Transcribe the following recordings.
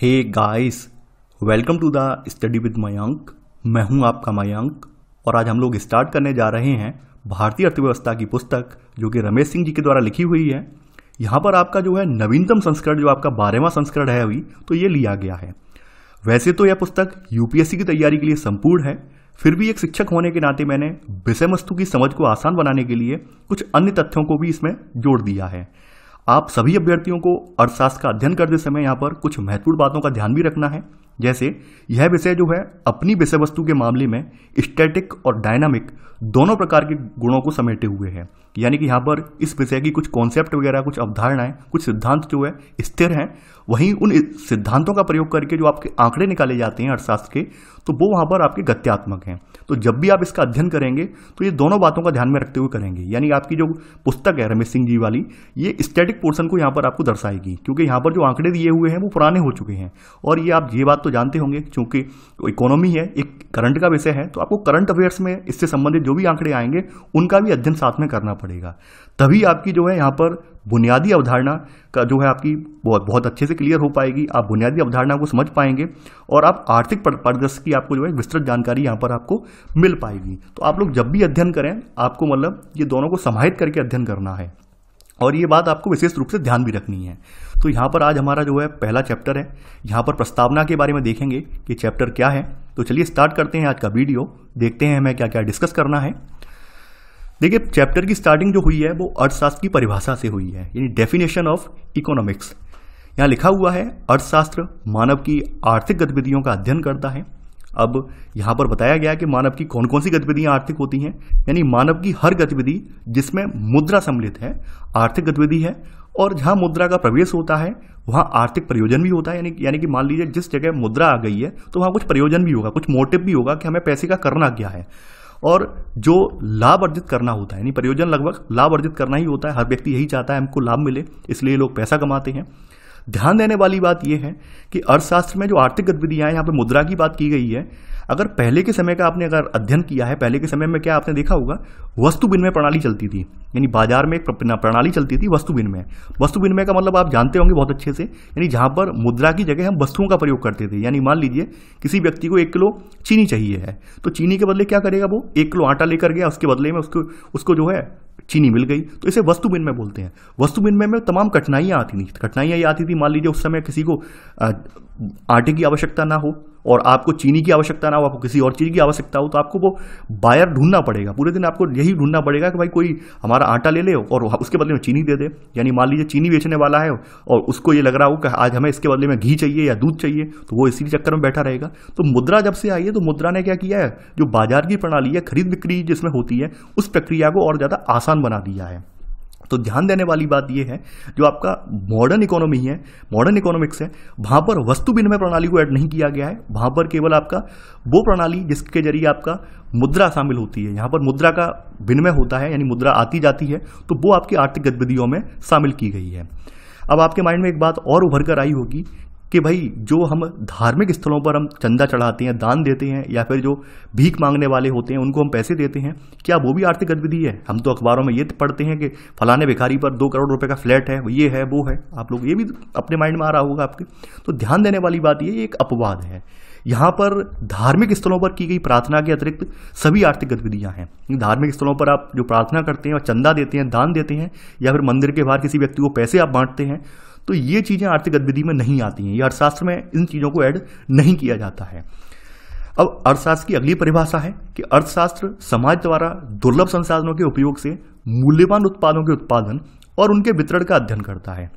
hey guys welcome to the study with Mayank मैं हूं आपका मयंक और आज हम लोग स्टार्ट करने जा रहे हैं भारतीय अर्थव्यवस्था की पुस्तक जो कि रमेश सिंह जी के द्वारा लिखी हुई है यहाँ पर आपका जो है नवीनतम संस्करण जो आपका बारहवा संस्करण है अभी तो ये लिया गया है वैसे तो यह पुस्तक यूपीएससी की तैयारी के लिए संपूर्ण है फिर भी एक शिक्षक होने के नाते मैंने विषय वस्तु की समझ को आसान बनाने के लिए कुछ अन्य तथ्यों को भी इसमें जोड़ दिया है आप सभी अभ्यर्थियों को अर्थशास्त्र का अध्ययन करते समय यहाँ पर कुछ महत्वपूर्ण बातों का ध्यान भी रखना है जैसे यह विषय जो है अपनी विषय वस्तु के मामले में स्टैटिक और डायनामिक दोनों प्रकार के गुणों को समेटे हुए हैं यानी कि यहाँ पर इस विषय की कुछ कॉन्सेप्ट वगैरह कुछ अवधारणाएं कुछ सिद्धांत जो है स्थिर हैं वहीं उन सिद्धांतों का प्रयोग करके जो आपके आंकड़े निकाले जाते हैं अर्थशास्त्र के तो वो वहाँ पर आपके गत्यात्मक हैं तो जब भी आप इसका अध्ययन करेंगे तो ये दोनों बातों का ध्यान में रखते हुए करेंगे यानी आपकी जो पुस्तक है रमेश सिंह जी वाली ये स्टैटिक पोर्सन को यहाँ पर आपको दर्शाएगी क्योंकि यहाँ पर जो आंकड़े दिए हुए हैं वो पुराने हो चुके हैं और ये आप ये बात तो जानते होंगे क्योंकि इकोनॉमी है एक करंट का विषय है तो आपको करंट अफेयर्स में इससे संबंधित जो भी आंकड़े आएंगे उनका भी अध्ययन साथ में करना पड़ेगा तभी आपकी जो है यहाँ पर बुनियादी अवधारणा का जो है आपकी बहुत बहुत अच्छे से क्लियर हो पाएगी आप बुनियादी अवधारणा को समझ पाएंगे और आप आर्थिक पारदर्शी की आपको जो है विस्तृत जानकारी यहाँ पर आपको मिल पाएगी तो आप लोग जब भी अध्ययन करें आपको मतलब ये दोनों को समाहित करके अध्ययन करना है और ये बात आपको विशेष रूप से ध्यान भी रखनी है तो यहाँ पर आज हमारा जो है पहला चैप्टर है यहाँ पर प्रस्तावना के बारे में देखेंगे कि चैप्टर क्या है तो चलिए स्टार्ट करते हैं आज का वीडियो देखते हैं हमें क्या क्या डिस्कस करना है देखिए चैप्टर की स्टार्टिंग जो हुई है वो अर्थशास्त्र की परिभाषा से हुई है यानी डेफिनेशन ऑफ इकोनॉमिक्स यहाँ लिखा हुआ है अर्थशास्त्र मानव की आर्थिक गतिविधियों का अध्ययन करता है अब यहाँ पर बताया गया कि मानव की कौन कौन सी गतिविधियाँ आर्थिक होती हैं यानी मानव की हर गतिविधि जिसमें मुद्रा सम्मिलित है आर्थिक गतिविधि है और जहाँ मुद्रा का प्रवेश होता है वहाँ आर्थिक प्रयोजन भी होता है यानी यानी कि मान लीजिए जिस जगह मुद्रा आ गई है तो वहाँ कुछ प्रयोजन भी होगा कुछ मोटिव भी होगा कि हमें पैसे का करना क्या है और जो लाभ अर्जित करना होता है यानी प्रयोजन लगभग लाभ अर्जित करना ही होता है हर व्यक्ति यही चाहता है हमको लाभ मिले इसलिए लोग पैसा कमाते हैं ध्यान देने वाली बात यह है कि अर्थशास्त्र में जो आर्थिक गतिविधियां यहाँ पर मुद्रा की बात की गई है अगर पहले के समय का आपने अगर अध्ययन किया है पहले के समय में क्या आपने देखा होगा वस्तु विनिमय प्रणाली चलती थी यानी बाजार में एक प्रणाली चलती थी वस्तु विनिमय वस्तु विनिमय का मतलब आप जानते होंगे बहुत अच्छे से यानी जहाँ पर मुद्रा की जगह हम वस्तुओं का प्रयोग करते थे यानी मान लीजिए किसी व्यक्ति को एक किलो चीनी चाहिए है तो चीनी के बदले क्या करेगा वो एक किलो आटा लेकर गया उसके बदले में उसको उसको जो है चीनी मिल गई तो इसे वस्तु विनिमय बोलते हैं वस्तु विनिमय में तमाम कठिनाइयाँ आती थी कठिनाइयाँ ये आती थी मान लीजिए उस समय किसी को आटे की आवश्यकता ना हो और आपको चीनी की आवश्यकता ना हो आपको किसी और चीज़ की आवश्यकता हो तो आपको वो बायर ढूंढना पड़ेगा पूरे दिन आपको यही ढूंढना पड़ेगा कि भाई कोई हमारा आटा ले ले और उसके बदले में चीनी दे दे यानी मान लीजिए चीनी बेचने वाला है और उसको ये लग रहा हो कि आज हमें इसके बदले में घी चाहिए या दूध चाहिए तो वो इसी चक्कर में बैठा रहेगा तो मुद्रा जब से आई है तो मुद्रा ने क्या किया है जो बाजार की प्रणाली है खरीद बिक्री जिसमें होती है उस प्रक्रिया को और ज़्यादा आसान बना दिया है तो ध्यान देने वाली बात यह है जो आपका मॉडर्न इकोनॉमी है मॉडर्न इकोनॉमिक्स है वहाँ पर वस्तु विनिमय प्रणाली को ऐड नहीं किया गया है वहाँ पर केवल आपका वो प्रणाली जिसके जरिए आपका मुद्रा शामिल होती है यहाँ पर मुद्रा का विनिमय होता है यानी मुद्रा आती जाती है तो वो आपकी आर्थिक गतिविधियों में शामिल की गई है अब आपके माइंड में एक बात और उभर कर आई होगी कि भाई जो हम धार्मिक स्थलों पर हम चंदा चढ़ाते हैं दान देते हैं या फिर जो भीख मांगने वाले होते हैं उनको हम पैसे देते हैं क्या वो भी आर्थिक गतिविधि है हम तो अखबारों में ये पढ़ते हैं कि फलाने भिखारी पर दो करोड़ रुपए का फ्लैट है ये है वो है आप लोग ये भी अपने माइंड में आ रहा होगा आपके तो ध्यान देने वाली बात ये एक अपवाद है यहाँ पर धार्मिक स्थलों पर की गई प्रार्थना के अतिरिक्त सभी आर्थिक गतिविधियाँ हैं धार्मिक स्थलों पर आप जो प्रार्थना करते हैं और चंदा देते हैं दान देते हैं या फिर मंदिर के बाहर किसी व्यक्ति को पैसे आप बांटते हैं तो ये चीज़ें आर्थिक गतिविधि में नहीं आती हैं ये अर्थशास्त्र में इन चीज़ों को ऐड नहीं किया जाता है अब अर्थशास्त्र की अगली परिभाषा है कि अर्थशास्त्र समाज द्वारा दुर्लभ संसाधनों के उपयोग से मूल्यवान उत्पादों के उत्पादन और उनके वितरण का अध्ययन करता है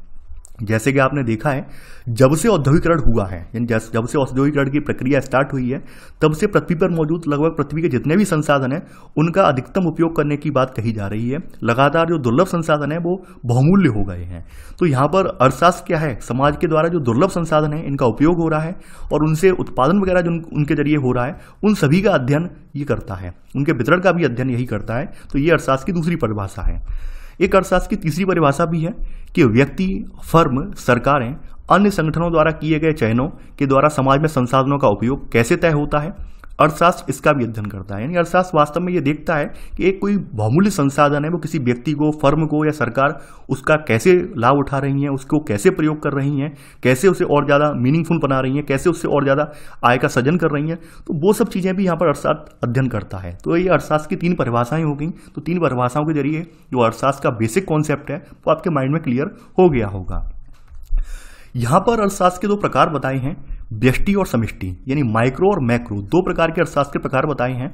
जैसे कि आपने देखा है जब से औद्योगिकरण हुआ है जब से औद्योगिकरण की प्रक्रिया स्टार्ट हुई है तब से पृथ्वी पर मौजूद लगभग पृथ्वी के जितने भी संसाधन हैं उनका अधिकतम उपयोग करने की बात कही जा रही है लगातार जो दुर्लभ संसाधन है वो बहुमूल्य हो गए हैं तो यहाँ पर अर्थशास्त्र क्या है समाज के द्वारा जो दुर्लभ संसाधन है इनका उपयोग हो रहा है और उनसे उत्पादन वगैरह जो उनके जरिए हो रहा है उन सभी का अध्ययन ये करता है उनके वितरण का भी अध्ययन यही करता है तो ये अर्थशास्त्र की दूसरी परिभाषा है एक अर्थशास्त्र की तीसरी परिभाषा भी है कि व्यक्ति फर्म सरकारें अन्य संगठनों द्वारा किए गए चयनों के द्वारा समाज में संसाधनों का उपयोग कैसे तय होता है अर्थशास्त्र इसका भी अध्ययन करता है यानी अर्थशास्त्र वास्तव में ये देखता है कि एक कोई बहुमूल्य संसाधन है वो किसी व्यक्ति को फर्म को या सरकार उसका कैसे लाभ उठा रही है उसको कैसे प्रयोग कर रही है कैसे उसे और ज़्यादा मीनिंगफुल बना रही है कैसे उससे और ज़्यादा आय का सृजन कर रही है तो वो सब चीज़ें भी यहाँ पर अर्थशास्त्र अध्ययन करता है तो ये अर्थशास्त्र की तीन परिभाषाएं हो गई तो तीन परिभाषाओं के जरिए जो अर्थशास्त्र का बेसिक कॉन्सेप्ट है वो आपके माइंड में क्लियर हो गया होगा यहां पर अर्थशास्त्र के दो प्रकार बताए हैं व्यष्टि और समिष्टि यानी माइक्रो और मैक्रो दो प्रकार के अर्थशास्त्र के प्रकार बताए हैं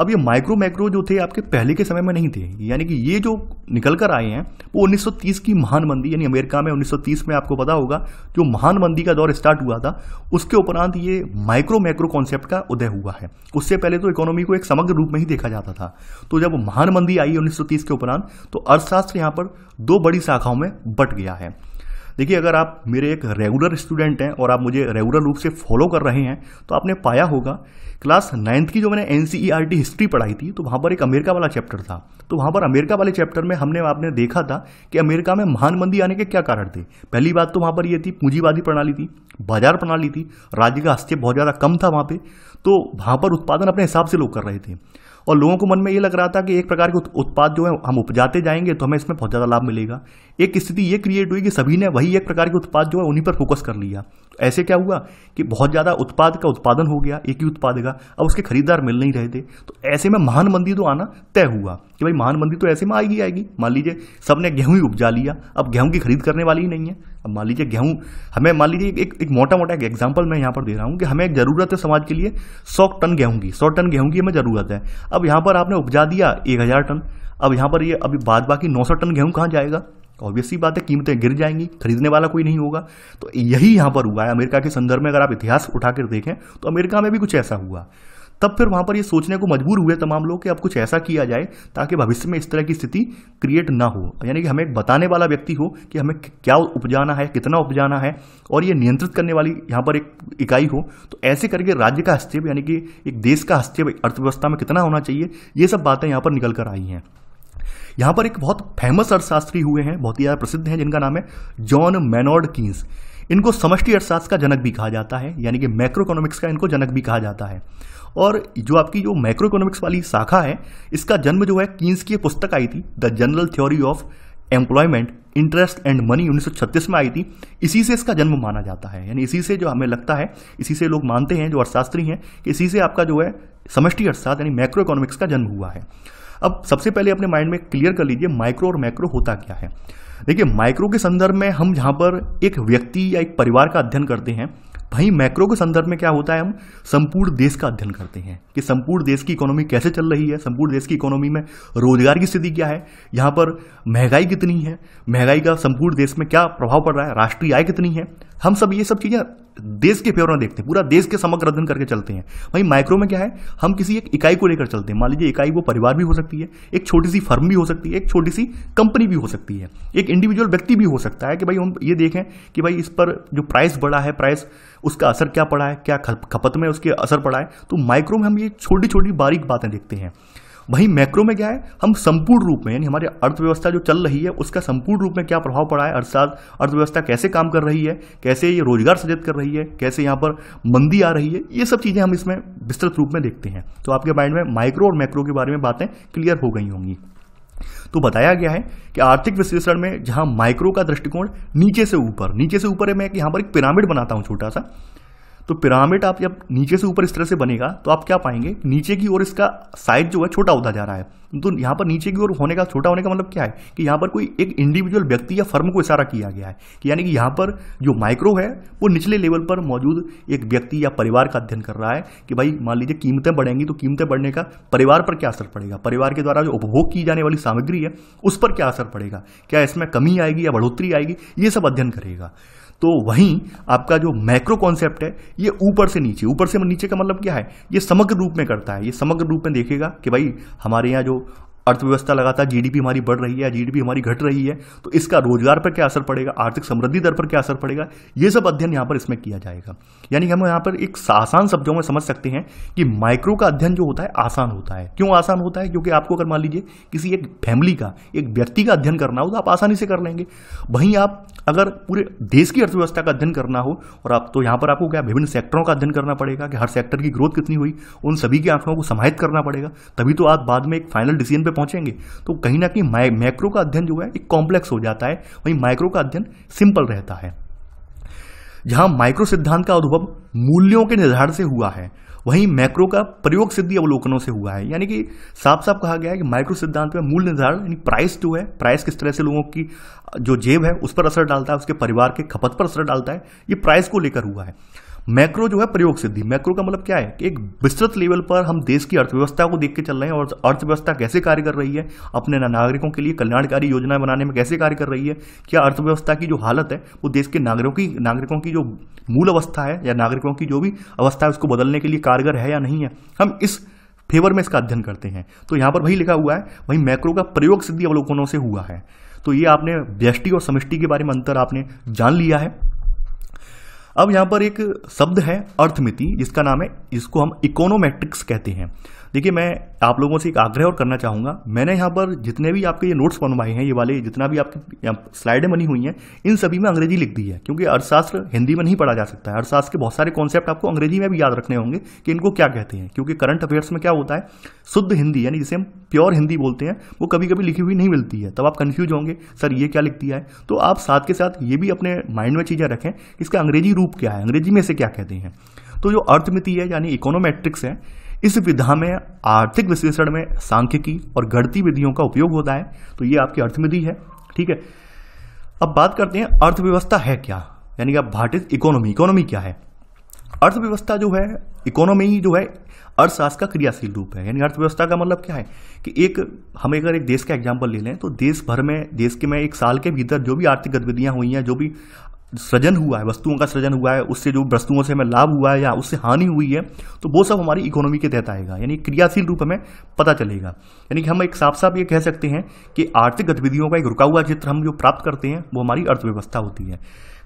अब ये माइक्रो मैक्रो जो थे आपके पहले के समय में नहीं थे यानी कि ये जो निकल कर आए हैं वो 1930 की महान मंदी यानी अमेरिका में 1930 में आपको पता होगा जो महान मंदी का दौर स्टार्ट हुआ था उसके उपरांत ये माइक्रो मैक्रो कॉन्सेप्ट का उदय हुआ है उससे पहले तो इकोनॉमी को एक समग्र रूप में ही देखा जाता था तो जब महान मंदी आई उन्नीस के उपरांत तो अर्थशास्त्र यहाँ पर दो बड़ी शाखाओं में बट गया है देखिए अगर आप मेरे एक रेगुलर स्टूडेंट हैं और आप मुझे रेगुलर रूप से फॉलो कर रहे हैं तो आपने पाया होगा क्लास नाइन्थ की जो मैंने एन हिस्ट्री e पढ़ाई थी तो वहाँ पर एक अमेरिका वाला चैप्टर था तो वहाँ पर अमेरिका वाले चैप्टर में हमने आपने देखा था कि अमेरिका में महान मंदी आने के क्या कारण थे पहली बात तो वहाँ पर यह थी पूंजीवादी प्रणाली थी बाजार प्रणाली थी राज्य का हस्तक्षेप बहुत ज़्यादा कम था वहाँ पर तो वहाँ पर उत्पादन अपने हिसाब से लोग कर रहे थे और लोगों को मन में ये लग रहा था कि एक प्रकार के उत्पाद जो है हम उपजाते जाएंगे तो हमें इसमें बहुत ज़्यादा लाभ मिलेगा एक स्थिति ये क्रिएट हुई कि सभी ने वही एक प्रकार के उत्पाद जो है उन्हीं पर फोकस कर लिया ऐसे क्या हुआ कि बहुत ज़्यादा उत्पाद का उत्पादन हो गया एक ही उत्पाद का अब उसके खरीदार मिल नहीं रहे थे तो ऐसे में महान मंदी तो आना तय हुआ कि भाई महान मंदी तो ऐसे में आएगी आएगी मान लीजिए सब ने गेहूँ ही उपजा लिया अब गेहूँ की खरीद करने वाली ही नहीं है अब मान लीजिए गेहूँ हमें मान लीजिए एक एक मोटा मोटा एक एग्जाम्पल मैं यहाँ पर दे रहा हूँ कि हमें एक ज़रूरत है समाज के लिए सौ टन गेहूँ की सौ टन गेहूँ की हमें ज़रूरत है अब यहाँ पर आपने उपजा दिया एक हज़ार टन अब यहाँ पर ये अभी बाद बाकी नौ सौ टन गेहूँ कहाँ जाएगा ऑब्वियस तो सी बात है कीमतें गिर जाएंगी खरीदने वाला कोई नहीं होगा तो यही यहाँ पर हुआ है अमेरिका के संदर्भ में अगर आप इतिहास उठाकर देखें तो अमेरिका में भी कुछ ऐसा हुआ तब फिर वहाँ पर ये सोचने को मजबूर हुए तमाम लोग कि अब कुछ ऐसा किया जाए ताकि भविष्य में इस तरह की स्थिति क्रिएट ना हो तो यानी कि हमें एक बताने वाला व्यक्ति हो कि हमें क्या उपजाना है कितना उपजाना है और ये नियंत्रित करने वाली यहाँ पर एक इकाई हो तो ऐसे करके राज्य का हस्तक्षेप यानी कि एक देश का हस्तक्षेप अर्थव्यवस्था में कितना होना चाहिए ये सब बातें यहाँ पर निकल कर आई हैं यहाँ पर एक बहुत फेमस अर्थशास्त्री हुए हैं बहुत ही ज़्यादा प्रसिद्ध हैं जिनका नाम है जॉन मैनॉर्ड कीन्स इनको समष्टि अर्थशास्त्र का जनक भी कहा जाता है यानी कि मैक्रो इकोनॉमिक्स का इनको जनक भी कहा जाता है और जो आपकी जो मैक्रो इकोनॉमिक्स वाली शाखा है इसका जन्म जो है कीन्स की पुस्तक आई थी the general theory of employment interest and money 1936 में आई थी इसी से इसका जन्म माना जाता है यानी इसी से जो हमें लगता है इसी से लोग मानते हैं जो अर्थशास्त्री हैं कि इसी से आपका जो है समष्टि अर्थशास्त्र यानी मैक्रो इकोनॉमिक्स का जन्म हुआ है अब सबसे पहले अपने माइंड में क्लियर कर लीजिए माइक्रो और मैक्रो होता क्या है देखिए माइक्रो के संदर्भ में हम जहाँ पर एक व्यक्ति या एक परिवार का अध्ययन करते हैं वहीं मैक्रो के संदर्भ में क्या होता है हम संपूर्ण देश का अध्ययन करते हैं कि संपूर्ण देश की इकोनॉमी कैसे चल रही है संपूर्ण देश की इकोनॉमी में रोजगार की स्थिति क्या है यहाँ पर महंगाई कितनी है महंगाई का संपूर्ण देश में क्या प्रभाव पड़ रहा है राष्ट्रीय आय कितनी है हम सब ये सब चीज़ें देश के फेवर में देखते हैं पूरा देश के समग्र अध्ययन करके चलते हैं वहीं माइक्रो में क्या है हम किसी एक इकाई को लेकर चलते हैं मान लीजिए इकाई वो परिवार भी हो सकती है एक छोटी सी फर्म भी हो सकती है एक छोटी सी कंपनी भी हो सकती है एक इंडिविजुअल व्यक्ति भी हो सकता है कि भाई हम ये देखें कि भाई इस पर जो प्राइस बढ़ा है प्राइस उसका असर क्या पड़ा है क्या खपत में उसके असर पड़ा है तो माइक्रो में हम ये छोटी छोटी बारीक बातें देखते हैं वहीं मैक्रो में क्या है हम संपूर्ण रूप में यानी हमारी अर्थव्यवस्था जो चल रही है उसका संपूर्ण रूप में क्या प्रभाव पड़ा है अर्थात अर्थव्यवस्था कैसे काम कर रही है कैसे ये रोजगार सृजित कर रही है कैसे यहाँ पर मंदी आ रही है ये सब चीज़ें हम इसमें विस्तृत रूप में देखते हैं तो आपके माइंड में माइक्रो और मैक्रो के बारे में बातें क्लियर हो गई होंगी तो बताया गया है कि आर्थिक विश्लेषण में जहां माइक्रो का दृष्टिकोण नीचे से ऊपर नीचे से ऊपर है मैं यहाँ पर एक पिरामिड बनाता हूँ छोटा सा तो पिरामिड आप जब नीचे से ऊपर इस तरह से बनेगा तो आप क्या पाएंगे नीचे की ओर इसका साइज जो है छोटा होता जा रहा है तो यहाँ पर नीचे की ओर होने का छोटा होने का मतलब क्या है कि यहाँ पर कोई एक इंडिविजुअल व्यक्ति या फर्म को इशारा किया गया है कि यानी कि यहाँ पर जो माइक्रो है वो निचले लेवल पर मौजूद एक व्यक्ति या परिवार का अध्ययन कर रहा है कि भाई मान लीजिए कीमतें बढ़ेंगी तो कीमतें बढ़ने का परिवार पर क्या असर पड़ेगा परिवार के द्वारा जो उपभोग की जाने वाली सामग्री है उस पर क्या असर पड़ेगा क्या इसमें कमी आएगी या बढ़ोतरी आएगी ये सब अध्ययन करेगा तो वहीं आपका जो मैक्रो कॉन्सेप्ट है ये ऊपर से नीचे ऊपर से नीचे का मतलब क्या है ये समग्र रूप में करता है ये समग्र रूप में देखेगा कि भाई हमारे यहाँ जो अर्थव्यवस्था लगातार जीडीपी हमारी बढ़ रही है जीडीपी हमारी घट रही है तो इसका रोजगार पर क्या असर पड़ेगा आर्थिक समृद्धि दर पर क्या असर पड़ेगा ये सब अध्ययन यहाँ पर इसमें किया जाएगा यानी हम यहाँ पर एक आसान शब्दों में समझ सकते हैं कि माइक्रो का अध्ययन जो होता है आसान होता है क्यों आसान होता है क्योंकि आपको अगर मान लीजिए किसी एक फैमिली का एक व्यक्ति का अध्ययन करना हो तो आप आसानी से कर लेंगे वहीं आप अगर पूरे देश की अर्थव्यवस्था का अध्ययन करना हो और आप तो यहाँ पर आपको क्या विभिन्न सेक्टरों का अध्ययन करना पड़ेगा कि हर सेक्टर की ग्रोथ कितनी हुई उन सभी की आंकड़ों को समाहित करना पड़ेगा तभी तो आप बाद में एक फाइनल डिसीजन पर पहुंचेंगे तो कहीं ना कहीं मैक्रो का अध्ययन जो है एक कॉम्प्लेक्स हो जाता है वहीं माइक्रो का अध्ययन सिंपल रहता है जहां माइक्रो सिद्धांत का अनुभव मूल्यों के निर्धारण से हुआ है वहीं मैक्रो का प्रयोग सिद्धि अवलोकनों से हुआ है यानी कि साफ साफ कहा गया है कि माइक्रो सिद्धांत में मूल निर्धारण यानी प्राइस जो है प्राइस किस तरह से लोगों की जो जेब है उस पर असर डालता है उसके परिवार के खपत पर असर डालता है ये प्राइस को लेकर हुआ है मैक्रो जो है प्रयोग सिद्धि मैक्रो का मतलब क्या है कि एक विस्तृत लेवल पर हम देश की अर्थव्यवस्था को देख के चल रहे हैं और अर्थव्यवस्था कैसे कार्य कर रही है अपने नागरिकों के लिए कल्याणकारी योजनाएं बनाने में कैसे कार्य कर रही है क्या अर्थव्यवस्था की जो हालत है वो देश के नागरिकों की नागरिकों की जो मूल अवस्था है या नागरिकों की जो भी अवस्था है उसको बदलने के लिए कारगर है या नहीं है हम इस फेवर में इसका अध्ययन करते हैं तो यहाँ पर वही लिखा हुआ है वही मैक्रो का प्रयोग सिद्धि अवलोकनों से हुआ है तो ये आपने व्यष्टि और समृष्टि के बारे में अंतर आपने जान लिया है अब यहां पर एक शब्द है अर्थमिति जिसका नाम है जिसको हम इकोनोमेट्रिक्स कहते हैं देखिए मैं आप लोगों से एक आग्रह और करना चाहूँगा मैंने यहाँ पर जितने भी आपके ये नोट्स बनवाए हैं ये वाले जितना भी आपकी स्लाइडें बनी हुई हैं इन सभी में अंग्रेजी लिख दी है क्योंकि अर्थशास्त्र हिंदी में नहीं पढ़ा जा सकता है अर्थशास्त्र के बहुत सारे कॉन्सेप्ट आपको अंग्रेजी में भी याद रखने होंगे कि इनको क्या कहते हैं क्योंकि करंट अफेयर्स में क्या होता है शुद्ध हिंदी यानी जिसे हम प्योर हिंदी बोलते हैं वो कभी कभी लिखी हुई नहीं मिलती है तब आप कन्फ्यूज होंगे सर ये क्या लिख दिया है तो आप साथ के साथ ये भी अपने माइंड में चीज़ें रखें इसका अंग्रेजी रूप क्या है अंग्रेजी में से क्या कहते हैं तो जो अर्थमिति है यानी इकोनोमेट्रिक्स है इस विधा में आर्थिक विश्लेषण में सांख्यिकी और गणितीय विधियों का उपयोग होता है तो ये आपकी अर्थविधि है ठीक है अब बात करते हैं अर्थव्यवस्था है क्या यानी कि आप भारतीय इकोनॉमी इकोनॉमी क्या है अर्थव्यवस्था जो है इकोनॉमी जो है अर्थशास्त्र का क्रियाशील रूप है यानी अर्थव्यवस्था का मतलब क्या है कि एक हम अगर एक देश का एग्जाम्पल ले लें तो देश भर में देश के में एक साल के भीतर जो भी आर्थिक गतिविधियां हुई हैं जो भी सृजन हुआ है वस्तुओं का सृजन हुआ है उससे जो वस्तुओं से हमें लाभ हुआ है या उससे हानि हुई है तो वो सब हमारी इकोनॉमी के तहत आएगा यानी क्रियाशील रूप हमें पता चलेगा यानी कि हम एक साफ साफ ये कह सकते हैं कि आर्थिक गतिविधियों का एक रुका हुआ चित्र हम जो प्राप्त करते हैं वो हमारी अर्थव्यवस्था होती है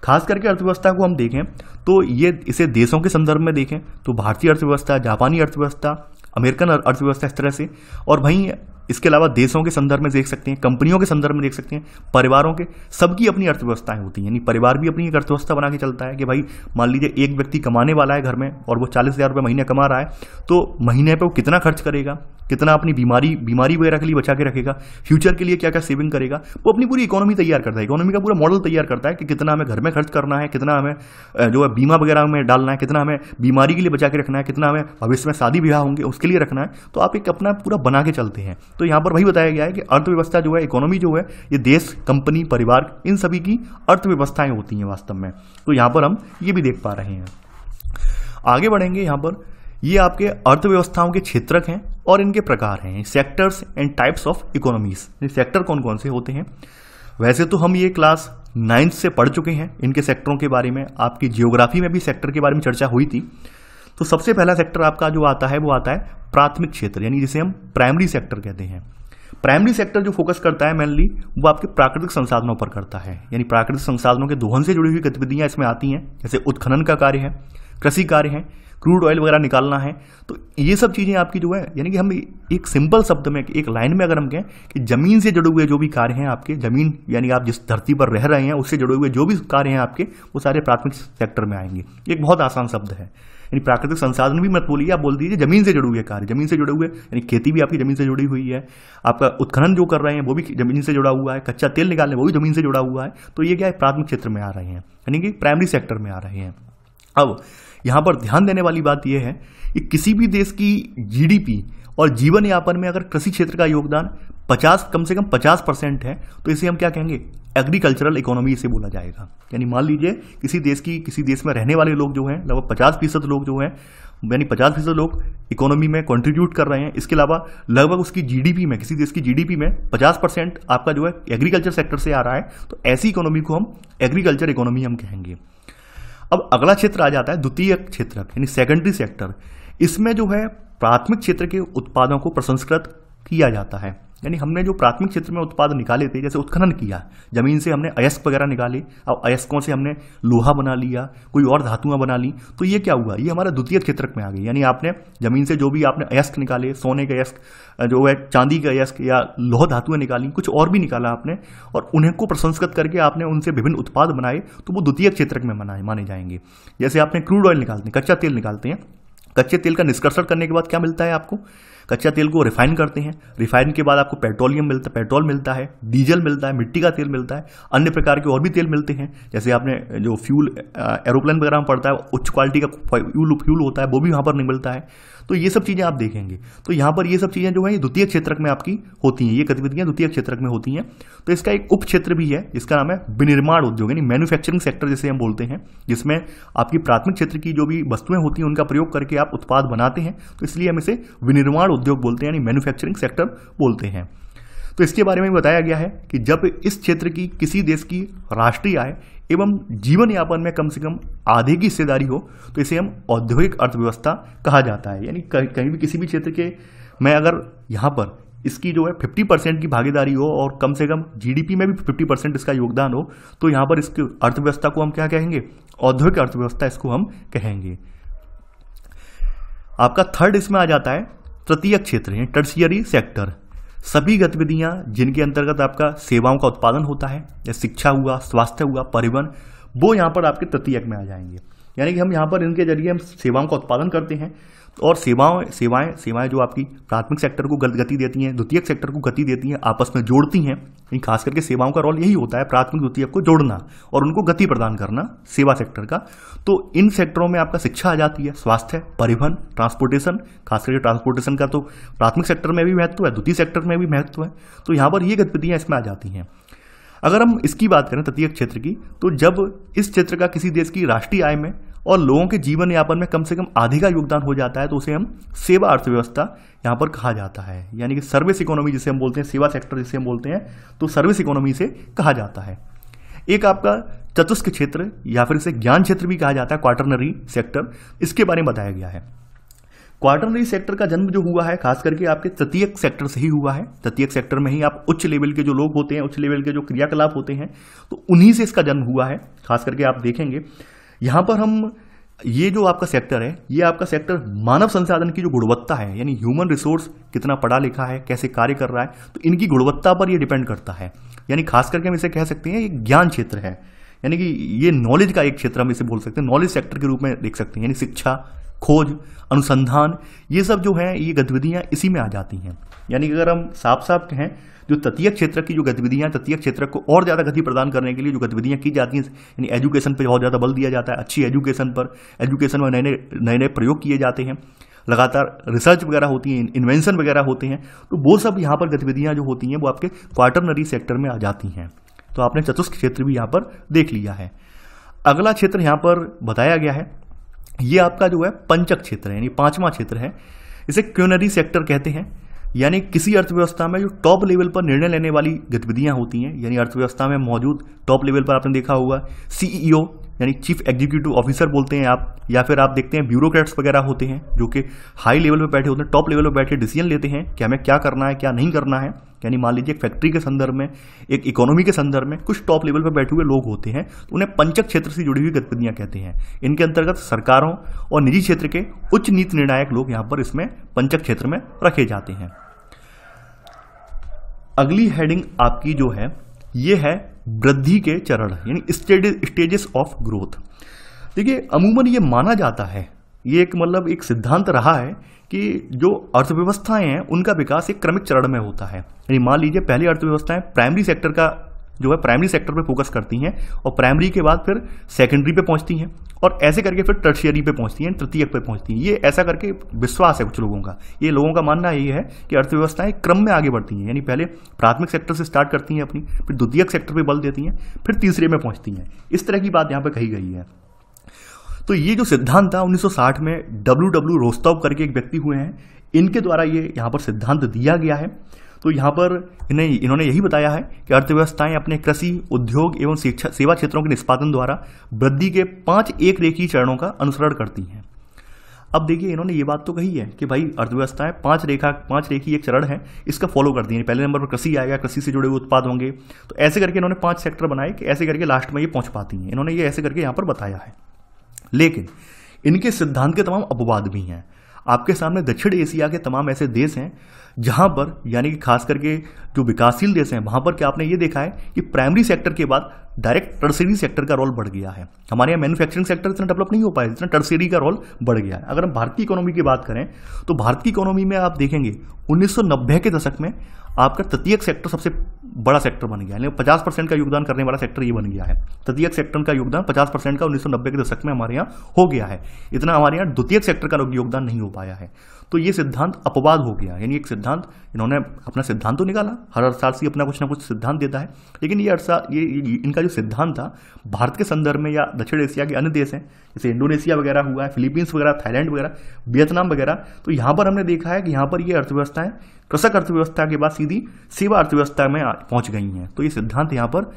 खास करके अर्थव्यवस्था को हम देखें तो ये इसे देशों के संदर्भ में देखें तो भारतीय अर्थव्यवस्था जापानी अर्थव्यवस्था अमेरिकन अर्थव्यवस्था इस तरह से और वहीं इसके अलावा देशों के संदर्भ में देख सकते हैं कंपनियों के संदर्भ में देख सकते हैं परिवारों के सबकी अपनी अर्थव्यवस्थाएं होती हैं यानी परिवार भी अपनी एक अर्थव्यवस्था बना के चलता है कि भाई मान लीजिए एक व्यक्ति कमाने वाला है घर में और वो चालीस हज़ार रुपये महीने कमा रहा है तो महीने पर वो कितना खर्च करेगा कितना अपनी बीमारी बीमारी वगैरह के लिए बचा के रखेगा फ्यूचर के लिए क्या क्या सेविंग करेगा वो अपनी पूरी इकोनॉमी तैयार करता है इकोनॉमी का पूरा मॉडल तैयार करता है कि कितना हमें घर में खर्च करना है कितना हमें जो है बीमा वगैरह में डालना है कितना हमें बीमारी के लिए बचा के रखना है कितना हमें भविष्य में शादी ब्याह होंगे उसके लिए रखना है तो आप एक अपना पूरा बना के चलते हैं तो यहां पर वही बताया गया है कि अर्थव्यवस्था जो है इकोनॉमी जो है ये देश कंपनी परिवार इन सभी की अर्थव्यवस्थाएं होती हैं वास्तव में तो यहां पर हम ये भी देख पा रहे हैं आगे बढ़ेंगे यहां पर ये आपके अर्थव्यवस्थाओं के क्षेत्रक हैं और इनके प्रकार हैं sectors and types of economies sector कौन कौन से होते हैं वैसे तो हम ये क्लास नाइन्थ से पढ़ चुके हैं इनके सेक्टरों के बारे में आपकी जियोग्राफी में भी सेक्टर के बारे में चर्चा हुई थी तो सबसे पहला सेक्टर आपका जो आता है वो आता है प्राथमिक क्षेत्र यानी जिसे हम प्राइमरी सेक्टर कहते हैं प्राइमरी सेक्टर जो फोकस करता है मेनली वो आपके प्राकृतिक संसाधनों पर करता है यानी प्राकृतिक संसाधनों के दोहन से जुड़ी हुई गतिविधियाँ इसमें आती हैं जैसे उत्खनन का कार्य है कृषि कार्य है क्रूड ऑयल वगैरह निकालना है तो ये सब चीज़ें आपकी जो है यानी कि हम एक सिंपल शब्द में एक लाइन में अगर हम कहें कि ज़मीन से जुड़े हुए जो भी कार्य हैं आपके ज़मीन यानी आप जिस धरती पर रह रहे हैं उससे जुड़े हुए जो भी कार्य हैं आपके वो सारे प्राथमिक सेक्टर में आएंगे एक बहुत आसान शब्द है यानी प्राकृतिक संसाधन भी मत बोलिए आप बोल दीजिए जमीन से जुड़े हुए कार्य जमीन से जुड़े हुए यानी खेती भी आपकी जमीन से जुड़ी हुई है आपका उत्खनन जो कर रहे हैं वो भी जमीन से जुड़ा हुआ है कच्चा तेल निकालने वो भी जमीन से जुड़ा हुआ है तो ये क्या है प्राथमिक क्षेत्र में आ रहे हैं यानी कि प्राइमरी सेक्टर में आ रहे हैं अब यहाँ पर ध्यान देने वाली बात यह है कि किसी भी देश की जीडीपी और जीवन यापन में अगर कृषि क्षेत्र का योगदान पचास कम से कम पचास परसेंट है तो इसे हम क्या कहेंगे एग्रीकल्चरल इकोनॉमी इसे बोला जाएगा यानी मान लीजिए किसी देश की किसी देश में रहने वाले लोग जो हैं लगभग पचास फीसद लोग जो हैं यानी पचास फीसद लोग इकोनॉमी में कंट्रीब्यूट कर रहे हैं इसके अलावा लगभग उसकी जीडीपी में किसी देश की जीडीपी में पचास परसेंट आपका जो है एग्रीकल्चर सेक्टर से आ रहा है तो ऐसी इकोनॉमी को हम एग्रीकल्चर इकोनॉमी हम कहेंगे अब अगला क्षेत्र आ जाता है द्वितीय क्षेत्र यानी सेकेंडरी सेक्टर इसमें जो है प्राथमिक क्षेत्र के उत्पादों को प्रसंस्कृत किया जाता है यानी हमने जो प्राथमिक क्षेत्र में उत्पाद निकाले थे जैसे उत्खनन किया जमीन से हमने अयस्क वगैरह निकाले अब अयस्कों से हमने लोहा बना लिया कोई और धातुएं बना ली तो ये क्या हुआ ये हमारा द्वितीय क्षेत्र में आ गई यानी आपने जमीन से जो भी आपने अयस्क निकाले सोने के अयस्क जो है चांदी के अयस्क या लोह धातुएं निकाली कुछ और भी निकाला आपने और उन्हें को प्रसंस्कृत करके आपने उनसे विभिन्न उत्पाद बनाए तो वो द्वितीय क्षेत्र में मनाए माने जाएंगे जैसे आपने क्रूड ऑयल निकालते हैं कच्चा तेल निकालते हैं कच्चे तेल का निष्कर्षण करने के बाद क्या मिलता है आपको कच्चा तेल को रिफाइन करते हैं रिफाइन के बाद आपको पेट्रोलियम मिलता है पेट्रोल मिलता है डीजल मिलता है मिट्टी का तेल मिलता है अन्य प्रकार के और भी तेल मिलते हैं जैसे आपने जो फ्यूल एरोप्लेन वगैरह में पड़ता है उच्च क्वालिटी का फ्यूल फ्यूल होता है वो भी वहाँ पर नहीं मिलता है तो ये सब चीज़ें आप देखेंगे तो यहां पर ये सब चीज़ें जो है ये द्वितीय क्षेत्र में आपकी होती हैं ये गतिविधियां द्वितीय क्षेत्र में होती हैं तो इसका एक उप क्षेत्र भी है जिसका नाम है विनिर्माण उद्योग यानी मैन्युफैक्चरिंग सेक्टर जैसे हम बोलते हैं जिसमें आपकी प्राथमिक क्षेत्र की जो भी वस्तुएं होती हैं उनका प्रयोग करके आप उत्पाद बनाते हैं तो इसलिए हम इसे विनिर्माण उद्योग बोलते हैं यानी मैन्युफैक्चरिंग सेक्टर बोलते हैं तो इसके बारे में बताया गया है कि जब इस क्षेत्र की किसी देश की राष्ट्रीय आय एवं जीवन यापन में कम से कम आधे की हिस्सेदारी हो तो इसे हम औद्योगिक अर्थव्यवस्था कहा जाता है यानी कहीं भी किसी भी क्षेत्र के मैं अगर यहाँ पर इसकी जो है 50 परसेंट की भागीदारी हो और कम से कम जीडीपी में भी 50 परसेंट इसका योगदान हो तो यहाँ पर इसकी अर्थव्यवस्था को हम क्या कहेंगे औद्योगिक अर्थव्यवस्था इसको हम कहेंगे आपका थर्ड इसमें आ जाता है तृतीय क्षेत्र है टर्सियरी सेक्टर सभी गतिविधियां जिनके अंतर्गत आपका सेवाओं का उत्पादन होता है या शिक्षा हुआ स्वास्थ्य हुआ परिवहन वो यहाँ पर आपके तृतीयक में आ जाएंगे यानी कि हम यहाँ पर इनके जरिए हम सेवाओं का उत्पादन करते हैं और सेवाओं सेवाएं सेवाएं जो आपकी प्राथमिक सेक्टर को गति देती हैं द्वितीयक सेक्टर को गति देती हैं आपस में जोड़ती हैं इन खास करके सेवाओं का रोल यही होता है प्राथमिक द्वितीयक को जोड़ना और उनको गति प्रदान करना सेवा सेक्टर का तो इन सेक्टरों में आपका शिक्षा आ जाती है स्वास्थ्य परिवहन ट्रांसपोर्टेशन खास करके ट्रांसपोर्टेशन का तो प्राथमिक सेक्टर में भी महत्व है द्वितीय सेक्टर में भी महत्व है तो यहाँ पर ये गतिविधियाँ इसमें आ जाती हैं अगर हम इसकी बात करें तृतीय क्षेत्र की तो जब इस क्षेत्र का किसी देश की राष्ट्रीय आय में और लोगों के जीवन यापन में कम से कम आधे का योगदान हो जाता है तो उसे हम सेवा अर्थव्यवस्था यहाँ पर कहा जाता है यानी कि सर्विस इकोनॉमी जिसे हम बोलते हैं सेवा सेक्टर जिसे हम बोलते हैं तो सर्विस इकोनॉमी से कहा जाता है एक आपका चतुष्क क्षेत्र या फिर इसे ज्ञान क्षेत्र भी कहा जाता है क्वार्टरनरी सेक्टर इसके बारे में बताया गया है क्वार्टरनरी सेक्टर का जन्म जो हुआ है खास करके आपके तृतीय सेक्टर से ही हुआ है तृतीय सेक्टर में ही आप उच्च लेवल के जो लोग होते हैं उच्च लेवल के जो क्रियाकलाप होते हैं तो उन्हीं से इसका जन्म हुआ है खास करके आप देखेंगे यहाँ पर हम ये जो आपका सेक्टर है ये आपका सेक्टर मानव संसाधन की जो गुणवत्ता है यानी ह्यूमन रिसोर्स कितना पढ़ा लिखा है कैसे कार्य कर रहा है तो इनकी गुणवत्ता पर ये डिपेंड करता है यानी खास करके हम इसे कह सकते हैं ये ज्ञान क्षेत्र है यानी कि ये नॉलेज का एक क्षेत्र हम इसे बोल सकते हैं नॉलेज सेक्टर के रूप में देख सकते हैं यानी शिक्षा खोज अनुसंधान ये सब जो है ये गतिविधियाँ इसी में आ जाती हैं यानी कि अगर हम साफ साफ कहें जो तटीय क्षेत्र की जो गतिविधियाँ तटीय क्षेत्र को और ज़्यादा गति प्रदान करने के लिए जो गतिविधियाँ की जाती हैं यानी एजुकेशन पर बहुत ज़्यादा बल दिया जाता है अच्छी एजुकेशन पर एजुकेशन में नए नए नए नए प्रयोग किए जाते हैं लगातार रिसर्च वगैरह होती है इन्वेंशन वगैरह होते हैं तो वो सब यहाँ पर गतिविधियाँ जो होती हैं वो आपके क्वार्टरनरी सेक्टर में आ जाती हैं तो आपने चतुर्थ क्षेत्र भी यहाँ पर देख लिया है अगला क्षेत्र यहाँ पर बताया गया है ये आपका जो है पंचक क्षेत्र है यानी पांचवा क्षेत्र है इसे क्यूनरी सेक्टर कहते हैं यानी किसी अर्थव्यवस्था में जो टॉप लेवल पर निर्णय लेने वाली गतिविधियां होती हैं यानी अर्थव्यवस्था में मौजूद टॉप लेवल पर आपने देखा होगा सीईओ e यानी चीफ एग्जीक्यूटिव ऑफिसर बोलते हैं आप या फिर आप देखते हैं ब्यूरोक्रेट्स वगैरह होते हैं जो कि हाई लेवल पर बैठे होते हैं टॉप लेवल पर बैठे डिसीजन लेते हैं कि हमें क्या करना है क्या नहीं करना है यानी मान लीजिए एक फैक्ट्री के संदर्भ में एक इकोनॉमी के संदर्भ में कुछ टॉप लेवल पर बैठे हुए लोग होते हैं तो उन्हें पंचक क्षेत्र से जुड़ी हुई गतिविधियां कहते हैं इनके अंतर्गत सरकारों और निजी क्षेत्र के उच्च नीति निर्णायक लोग यहाँ पर इसमें पंचक क्षेत्र में रखे जाते हैं अगली हेडिंग आपकी जो है ये है वृद्धि के चरण यानी स्टेजेस ऑफ ग्रोथ देखिए अमूमन ये माना जाता है ये एक मतलब एक सिद्धांत रहा है कि जो अर्थव्यवस्थाएं हैं उनका विकास एक क्रमिक चरण में होता है यानी मान लीजिए पहली अर्थव्यवस्थाएं प्राइमरी सेक्टर का जो है प्राइमरी सेक्टर पे फोकस करती हैं और प्राइमरी के बाद फिर सेकेंडरी पे पहुंचती हैं और ऐसे करके फिर टर्शियरी पे पहुंचती हैं तृतीयक पे पहुंचती हैं ये ऐसा करके विश्वास है कुछ लोगों का ये लोगों का मानना यही है कि अर्थव्यवस्थाएं क्रम में आगे बढ़ती हैं यानी पहले प्राथमिक सेक्टर से स्टार्ट करती हैं अपनी फिर द्वितीयक सेक्टर पर बल देती हैं फिर तीसरे में पहुँचती हैं इस तरह की बात यहाँ पर कही गई है तो ये जो सिद्धांत था 1960 में डब्ल्यू डब्ल्यू रोस्तव करके एक व्यक्ति हुए हैं इनके द्वारा ये यहाँ पर सिद्धांत दिया गया है तो यहाँ पर इन्हें इन्होंने यही बताया है कि अर्थव्यवस्थाएं अपने कृषि उद्योग एवं शिक्षा सेवा क्षेत्रों के निष्पादन द्वारा वृद्धि के पांच एक रेखी चरणों का अनुसरण करती हैं अब देखिए इन्होंने ये बात तो कही है कि भाई अर्थव्यवस्थाएं पांच रेखा पांच रेखी एक चरण है इसका फॉलो करती दिए पहले नंबर पर कृषि आएगा कृषि से जुड़े हुए उत्पाद होंगे तो ऐसे करके इन्होंने पांच सेक्टर बनाए कि ऐसे करके लास्ट में ये पहुंच पाती हैं इन्होंने ये ऐसे करके यहाँ पर बताया है लेकिन इनके सिद्धांत के तमाम अपवाद भी हैं आपके सामने दक्षिण एशिया के तमाम ऐसे देश हैं जहाँ पर यानी कि खास करके जो विकासशील देश हैं वहाँ पर क्या आपने ये देखा है कि प्राइमरी सेक्टर के बाद डायरेक्ट टर्सरी सेक्टर का रोल बढ़ गया है हमारे यहाँ मैन्युफैक्चरिंग सेक्टर इतना डेवलप नहीं हो पाया जितना टर्सरी का रोल बढ़ गया है अगर हम भारतीय इकोनॉमी की बात करें तो भारतीय इकोनॉमी में आप देखेंगे उन्नीस के दशक में आपका तृतीयक सेक्टर सबसे बड़ा सेक्टर बन गया है पचास परसेंट का योगदान करने वाला सेक्टर ये बन गया है तृतीयक सेक्टर का योगदान पचास परसेंट का 1990 के दशक में हमारे यहाँ हो गया है इतना हमारे यहाँ द्वितीयक सेक्टर का योगदान नहीं हो पाया है तो ये सिद्धांत अपवाद हो गया यानी एक सिद्धांत इन्होंने अपना सिद्धांत तो निकाला हर अर्थशास्त्री अपना कुछ ना कुछ सिद्धांत देता है लेकिन ये अर्था ये, ये इनका जो सिद्धांत था भारत के संदर्भ में या दक्षिण एशिया के अन्य देश हैं जैसे इंडोनेशिया वगैरह हुआ है फिलीपींस वगैरह थाईलैंड वगैरह वियतनाम वगैरह तो यहाँ पर हमने देखा है कि यहाँ पर ये अर्थव्यवस्थाएँ कृषक अर्थव्यवस्था के बाद सीधी सेवा अर्थव्यवस्था में पहुँच गई हैं तो ये सिद्धांत यहाँ पर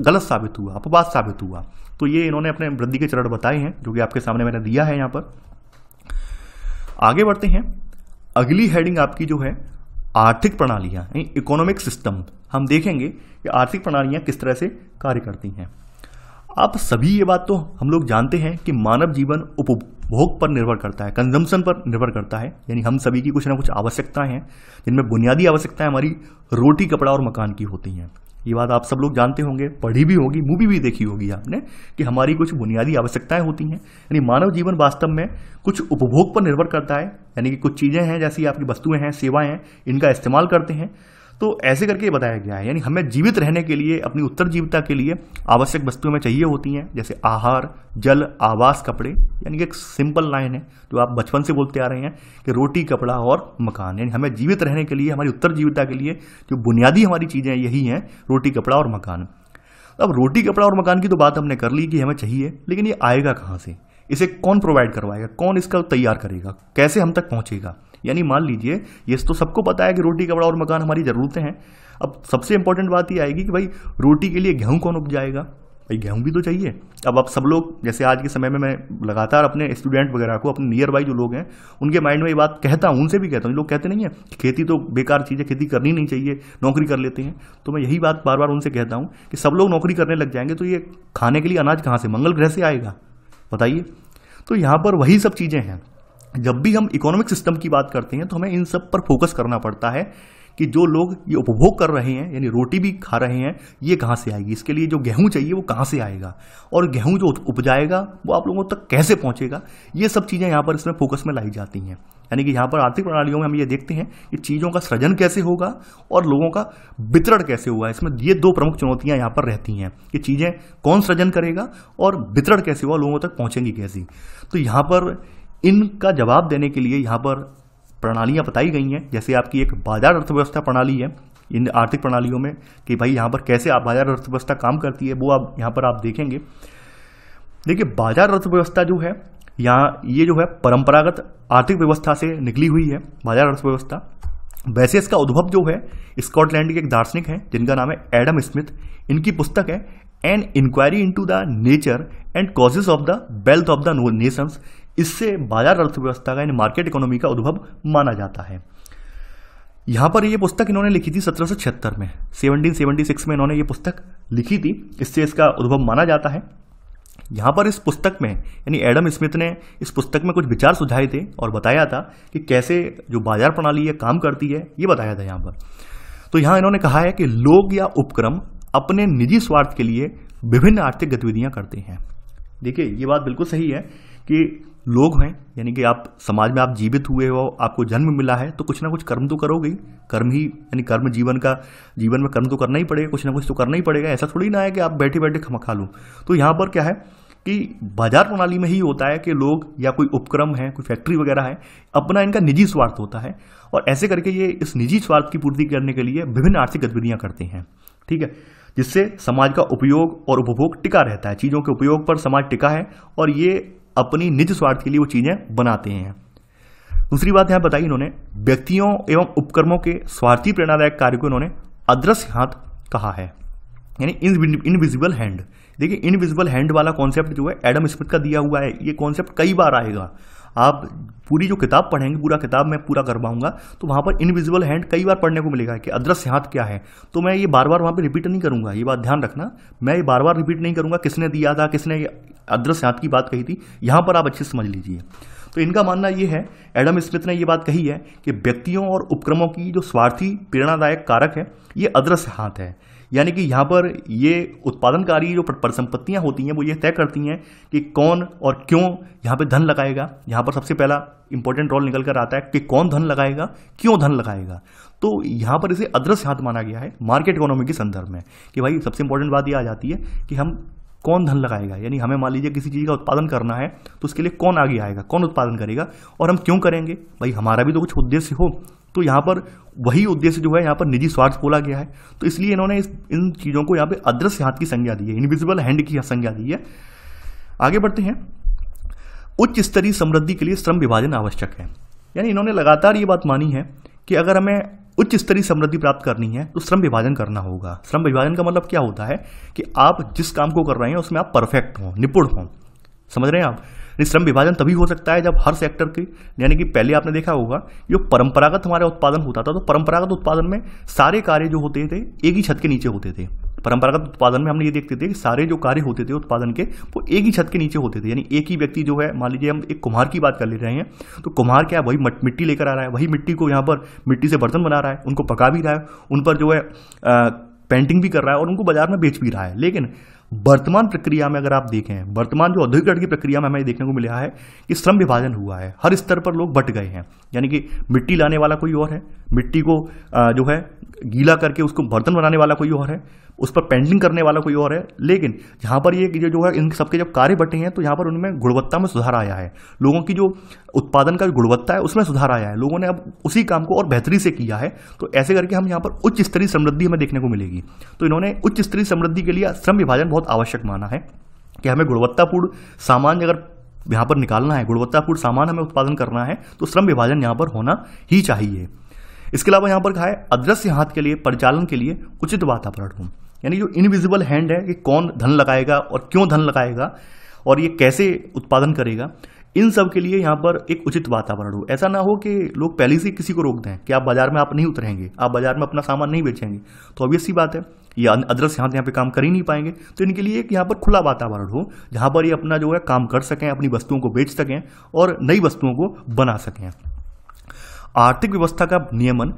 गलत साबित हुआ अपवाद साबित हुआ तो ये इन्होंने अपने वृद्धि के चरण बताए हैं जो कि आपके सामने मैंने दिया है यहाँ पर आगे बढ़ते हैं अगली हेडिंग आपकी जो है आर्थिक प्रणालियां यानी इकोनॉमिक सिस्टम हम देखेंगे कि आर्थिक प्रणालियाँ किस तरह से कार्य करती हैं आप सभी ये बात तो हम लोग जानते हैं कि मानव जीवन उपभोग पर निर्भर करता है कंजम्पशन पर निर्भर करता है यानी हम सभी की कुछ ना कुछ आवश्यकताएं हैं जिनमें बुनियादी आवश्यकताएं हमारी रोटी कपड़ा और मकान की होती हैं ये बात आप सब लोग जानते होंगे पढ़ी भी होगी मूवी भी देखी होगी आपने कि हमारी कुछ बुनियादी आवश्यकताएं होती हैं यानी मानव जीवन वास्तव में कुछ उपभोग पर निर्भर करता है यानी कि कुछ चीज़ें हैं जैसी आपकी वस्तुएं हैं सेवाएं हैं इनका इस्तेमाल करते हैं तो ऐसे करके बताया गया है यानी हमें जीवित रहने के लिए अपनी उत्तर जीविता के लिए आवश्यक वस्तुएं हमें चाहिए होती हैं जैसे आहार जल आवास कपड़े यानी कि एक सिंपल लाइन है जो आप बचपन से बोलते आ रहे हैं कि रोटी कपड़ा और मकान यानी हमें जीवित रहने के लिए हमारी उत्तर जीविता के लिए जो बुनियादी हमारी चीज़ें यही हैं रोटी कपड़ा और मकान अब रोटी कपड़ा और मकान की तो बात हमने कर ली कि हमें चाहिए लेकिन ये आएगा कहाँ से इसे कौन प्रोवाइड करवाएगा कौन इसका तैयार करेगा कैसे हम तक पहुँचेगा यानी मान लीजिए ये तो सबको पता है कि रोटी कपड़ा और मकान हमारी ज़रूरतें हैं अब सबसे इंपॉर्टेंट बात ये आएगी कि भाई रोटी के लिए गेहूँ कौन उपजाएगा भाई गेहूँ भी तो चाहिए अब आप सब लोग जैसे आज के समय में मैं लगातार अपने स्टूडेंट वगैरह को अपने नियर बाई जो लोग हैं उनके माइंड में ये बात कहता हूँ उनसे भी कहता हूँ लोग कहते नहीं है खेती तो बेकार चीज़ है खेती करनी नहीं चाहिए नौकरी कर लेते हैं तो मैं यही बात बार बार उनसे कहता हूँ कि सब लोग नौकरी करने लग जाएंगे तो ये खाने के लिए अनाज कहाँ से मंगल ग्रह से आएगा बताइए तो यहाँ पर वही सब चीज़ें हैं जब भी हम इकोनॉमिक सिस्टम की बात करते हैं तो हमें इन सब पर फोकस करना पड़ता है कि जो लोग ये उपभोग कर रहे हैं यानी रोटी भी खा रहे हैं ये कहाँ से आएगी इसके लिए जो गेहूँ चाहिए वो कहाँ से आएगा और गेहूँ जो उपजाएगा वो आप लोगों तक कैसे पहुँचेगा ये सब चीज़ें यहाँ पर इसमें फोकस में लाई जाती हैं यानी कि यहाँ पर आर्थिक प्रणालियों में हम ये देखते हैं कि चीज़ों का सृजन कैसे होगा और लोगों का वितरण कैसे होगा इसमें ये दो प्रमुख चुनौतियाँ यहाँ पर रहती हैं कि चीज़ें कौन सृजन करेगा और वितरण कैसे हुआ लोगों तक पहुँचेंगी कैसी तो यहाँ पर इनका जवाब देने के लिए यहाँ पर प्रणालियाँ बताई गई हैं जैसे आपकी एक बाजार अर्थव्यवस्था प्रणाली है इन आर्थिक प्रणालियों में कि भाई यहाँ पर कैसे आप बाजार अर्थव्यवस्था काम करती है वो आप यहाँ पर आप देखेंगे देखिए बाजार अर्थव्यवस्था जो है यहाँ ये जो है परंपरागत आर्थिक व्यवस्था से निकली हुई है बाजार अर्थव्यवस्था वैसे इसका उद्भव जो है स्कॉटलैंड के एक दार्शनिक हैं जिनका नाम है एडम स्मिथ इनकी पुस्तक है an inquiry into the nature and causes of the wealth of the nations इससे बाजार अर्थव्यवस्था का यानी मार्केट इकोनॉमी का उद्भव माना जाता है यहां पर यह पुस्तक इन्होंने लिखी थी सत्रह में 1776 में इन्होंने ये पुस्तक लिखी थी इससे इसका उद्भव माना जाता है यहां पर इस पुस्तक में यानी एडम स्मिथ ने इस पुस्तक में कुछ विचार सुझाए थे और बताया था कि कैसे जो बाजार प्रणाली है काम करती है ये बताया था यहाँ पर तो यहाँ इन्होंने कहा है कि लोग या उपक्रम अपने निजी स्वार्थ के लिए विभिन्न आर्थिक गतिविधियां करते हैं देखिए ये बात बिल्कुल सही है कि लोग हैं यानी कि आप समाज में आप जीवित हुए हो आपको जन्म मिला है तो कुछ ना कुछ कर्म तो करोगे ही कर्म ही यानी कर्म जीवन का जीवन में कर्म तो करना ही पड़ेगा कुछ ना कुछ तो करना ही पड़ेगा ऐसा थोड़ी ना है कि आप बैठे बैठे खमा खा लूँ तो यहाँ पर क्या है कि बाजार प्रणाली में ही होता है कि लोग या कोई उपक्रम है कोई फैक्ट्री वगैरह है अपना इनका निजी स्वार्थ होता है और ऐसे करके ये इस निजी स्वार्थ की पूर्ति करने के लिए विभिन्न आर्थिक गतिविधियाँ करते हैं ठीक है जिससे समाज का उपयोग और उपभोग टिका रहता है चीज़ों के उपयोग पर समाज टिका है और ये अपनी निज स्वार्थ के लिए वो चीज़ें बनाते हैं दूसरी बात यहां बताई इन्होंने व्यक्तियों एवं उपक्रमों के स्वार्थी प्रेरणादायक कार्य को इन्होंने अदृश्य हाथ कहा है यानी इनविजिबल हैंड देखिए इनविजिबल हैंड वाला कॉन्सेप्ट जो है एडम स्मिथ का दिया हुआ है ये कॉन्सेप्ट कई बार आएगा आप पूरी जो किताब पढ़ेंगे पूरा किताब मैं पूरा कर पाऊंगा तो वहां पर इनविजिबल हैंड कई बार पढ़ने को मिलेगा कि अदृश्य हाथ क्या है तो मैं ये बार बार वहां पे रिपीट नहीं करूंगा ये बात ध्यान रखना मैं ये बार बार रिपीट नहीं करूंगा किसने दिया था किसने अदृश्य हाथ की बात कही थी यहाँ पर आप अच्छे से समझ लीजिए तो इनका मानना यह है एडम स्मिथ ने ये बात कही है कि व्यक्तियों और उपक्रमों की जो स्वार्थी प्रेरणादायक कारक है ये अदृश्य हाथ है यानी कि यहाँ पर ये उत्पादनकारी जो परिसंपत्तियाँ होती हैं वो ये तय करती हैं कि कौन और क्यों यहाँ पे धन लगाएगा यहाँ पर सबसे पहला इंपॉर्टेंट रोल निकल कर आता है कि कौन धन लगाएगा क्यों धन लगाएगा तो यहाँ पर इसे अदृश्य हाथ माना गया है मार्केट इकोनॉमी के संदर्भ में कि भाई सबसे इंपॉर्टेंट बात ये आ जाती है कि हम कौन धन लगाएगा यानी हमें मान लीजिए किसी चीज़ का उत्पादन करना है तो उसके लिए कौन आगे आएगा कौन उत्पादन करेगा और हम क्यों करेंगे भाई हमारा भी तो कुछ उद्देश्य हो तो यहाँ पर वही उद्देश्य जो है यहाँ पर निजी स्वार्थ बोला गया है तो इसलिए इन्होंने इस इन चीज़ों को यहाँ पे अदृश्य हाथ की संज्ञा दी है इनविजिबल हैंड की संज्ञा दी है आगे बढ़ते हैं उच्च स्तरीय समृद्धि के लिए श्रम विभाजन आवश्यक है यानी इन्होंने लगातार ये बात मानी है कि अगर हमें उच्च स्तरीय समृद्धि प्राप्त करनी है तो श्रम विभाजन करना होगा श्रम विभाजन का मतलब क्या होता है कि आप जिस काम को कर रहे हैं उसमें आप परफेक्ट हों निपुण हों समझ रहे हैं आप श्रम विभाजन तभी हो सकता है जब हर सेक्टर की यानी कि पहले आपने देखा होगा जो परंपरागत हमारा उत्पादन होता था तो परंपरागत उत्पादन में सारे कार्य जो होते थे एक ही छत के नीचे होते थे परंपरागत उत्पादन में हमने ये देखते थे कि सारे जो कार्य होते थे उत्पादन के वो एक ही छत के नीचे होते थे यानी एक ही व्यक्ति जो है मान लीजिए हम एक कुम्हार की बात कर ले रहे हैं तो कुम्हार क्या है वही मिट्टी लेकर आ रहा है वही मिट्टी को यहाँ पर मिट्टी से बर्तन बना रहा है उनको पका भी रहा है उन पर जो है पेंटिंग भी कर रहा है और उनको बाजार में बेच भी रहा है लेकिन वर्तमान प्रक्रिया में अगर आप देखें वर्तमान जो औद्योगिकरण की प्रक्रिया में हमें देखने को मिला है कि श्रम विभाजन हुआ है हर स्तर पर लोग बट गए हैं यानी कि मिट्टी लाने वाला कोई और है मिट्टी को जो है गीला करके उसको बर्तन बनाने वाला कोई और है उस पर पेंडिंग करने वाला कोई और है लेकिन यहाँ पर ये जो है इन सबके जब कार्य बटे हैं तो यहाँ पर उनमें गुणवत्ता में सुधार आया है लोगों की जो उत्पादन का गुणवत्ता है उसमें सुधार आया है लोगों ने अब उसी काम को और बेहतरी से किया है तो ऐसे करके हम यहाँ पर उच्च स्तरीय समृद्धि हमें देखने को मिलेगी तो इन्होंने उच्च स्तरीय समृद्धि के लिए श्रम विभाजन बहुत आवश्यक माना है कि हमें गुणवत्तापूर्ण सामान अगर यहाँ पर निकालना है गुणवत्तापूर्ण सामान हमें उत्पादन करना है तो श्रम विभाजन यहाँ पर होना ही चाहिए इसके अलावा यहाँ पर कहा है अदृश्य हाथ के लिए परिचालन के लिए उचित वातावरण हूँ यानी जो इनविजिबल हैंड है कि कौन धन लगाएगा और क्यों धन लगाएगा और ये कैसे उत्पादन करेगा इन सब के लिए यहाँ पर एक उचित वातावरण हो ऐसा ना हो कि लोग पहले से किसी को रोक दें कि आप बाजार में आप नहीं उतरेंगे आप बाजार में अपना सामान नहीं बेचेंगे तो ऑब्वियस ही बात है ये अदरस यहाँ यहाँ पे काम कर ही नहीं पाएंगे तो इनके लिए एक यहाँ पर खुला वातावरण हो जहाँ पर ये अपना जो है काम कर सकें अपनी वस्तुओं को बेच सकें और नई वस्तुओं को बना सकें आर्थिक व्यवस्था का नियमन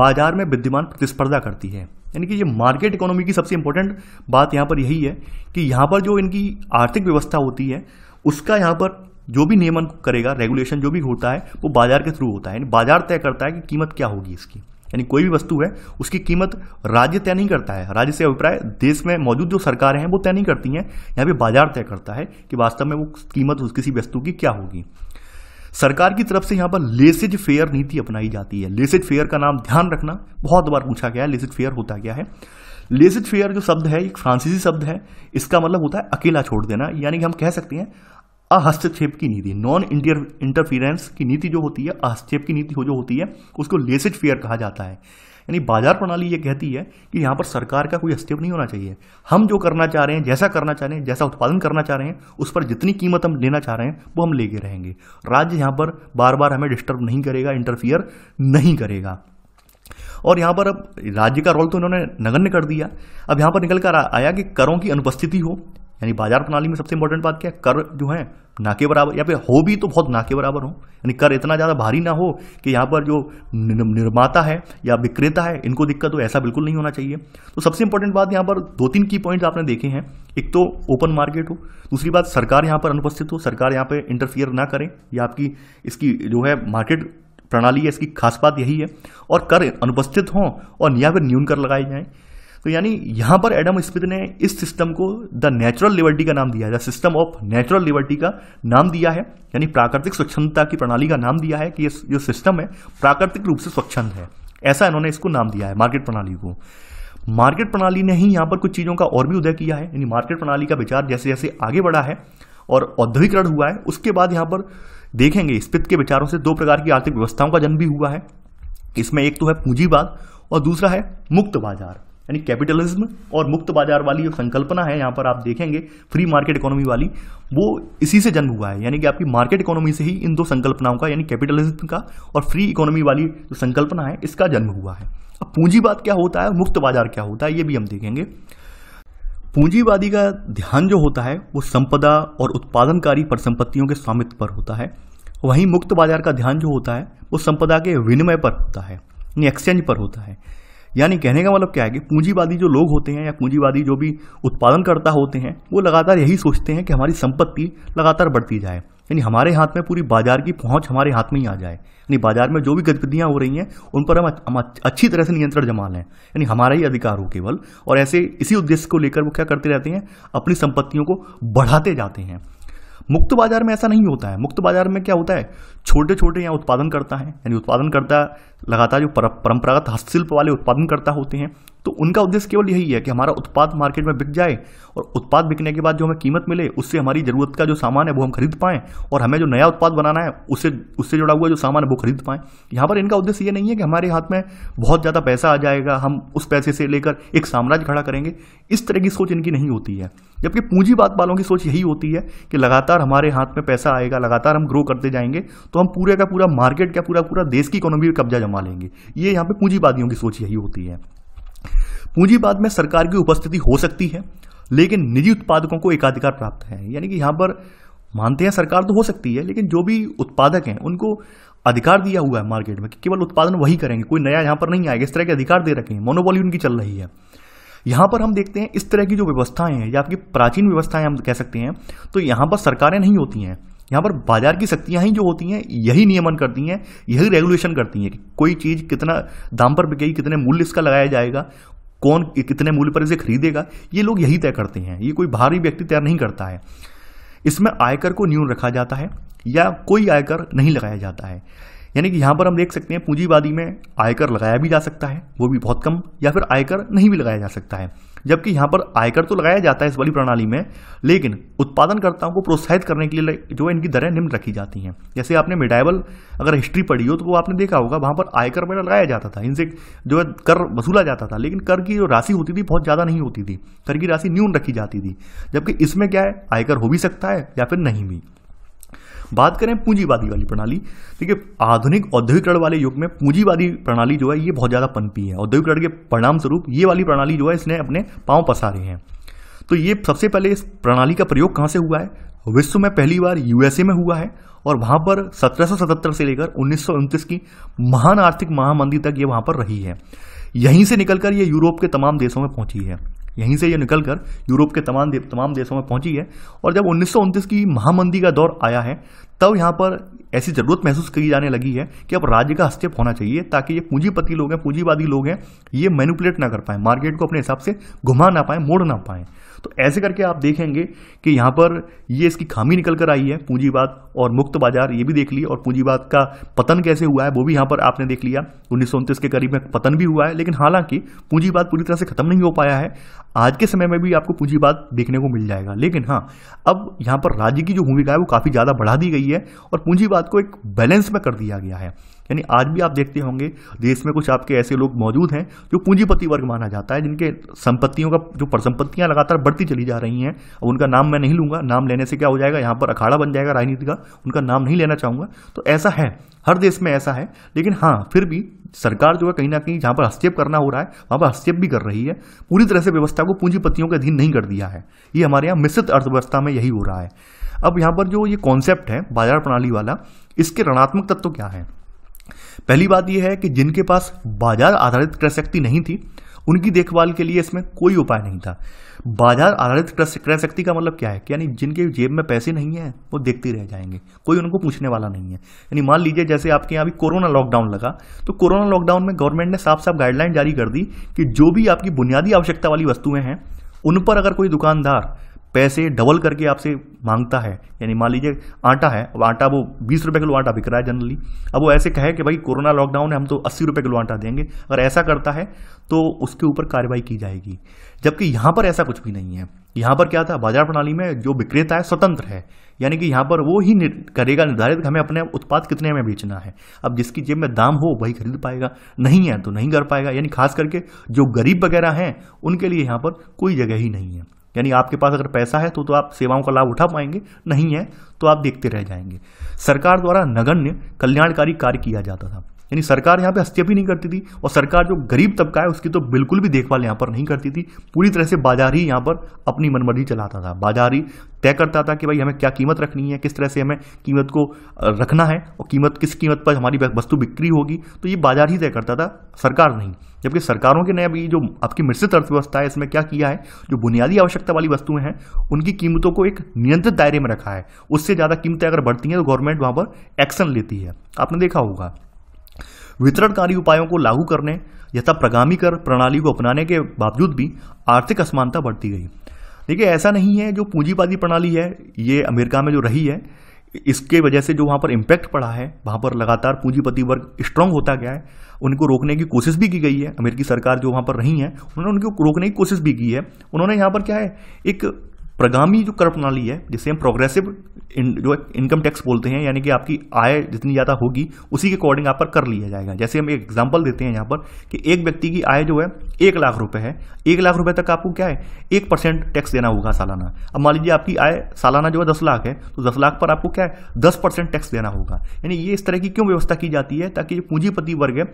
बाजार में विद्यमान प्रतिस्पर्धा करती है यानी कि ये मार्केट इकोनॉमी की सबसे इंपॉर्टेंट बात यहाँ पर यही है कि यहाँ पर जो इनकी आर्थिक व्यवस्था होती है उसका यहाँ पर जो भी नियमन करेगा रेगुलेशन जो भी होता है वो बाजार के थ्रू होता है यानी बाजार तय करता है कि कीमत क्या होगी इसकी यानी कोई भी वस्तु है उसकी कीमत राज्य तय नहीं करता है राज्य से अभिप्राय देश में मौजूद जो सरकारें हैं वो तय नहीं करती हैं यहाँ पे बाजार तय करता है कि वास्तव में वो कीमत उस किसी वस्तु की क्या होगी सरकार की तरफ से यहां पर लेसेज फेयर नीति अपनाई जाती है लेसेज फेयर का नाम ध्यान रखना बहुत बार पूछा गया है लेसेज फेयर होता क्या है लेसेज फेयर जो शब्द है एक फ्रांसीसी शब्द है इसका मतलब होता है अकेला छोड़ देना यानी कि हम कह सकते हैं अहस्तक्षेप की नीति नॉन इंटरफियरेंस की नीति जो होती है अहस्तक्षेप की नीति जो होती है उसको लेसेज फेयर कहा जाता है यानी बाजार प्रणाली ये कहती है कि यहाँ पर सरकार का कोई अस्तित्व नहीं होना चाहिए हम जो करना चाह रहे हैं जैसा करना चाह रहे हैं जैसा उत्पादन करना चाह रहे हैं उस पर जितनी कीमत हम लेना चाह रहे हैं वो हम लेके रहेंगे राज्य यहाँ पर बार बार हमें डिस्टर्ब नहीं करेगा इंटरफियर नहीं करेगा और यहाँ पर अब राज्य का रोल तो इन्होंने नगण्य कर दिया अब यहाँ पर निकल कर आया कि करों की अनुपस्थिति हो यानी बाजार प्रणाली में सबसे इंपॉर्टेंट बात क्या है कर जो है ना के बराबर या फिर हो भी तो बहुत ना के बराबर हो यानी कर इतना ज़्यादा भारी ना हो कि यहाँ पर जो निर्माता है या विक्रेता है इनको दिक्कत हो ऐसा बिल्कुल नहीं होना चाहिए तो सबसे इंपॉर्टेंट बात यहाँ पर दो तीन की पॉइंट आपने देखे हैं एक तो ओपन मार्केट हो दूसरी बात सरकार यहाँ पर अनुपस्थित हो सरकार यहाँ पर इंटरफियर ना करें या आपकी इसकी जो है मार्केट प्रणाली है इसकी खास बात यही है और कर अनुपस्थित हों और या फिर न्यून कर लगाए जाएँ तो यानी यहां पर एडम स्मिथ ने इस सिस्टम को द नेचुरल लिबर्टी का नाम दिया है the system of natural liberty का नाम दिया है यानी प्राकृतिक स्वच्छता की प्रणाली का नाम दिया है कि जो सिस्टम है प्राकृतिक रूप से स्वच्छंद है ऐसा इन्होंने इसको नाम दिया है मार्केट प्रणाली को मार्केट प्रणाली ने ही यहां पर कुछ चीज़ों का और भी उदय किया है यानी मार्केट प्रणाली का विचार जैसे जैसे आगे बढ़ा है और औद्योगिकरण हुआ है उसके बाद यहाँ पर देखेंगे स्पित के विचारों से दो प्रकार की आर्थिक व्यवस्थाओं का जन्म भी हुआ है इसमें एक तो है पूंजीवाद और दूसरा है मुक्त बाजार यानी कैपिटलिज्म और मुक्त बाजार वाली जो संकल्पना है यहाँ पर आप देखेंगे फ्री मार्केट इकोनॉमी वाली वो इसी से जन्म हुआ है यानी कि आपकी मार्केट इकोनॉमी से ही इन दो संकल्पनाओं का यानी कैपिटलिज्म का और फ्री इकोनॉमी वाली जो संकल्पना है इसका जन्म हुआ है अब पूंजीवाद क्या होता है मुक्त बाजार क्या होता है ये भी हम देखेंगे पूंजीवादी का ध्यान जो होता है वो संपदा और उत्पादनकारी परिसंपत्तियों के स्वामित्व पर होता है वहीं मुक्त बाजार का ध्यान जो होता है वो संपदा के विनिमय पर होता है एक्सचेंज पर होता है यानी कहने का मतलब क्या है कि पूंजीवादी जो लोग होते हैं या पूंजीवादी जो भी उत्पादन करता होते हैं वो लगातार यही सोचते हैं कि हमारी संपत्ति लगातार बढ़ती जाए यानी हमारे हाथ में पूरी बाजार की पहुंच हमारे हाथ में ही आ जाए यानी बाजार में जो भी गतिविधियां हो रही हैं उन पर हम, हम अच्छी तरह से नियंत्रण जमा लें यानी हमारा ही अधिकार हो केवल और ऐसे इसी उद्देश्य को लेकर वो क्या करते रहते हैं अपनी संपत्तियों को बढ़ाते जाते हैं मुक्त बाजार में ऐसा नहीं होता है मुक्त बाजार में क्या होता है छोटे छोटे यहाँ उत्पादन करता है यानी उत्पादन करता लगातार जो परंपरागत हस्तशिल्प वाले उत्पादन करता होते हैं तो उनका उद्देश्य केवल यही है कि हमारा उत्पाद मार्केट में बिक जाए और उत्पाद बिकने के बाद जो हमें कीमत मिले उससे हमारी ज़रूरत का जो सामान है वो हम खरीद पाएँ और हमें जो नया उत्पाद बनाना है उससे उससे जुड़ा हुआ जो सामान है वो खरीद पाएँ यहाँ पर इनका उद्देश्य ये नहीं है कि हमारे हाथ में बहुत ज़्यादा पैसा आ जाएगा हम उस पैसे से लेकर एक साम्राज्य खड़ा करेंगे इस तरह की सोच इनकी नहीं होती है जबकि पूंजीवाद वालों की सोच यही होती है कि लगातार हमारे हाथ में पैसा आएगा लगातार हम ग्रो करते जाएंगे तो हम पूरे का पूरा मार्केट का पूरा पूरा देश की इकोनॉमी पर कब्जा जमा लेंगे ये यहाँ पे पूंजीवादियों की सोच यही होती है पूंजीवाद में सरकार की उपस्थिति हो सकती है लेकिन निजी उत्पादकों को एकाधिकार प्राप्त है यानी कि यहाँ पर मानते हैं सरकार तो हो सकती है लेकिन जो भी उत्पादक हैं उनको अधिकार दिया हुआ है मार्केट में कि केवल उत्पादन वही करेंगे कोई नया यहाँ पर नहीं आएगा इस तरह के अधिकार दे रखे हैं मोनोपोली उनकी चल रही है यहाँ पर हम देखते हैं इस तरह की जो व्यवस्थाएं हैं या आपकी प्राचीन व्यवस्थाएं हम कह सकते हैं तो यहाँ पर सरकारें नहीं होती हैं यहाँ पर बाजार की शक्तियाँ ही जो होती हैं यही नियमन करती हैं यही रेगुलेशन करती हैं कि कोई चीज़ कितना दाम पर बिकेगी कितने मूल्य इसका लगाया जाएगा कौन कितने मूल्य पर इसे खरीदेगा ये लोग यही तय करते हैं ये कोई बाहरी व्यक्ति तय नहीं करता है इसमें आयकर को न्यून रखा जाता है या कोई आयकर नहीं लगाया जाता है यानी कि यहाँ पर हम देख सकते हैं पूंजीवादी में आयकर लगाया भी जा सकता है वो भी बहुत कम या फिर आयकर नहीं भी लगाया जा सकता है जबकि यहाँ पर आयकर तो लगाया जाता है इस वाली प्रणाली में लेकिन उत्पादनकर्ताओं को प्रोत्साहित करने के लिए जो इनकी दरें निम्न रखी जाती हैं जैसे आपने मिडाइबल अगर हिस्ट्री पढ़ी हो तो वो आपने देखा होगा वहाँ पर आयकर वगैरह लगाया जाता था इनसे जो है कर वसूला जाता था लेकिन कर की जो राशि होती थी बहुत ज़्यादा नहीं होती थी कर की राशि न्यून रखी जाती थी जबकि इसमें क्या है आयकर हो भी सकता है या फिर नहीं भी बात करें पूंजीवादी वाली प्रणाली देखिए आधुनिक औद्योगिकरण वाले युग में पूंजीवादी प्रणाली जो है ये बहुत ज़्यादा पनपी है औद्योगिकरण के परिणाम स्वरूप ये वाली प्रणाली जो है इसने अपने पाँव पसारे हैं तो ये सबसे पहले इस प्रणाली का प्रयोग कहाँ से हुआ है विश्व में पहली बार यूएसए में हुआ है और वहाँ पर सत्रह से लेकर उन्नीस की महान आर्थिक महामंदी तक ये वहाँ पर रही है यहीं से निकलकर ये यूरोप के तमाम देशों में पहुंची है यहीं से ये निकलकर यूरोप के तमाम तमाम देशों में पहुंची है और जब उन्नीस की महामंदी का दौर आया है तब यहाँ पर ऐसी ज़रूरत महसूस की जाने लगी है कि अब राज्य का हस्तक्षेप होना चाहिए ताकि ये पूंजीपति लोग हैं पूंजीवादी लोग हैं ये मैनिपुलेट ना कर पाएँ मार्केट को अपने हिसाब से घुमा ना पाएँ मोड़ ना पाएँ तो ऐसे करके आप देखेंगे कि यहाँ पर ये इसकी खामी निकल कर आई है पूंजीवाद और मुक्त बाजार ये भी देख लिया और पूंजीवाद का पतन कैसे हुआ है वो भी यहाँ पर आपने देख लिया उन्नीस के करीब में पतन भी हुआ है लेकिन हालांकि पूंजीवाद पूरी तरह से खत्म नहीं हो पाया है आज के समय में भी आपको पूंजीवाद देखने को मिल जाएगा लेकिन हाँ अब यहाँ पर राज्य की जो भूमिका है वो काफ़ी ज़्यादा बढ़ा दी गई है और पूंजीवाद को एक बैलेंस में कर दिया गया है यानी आज भी आप देखते होंगे देश में कुछ आपके ऐसे लोग मौजूद हैं जो पूंजीपति वर्ग माना जाता है जिनके संपत्तियों का जो परसंपत्तियां लगातार बढ़ती चली जा रही हैं अब उनका नाम मैं नहीं लूंगा नाम लेने से क्या हो जाएगा यहाँ पर अखाड़ा बन जाएगा राजनीति का उनका नाम नहीं लेना चाहूँगा तो ऐसा है हर देश में ऐसा है लेकिन हाँ फिर भी सरकार जो है कहीं ना कहीं जहाँ पर हस्तक्षेप करना हो रहा है वहाँ पर हस्तक्षेप भी कर रही है पूरी तरह से व्यवस्था को पूंजीपतियों के अधीन नहीं कर दिया है ये हमारे यहाँ मिश्रित अर्थव्यवस्था में यही हो रहा है अब यहाँ पर जो ये कॉन्सेप्ट है बाजार प्रणाली वाला इसके ऋणात्मक तत्व तो क्या है पहली बात यह है कि जिनके पास बाजार आधारित क्रय शक्ति नहीं थी उनकी देखभाल के लिए इसमें कोई उपाय नहीं था बाजार आधारित क्रय शक्ति का मतलब क्या है कि यानी जिनके जेब में पैसे नहीं हैं वो देखते रह जाएंगे कोई उनको पूछने वाला नहीं है यानी मान लीजिए जैसे आपके यहाँ भी कोरोना लॉकडाउन लगा तो कोरोना लॉकडाउन में गवर्नमेंट ने साफ साफ गाइडलाइन जारी कर दी कि जो भी आपकी बुनियादी आवश्यकता वाली वस्तुएं हैं उन पर अगर कोई दुकानदार पैसे डबल करके आपसे मांगता है यानी मान लीजिए आटा है अब आटा वो बीस रुपये किलो आटा बिक रहा है जनरली अब वो ऐसे कहे कि भाई कोरोना लॉकडाउन है हम तो अस्सी रुपये किलो आटा देंगे अगर ऐसा करता है तो उसके ऊपर कार्रवाई की जाएगी जबकि यहाँ पर ऐसा कुछ भी नहीं है यहाँ पर क्या था बाजार प्रणाली में जो विक्रेता है स्वतंत्र है यानी कि यहाँ पर वो ही निर, करेगा निर्धारित हमें अपने उत्पाद कितने में बेचना है अब जिसकी जेब में दाम हो वही खरीद पाएगा नहीं है तो नहीं कर पाएगा यानी खास करके जो गरीब वगैरह हैं उनके लिए यहाँ पर कोई जगह ही नहीं है यानी आपके पास अगर पैसा है तो तो आप सेवाओं का लाभ उठा पाएंगे नहीं है तो आप देखते रह जाएंगे सरकार द्वारा नगण्य कल्याणकारी कार्य किया जाता था यानी सरकार यहाँ पे हस्तक्षेप ही नहीं करती थी और सरकार जो गरीब तबका है उसकी तो बिल्कुल भी देखभाल यहाँ पर नहीं करती थी पूरी तरह से बाजार ही यहाँ पर अपनी मनमर्जी चलाता था बाजार ही तय करता था कि भाई हमें क्या कीमत रखनी है किस तरह से हमें कीमत को रखना है और कीमत किस कीमत पर हमारी वस्तु बिक्री होगी तो ये बाजार ही तय करता था सरकार नहीं जबकि सरकारों के नए अभी जो आपकी मिश्रित अर्थव्यवस्था है इसमें क्या किया है जो बुनियादी आवश्यकता वाली वस्तुएं हैं उनकी कीमतों को एक नियंत्रित दायरे में रखा है उससे ज़्यादा कीमतें अगर बढ़ती हैं तो गवर्नमेंट वहाँ पर एक्शन लेती है आपने देखा होगा वितरणकारी उपायों को लागू करने यथा प्रगामी कर प्रणाली को अपनाने के बावजूद भी आर्थिक असमानता बढ़ती गई देखिए ऐसा नहीं है जो पूंजीवादी प्रणाली है ये अमेरिका में जो रही है इसके वजह से जो वहाँ पर इम्पैक्ट पड़ा है वहाँ पर लगातार पूंजीपति वर्ग स्ट्रांग होता गया है उनको रोकने की कोशिश भी की गई है अमेरिकी सरकार जो वहाँ पर रही है उन्होंने उनको रोकने की कोशिश भी की है उन्होंने यहाँ पर क्या है एक प्रगामी जो कर प्रणाली है जिसे हम प्रोग्रेसिव इन, जो इनकम टैक्स बोलते हैं यानी कि आपकी आय जितनी ज़्यादा होगी उसी के अकॉर्डिंग आप पर कर लिया जाएगा जैसे हम एक एग्जाम्पल देते हैं यहाँ पर कि एक व्यक्ति की आय जो है एक लाख रुपए है एक लाख रुपए तक आपको क्या है एक परसेंट टैक्स देना होगा सालाना अब मान लीजिए आपकी आय सालाना जो है दस लाख है तो दस लाख पर आपको क्या है दस परसेंट टैक्स देना होगा यानी ये इस तरह की क्यों व्यवस्था की जाती है ताकि जो पूंजीपति वर्ग है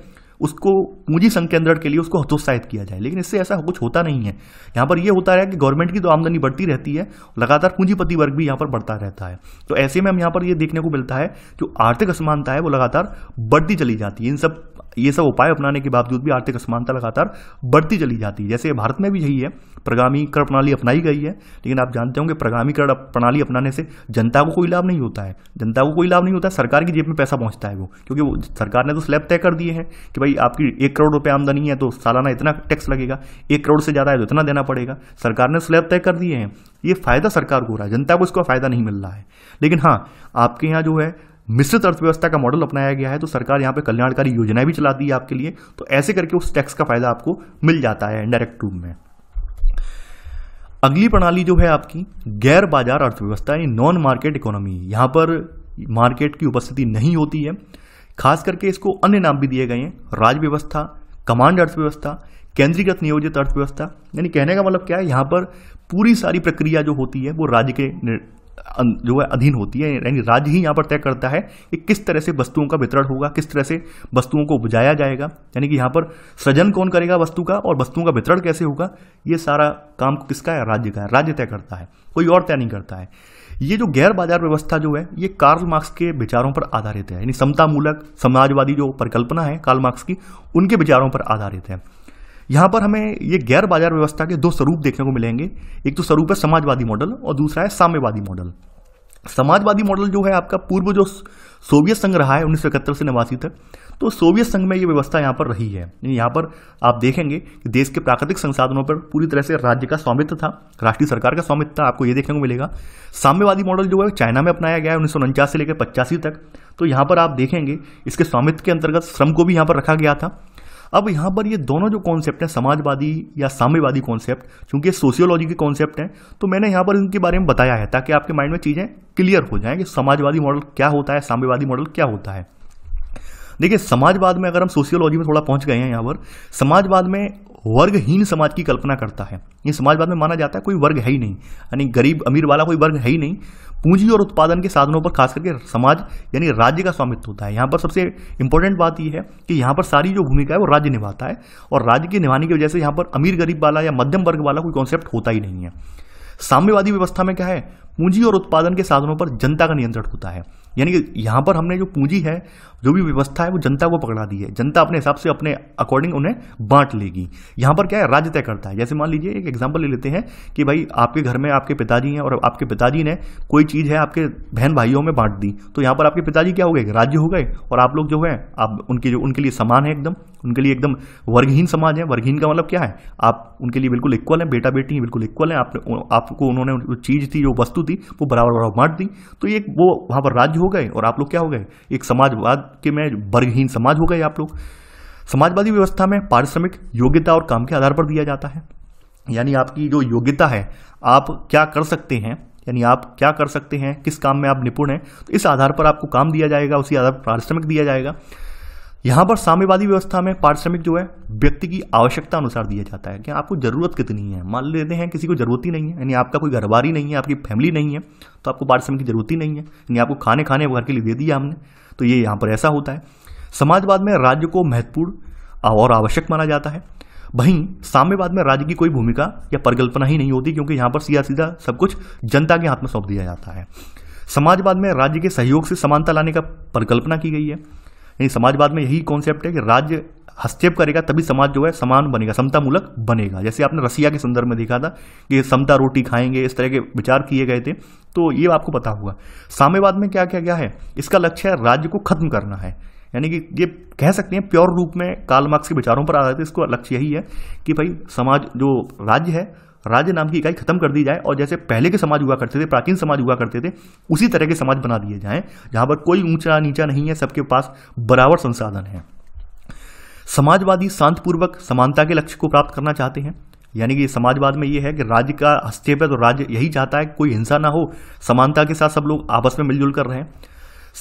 उसको पूंजी संकेंद्रण के लिए उसको हतोत्साहित किया जाए लेकिन इससे ऐसा कुछ होता नहीं है यहाँ पर यह होता है कि गवर्नमेंट की तो आमदनी बढ़ती रहती है लगातार पूंजीपति वर्ग भी यहाँ पर बढ़ता रहता है तो ऐसे में हम यहाँ पर यह देखने को मिलता है जो आर्थिक असमानता है वो लगातार बढ़ती चली जाती है इन सब ये सब उपाय अपनाने के बावजूद भी आर्थिक असमानता लगातार बढ़ती चली जाती है जैसे भारत में भी यही है प्रगामीकरण प्रणाली अपनाई गई है लेकिन आप जानते होंगे प्रगामीकरण प्रणाली अपनाने से जनता को कोई लाभ नहीं होता है जनता को कोई लाभ नहीं होता है सरकार की जेब में पैसा पहुंचता है वो क्योंकि वो सरकार ने तो स्लैब तय कर दिए हैं कि भाई आपकी एक करोड़ रुपये आमदनी है तो सालाना इतना टैक्स लगेगा एक करोड़ से ज़्यादा है तो इतना देना पड़ेगा सरकार ने स्लैब तय कर दिए हैं ये फ़ायदा सरकार को हो रहा है जनता को इसका फ़ायदा नहीं मिल रहा है लेकिन हाँ आपके यहाँ जो है मिश्रित अर्थव्यवस्था का मॉडल अपनाया गया है तो सरकार यहाँ पे कल्याणकारी योजनाएं भी चलाती है आपके लिए तो ऐसे करके उस टैक्स का फायदा आपको मिल जाता है डायरेक्ट रूप में अगली प्रणाली जो है आपकी गैर बाजार अर्थव्यवस्था यानी नॉन मार्केट इकोनॉमी यहाँ पर मार्केट की उपस्थिति नहीं होती है खास करके इसको अन्य नाम भी दिए गए हैं राज्य व्यवस्था कमांड अर्थव्यवस्था केंद्रीकृत नियोजित अर्थव्यवस्था यानी कहने का मतलब क्या है यहाँ पर पूरी सारी प्रक्रिया जो होती है वो राज्य के अं, जो है अधीन होती है यानी राज्य ही यहाँ पर तय करता है कि किस तरह से वस्तुओं का वितरण होगा किस तरह से वस्तुओं को उपजाया जाएगा यानी कि यहाँ पर सृजन कौन करेगा वस्तु का और वस्तुओं का वितरण कैसे होगा ये सारा काम किसका है राज्य का है राज्य तय करता है कोई और तय नहीं करता है ये जो गैर बाजार व्यवस्था जो है ये कार्ल मार्क्स के विचारों पर आधारित है यानी समतामूलक समाजवादी जो परिकल्पना है कार्ल मार्क्स की उनके विचारों पर आधारित है यहाँ पर हमें ये गैर बाजार व्यवस्था के दो स्वरूप देखने को मिलेंगे एक तो स्वरूप है समाजवादी मॉडल और दूसरा है साम्यवादी मॉडल समाजवादी मॉडल जो है आपका पूर्व जो सोवियत संघ रहा है उन्नीस से नवासी तक तो सोवियत संघ में ये व्यवस्था यहाँ पर रही है यहाँ पर आप देखेंगे कि देश के प्राकृतिक संसाधनों पर पूरी तरह से राज्य का स्वामित्व था राष्ट्रीय सरकार का स्वामित्व था आपको ये देखने को मिलेगा साम्यवादी मॉडल जो है चाइना में अपनाया गया है उन्नीस से लेकर पचासी तक तो यहाँ पर आप देखेंगे इसके स्वामित्व के अंतर्गत श्रम को भी यहाँ पर रखा गया था अब यहाँ पर ये दोनों जो कॉन्सेप्ट है समाजवादी या साम्यवादी कॉन्सेप्ट क्योंकि सोशियोलॉजी के कॉन्सेप्ट हैं तो मैंने यहाँ पर इनके बारे में बताया है ताकि आपके माइंड में चीज़ें क्लियर हो जाए कि समाजवादी मॉडल क्या होता है साम्यवादी मॉडल क्या होता है देखिए समाजवाद में अगर हम सोशियोलॉजी में थोड़ा पहुंच गए हैं यहाँ पर समाजवाद में वर्गहीन समाज की कल्पना करता है ये समाजवाद में माना जाता है कोई वर्ग है ही नहीं यानी गरीब अमीर वाला कोई वर्ग है ही नहीं पूंजी और उत्पादन के साधनों पर खास करके समाज यानी राज्य का स्वामित्व होता है यहाँ पर सबसे इंपॉर्टेंट बात यह है कि यहाँ पर सारी जो भूमिका है वो राज्य निभाता है और राज्य के निभाने की वजह से यहाँ पर अमीर गरीब वाला या मध्यम वर्ग वाला कोई कॉन्सेप्ट होता ही नहीं है साम्यवादी व्यवस्था में क्या है पूंजी और उत्पादन के साधनों पर जनता का नियंत्रण होता है यानी कि यहाँ पर हमने जो पूंजी है जो भी व्यवस्था है वो जनता को पकड़ा दी है जनता अपने हिसाब से अपने अकॉर्डिंग उन्हें बांट लेगी यहाँ पर क्या है राज्य तय करता है जैसे मान लीजिए एक एग्जाम्पल ले लेते हैं कि भाई आपके घर में आपके पिताजी हैं और आपके पिताजी ने कोई चीज़ है आपके बहन भाइयों में बांट दी तो यहाँ पर आपके पिताजी क्या हो गए राज्य हो गए और आप लोग जो है आप उनकी जो उनके लिए समान है एकदम उनके लिए एकदम वर्गहीन समाज है वर्गहीन का मतलब क्या है आप उनके लिए बिल्कुल इक्वल हैं बेटा बेटी बिल्कुल इक्वल हैं आपने आपको उन्होंने जो चीज़ थी जो वस्तु थी वो बराबर बराबर बांट दी तो ये वो वहाँ पर राज्य हो गए और आप लोग क्या हो गए एक समाजवाद के में वर्गहीन समाज हो गए आप लोग समाजवादी व्यवस्था में पारिश्रमिक योग्यता और काम के आधार पर दिया जाता है यानी आपकी जो योग्यता है आप क्या कर सकते हैं यानी आप क्या कर सकते हैं किस काम में आप निपुण हैं तो इस आधार पर आपको काम दिया जाएगा उसी आधार पर पारिश्रमिक दिया जाएगा यहाँ पर साम्यवादी व्यवस्था में पारिश्रमिक जो है व्यक्ति की आवश्यकता अनुसार दिया जाता है कि आपको ज़रूरत कितनी है मान लेते हैं किसी को ज़रूरत ही नहीं है यानी आपका कोई घरवारी नहीं है आपकी फैमिली नहीं है तो आपको पारिश्रमिक की ज़रूरत ही नहीं है यानी आपको खाने खाने घर के लिए दे दिया हमने तो ये यहाँ पर ऐसा होता है समाजवाद में राज्य को महत्वपूर्ण और आवश्यक माना जाता है वहीं साम्यवाद में राज्य की कोई भूमिका या परिकल्पना ही नहीं होती क्योंकि यहाँ पर सीधा सीधा सब कुछ जनता के हाथ में सौंप दिया जाता है समाजवाद में राज्य के सहयोग से समानता लाने का परिकल्पना की गई है यानी समाजवाद में यही कॉन्सेप्ट है कि राज्य हस्तक्षेप करेगा तभी समाज जो है समान बनेगा समतामूलक बनेगा जैसे आपने रसिया के संदर्भ में देखा था कि समता रोटी खाएंगे इस तरह के विचार किए गए थे तो ये आपको पता होगा साम्यवाद में क्या क्या क्या है इसका लक्ष्य है राज्य को खत्म करना है यानी कि ये कह सकते हैं प्योर रूप में काल मार्क्स के विचारों पर आधारित इसको लक्ष्य यही है कि भाई समाज जो राज्य है राज्य नाम की इकाई खत्म कर दी जाए और जैसे पहले के समाज हुआ करते थे प्राचीन समाज हुआ करते थे उसी तरह के समाज बना दिए जाएं जहां पर कोई ऊंचा नीचा नहीं है सबके पास बराबर संसाधन है समाजवादी शांतपूर्वक समानता के लक्ष्य को प्राप्त करना चाहते हैं यानी कि समाजवाद में यह है कि राज्य का हस्तक्षेप है तो राज्य यही चाहता है कोई हिंसा ना हो समानता के साथ सब लोग आपस में मिलजुल कर रहे हैं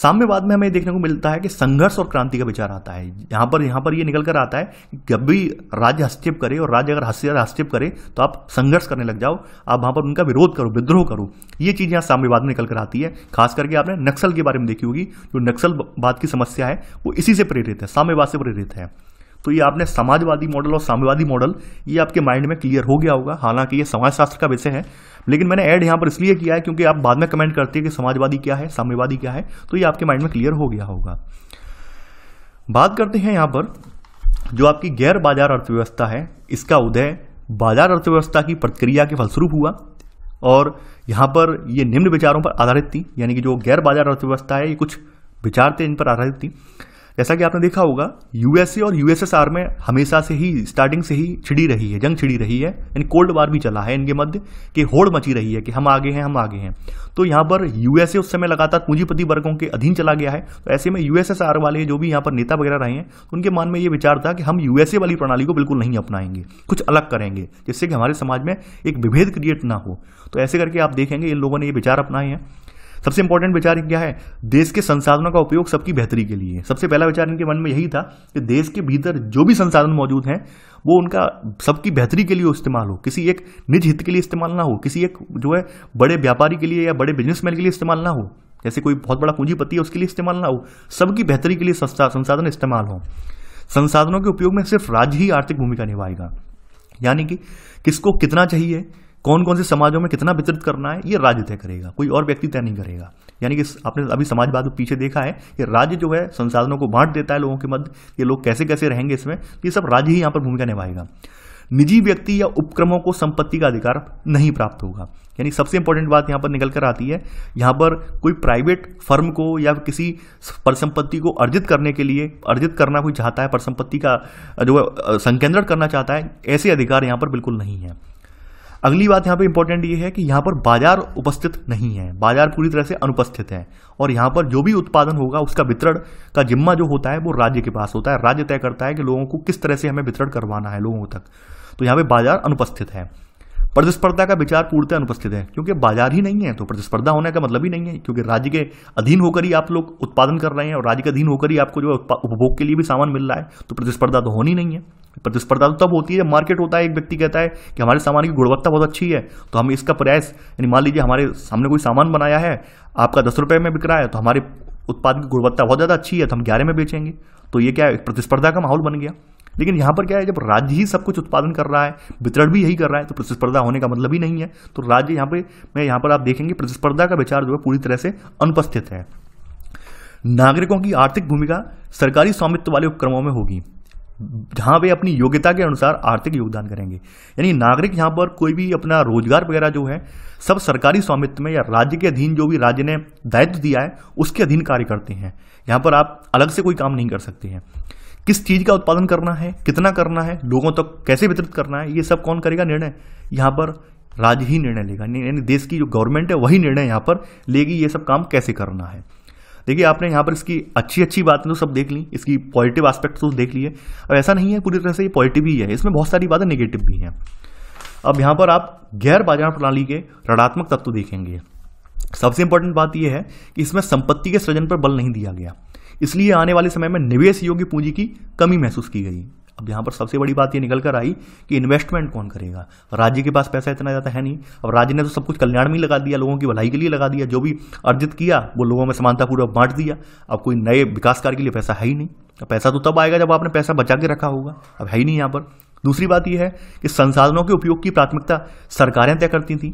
साम्यवाद में हमें देखने को मिलता है कि संघर्ष और क्रांति का विचार आता है यहां पर यहां पर यह निकल कर आता है कि जब भी राज्य हस्तक्षेप करे और राज्य अगर हस्तक्षेप करे तो आप संघर्ष करने लग जाओ आप वहां पर उनका विरोध करो विद्रोह करो ये चीज़ यहां साम्यवाद में निकल कर आती है खास करके आपने नक्सल के बारे में देखी होगी जो नक्सलवाद की समस्या है वो इसी से प्रेरित है साम्यवाद से प्रेरित है तो ये आपने समाजवादी मॉडल और साम्यवादी मॉडल ये आपके माइंड में क्लियर हो गया होगा हालांकि ये समाजशास्त्र का विषय है लेकिन मैंने ऐड यहाँ पर इसलिए किया है क्योंकि आप बाद में कमेंट करते हैं कि समाजवादी क्या है साम्यवादी क्या है तो ये आपके माइंड में क्लियर हो गया होगा बात करते हैं यहाँ पर जो आपकी गैर बाजार अर्थव्यवस्था है इसका उदय बाजार अर्थव्यवस्था की प्रक्रिया के फलस्वरूप हुआ और यहाँ पर ये निम्न विचारों पर आधारित थी यानी कि जो गैर बाजार अर्थव्यवस्था है ये कुछ विचार थे इन पर आधारित थी जैसा कि आपने देखा होगा यूएसए और यूएसएसआर में हमेशा से ही स्टार्टिंग से ही छिड़ी रही है जंग छिड़ी रही है यानी कोल्ड वार भी चला है इनके मध्य कि होड़ मची रही है कि हम आगे हैं हम आगे हैं तो यहाँ पर यूएसए उस समय लगातार पूंजीपति वर्गों के अधीन चला गया है तो ऐसे में यूएसएसआर वाले जो भी यहाँ पर नेता वगैरह रहे हैं तो उनके मन में ये विचार था कि हम यूएसए वाली प्रणाली को बिल्कुल नहीं अपनाएंगे कुछ अलग करेंगे जिससे कि हमारे समाज में एक विभेद क्रिएट ना हो तो ऐसे करके आप देखेंगे इन लोगों ने ये विचार अपनाए हैं सबसे इंपॉर्टेंट विचार क्या है देश के संसाधनों का उपयोग सबकी बेहतरी के लिए सबसे पहला विचार इनके मन में यही था कि देश के भीतर जो भी संसाधन मौजूद हैं वो उनका सबकी बेहतरी के लिए इस्तेमाल हो किसी एक निज हित के लिए इस्तेमाल ना हो किसी एक जो है बड़े व्यापारी के लिए या बड़े बिजनेसमैन के लिए इस्तेमाल ना हो जैसे कोई बहुत बड़ा पूंजीपति है उसके लिए इस्तेमाल ना हो सबकी बेहतरी के लिए संसाधन इस्तेमाल हो संसाधनों के उपयोग में सिर्फ राज्य ही आर्थिक भूमिका निभाएगा यानी कि किसको कितना चाहिए कौन कौन से समाजों में कितना वितरित करना है ये राज्य तय करेगा कोई और व्यक्ति तय नहीं करेगा यानी कि आपने अभी समाजवाद को पीछे देखा है कि राज्य जो है संसाधनों को बांट देता है लोगों के मध्य ये लोग कैसे कैसे रहेंगे इसमें ये सब राज्य ही यहाँ पर भूमिका निभाएगा निजी व्यक्ति या उपक्रमों को संपत्ति का अधिकार नहीं प्राप्त होगा यानी सबसे इंपॉर्टेंट बात यहाँ पर निकल कर आती है यहाँ पर कोई प्राइवेट फर्म को या किसी परिसंपत्ति को अर्जित करने के लिए अर्जित करना कोई चाहता है परिसंपत्ति का जो संकेंद्रण करना चाहता है ऐसे अधिकार यहाँ पर बिल्कुल नहीं है अगली बात यहाँ पे इंपॉर्टेंट ये है कि यहाँ पर बाजार उपस्थित नहीं है बाजार पूरी तरह से अनुपस्थित है और यहाँ पर जो भी उत्पादन होगा उसका वितरण का जिम्मा जो होता है वो राज्य के पास होता है राज्य तय करता है कि लोगों को किस तरह से हमें वितरण करवाना है लोगों तक तो यहाँ पे बाजार अनुपस्थित है प्रतिस्पर्धा का विचार पूर्णतः अनुपस्थित है क्योंकि बाजार ही नहीं है तो प्रतिस्पर्धा होने का मतलब ही नहीं है क्योंकि राज्य के अधीन होकर ही आप लोग उत्पादन कर रहे हैं और राज्य के अधीन होकर ही आपको जो उपभोग के लिए भी सामान मिल रहा है तो प्रतिस्पर्धा तो होनी नहीं है प्रतिस्पर्धा तो तब होती है मार्केट होता है एक व्यक्ति कहता है कि हमारे सामान की गुणवत्ता बहुत अच्छी है तो हम इसका प्रयास यानी मान लीजिए हमारे सामने कोई सामान बनाया है आपका दस रुपये में बिक रहा है तो हमारे उत्पाद की गुणवत्ता बहुत ज़्यादा अच्छी है तो हम ग्यारह में बेचेंगे तो ये क्या है प्रतिस्पर्धा का माहौल बन गया लेकिन यहां पर क्या है जब राज्य ही सब कुछ उत्पादन कर रहा है वितरण भी यही कर रहा है तो प्रतिस्पर्धा होने का मतलब ही नहीं है तो राज्य यहाँ पर मैं यहाँ पर आप देखेंगे प्रतिस्पर्धा का विचार जो है पूरी तरह से अनुपस्थित है नागरिकों की आर्थिक भूमिका सरकारी स्वामित्व वाले उपक्रमों में होगी जहां वे अपनी योग्यता के अनुसार आर्थिक योगदान करेंगे यानी नागरिक यहाँ पर कोई भी अपना रोजगार वगैरह जो है सब सरकारी स्वामित्व में या राज्य के अधीन जो भी राज्य ने दायित्व दिया है उसके अधीन कार्य करते हैं यहां पर आप अलग से कोई काम नहीं कर सकते हैं किस चीज़ का उत्पादन करना है कितना करना है लोगों तक तो कैसे वितरित करना है ये सब कौन करेगा निर्णय यहाँ पर राज्य ही निर्णय लेगा यानी देश की जो गवर्नमेंट है वही निर्णय यहाँ पर लेगी ये सब काम कैसे करना है देखिए आपने यहाँ पर इसकी अच्छी अच्छी बातें तो सब देख ली इसकी पॉजिटिव आस्पेक्ट तो देख लिए अब ऐसा नहीं है पूरी तरह से ये पॉजिटिव ही है इसमें बहुत सारी बातें नेगेटिव भी हैं अब यहाँ पर आप गैर बाजार प्रणाली के ऋणात्मक तत्व देखेंगे सबसे इंपॉर्टेंट बात यह है कि इसमें संपत्ति के सृजन पर बल नहीं दिया गया इसलिए आने वाले समय में निवेश योग्य पूंजी की कमी महसूस की गई अब यहाँ पर सबसे बड़ी बात ये निकल कर आई कि इन्वेस्टमेंट कौन करेगा राज्य के पास पैसा इतना ज़्यादा है नहीं अब राज्य ने तो सब कुछ कल्याण में लगा दिया लोगों की भलाई के लिए लगा दिया जो भी अर्जित किया वो लोगों में समानतापूर्वक बांट दिया अब कोई नए विकास कार्य के लिए पैसा है ही नहीं अब पैसा तो तब आएगा जब आपने पैसा बचा के रखा होगा अब है ही नहीं यहाँ पर दूसरी बात यह है कि संसाधनों के उपयोग की प्राथमिकता सरकारें तय करती थी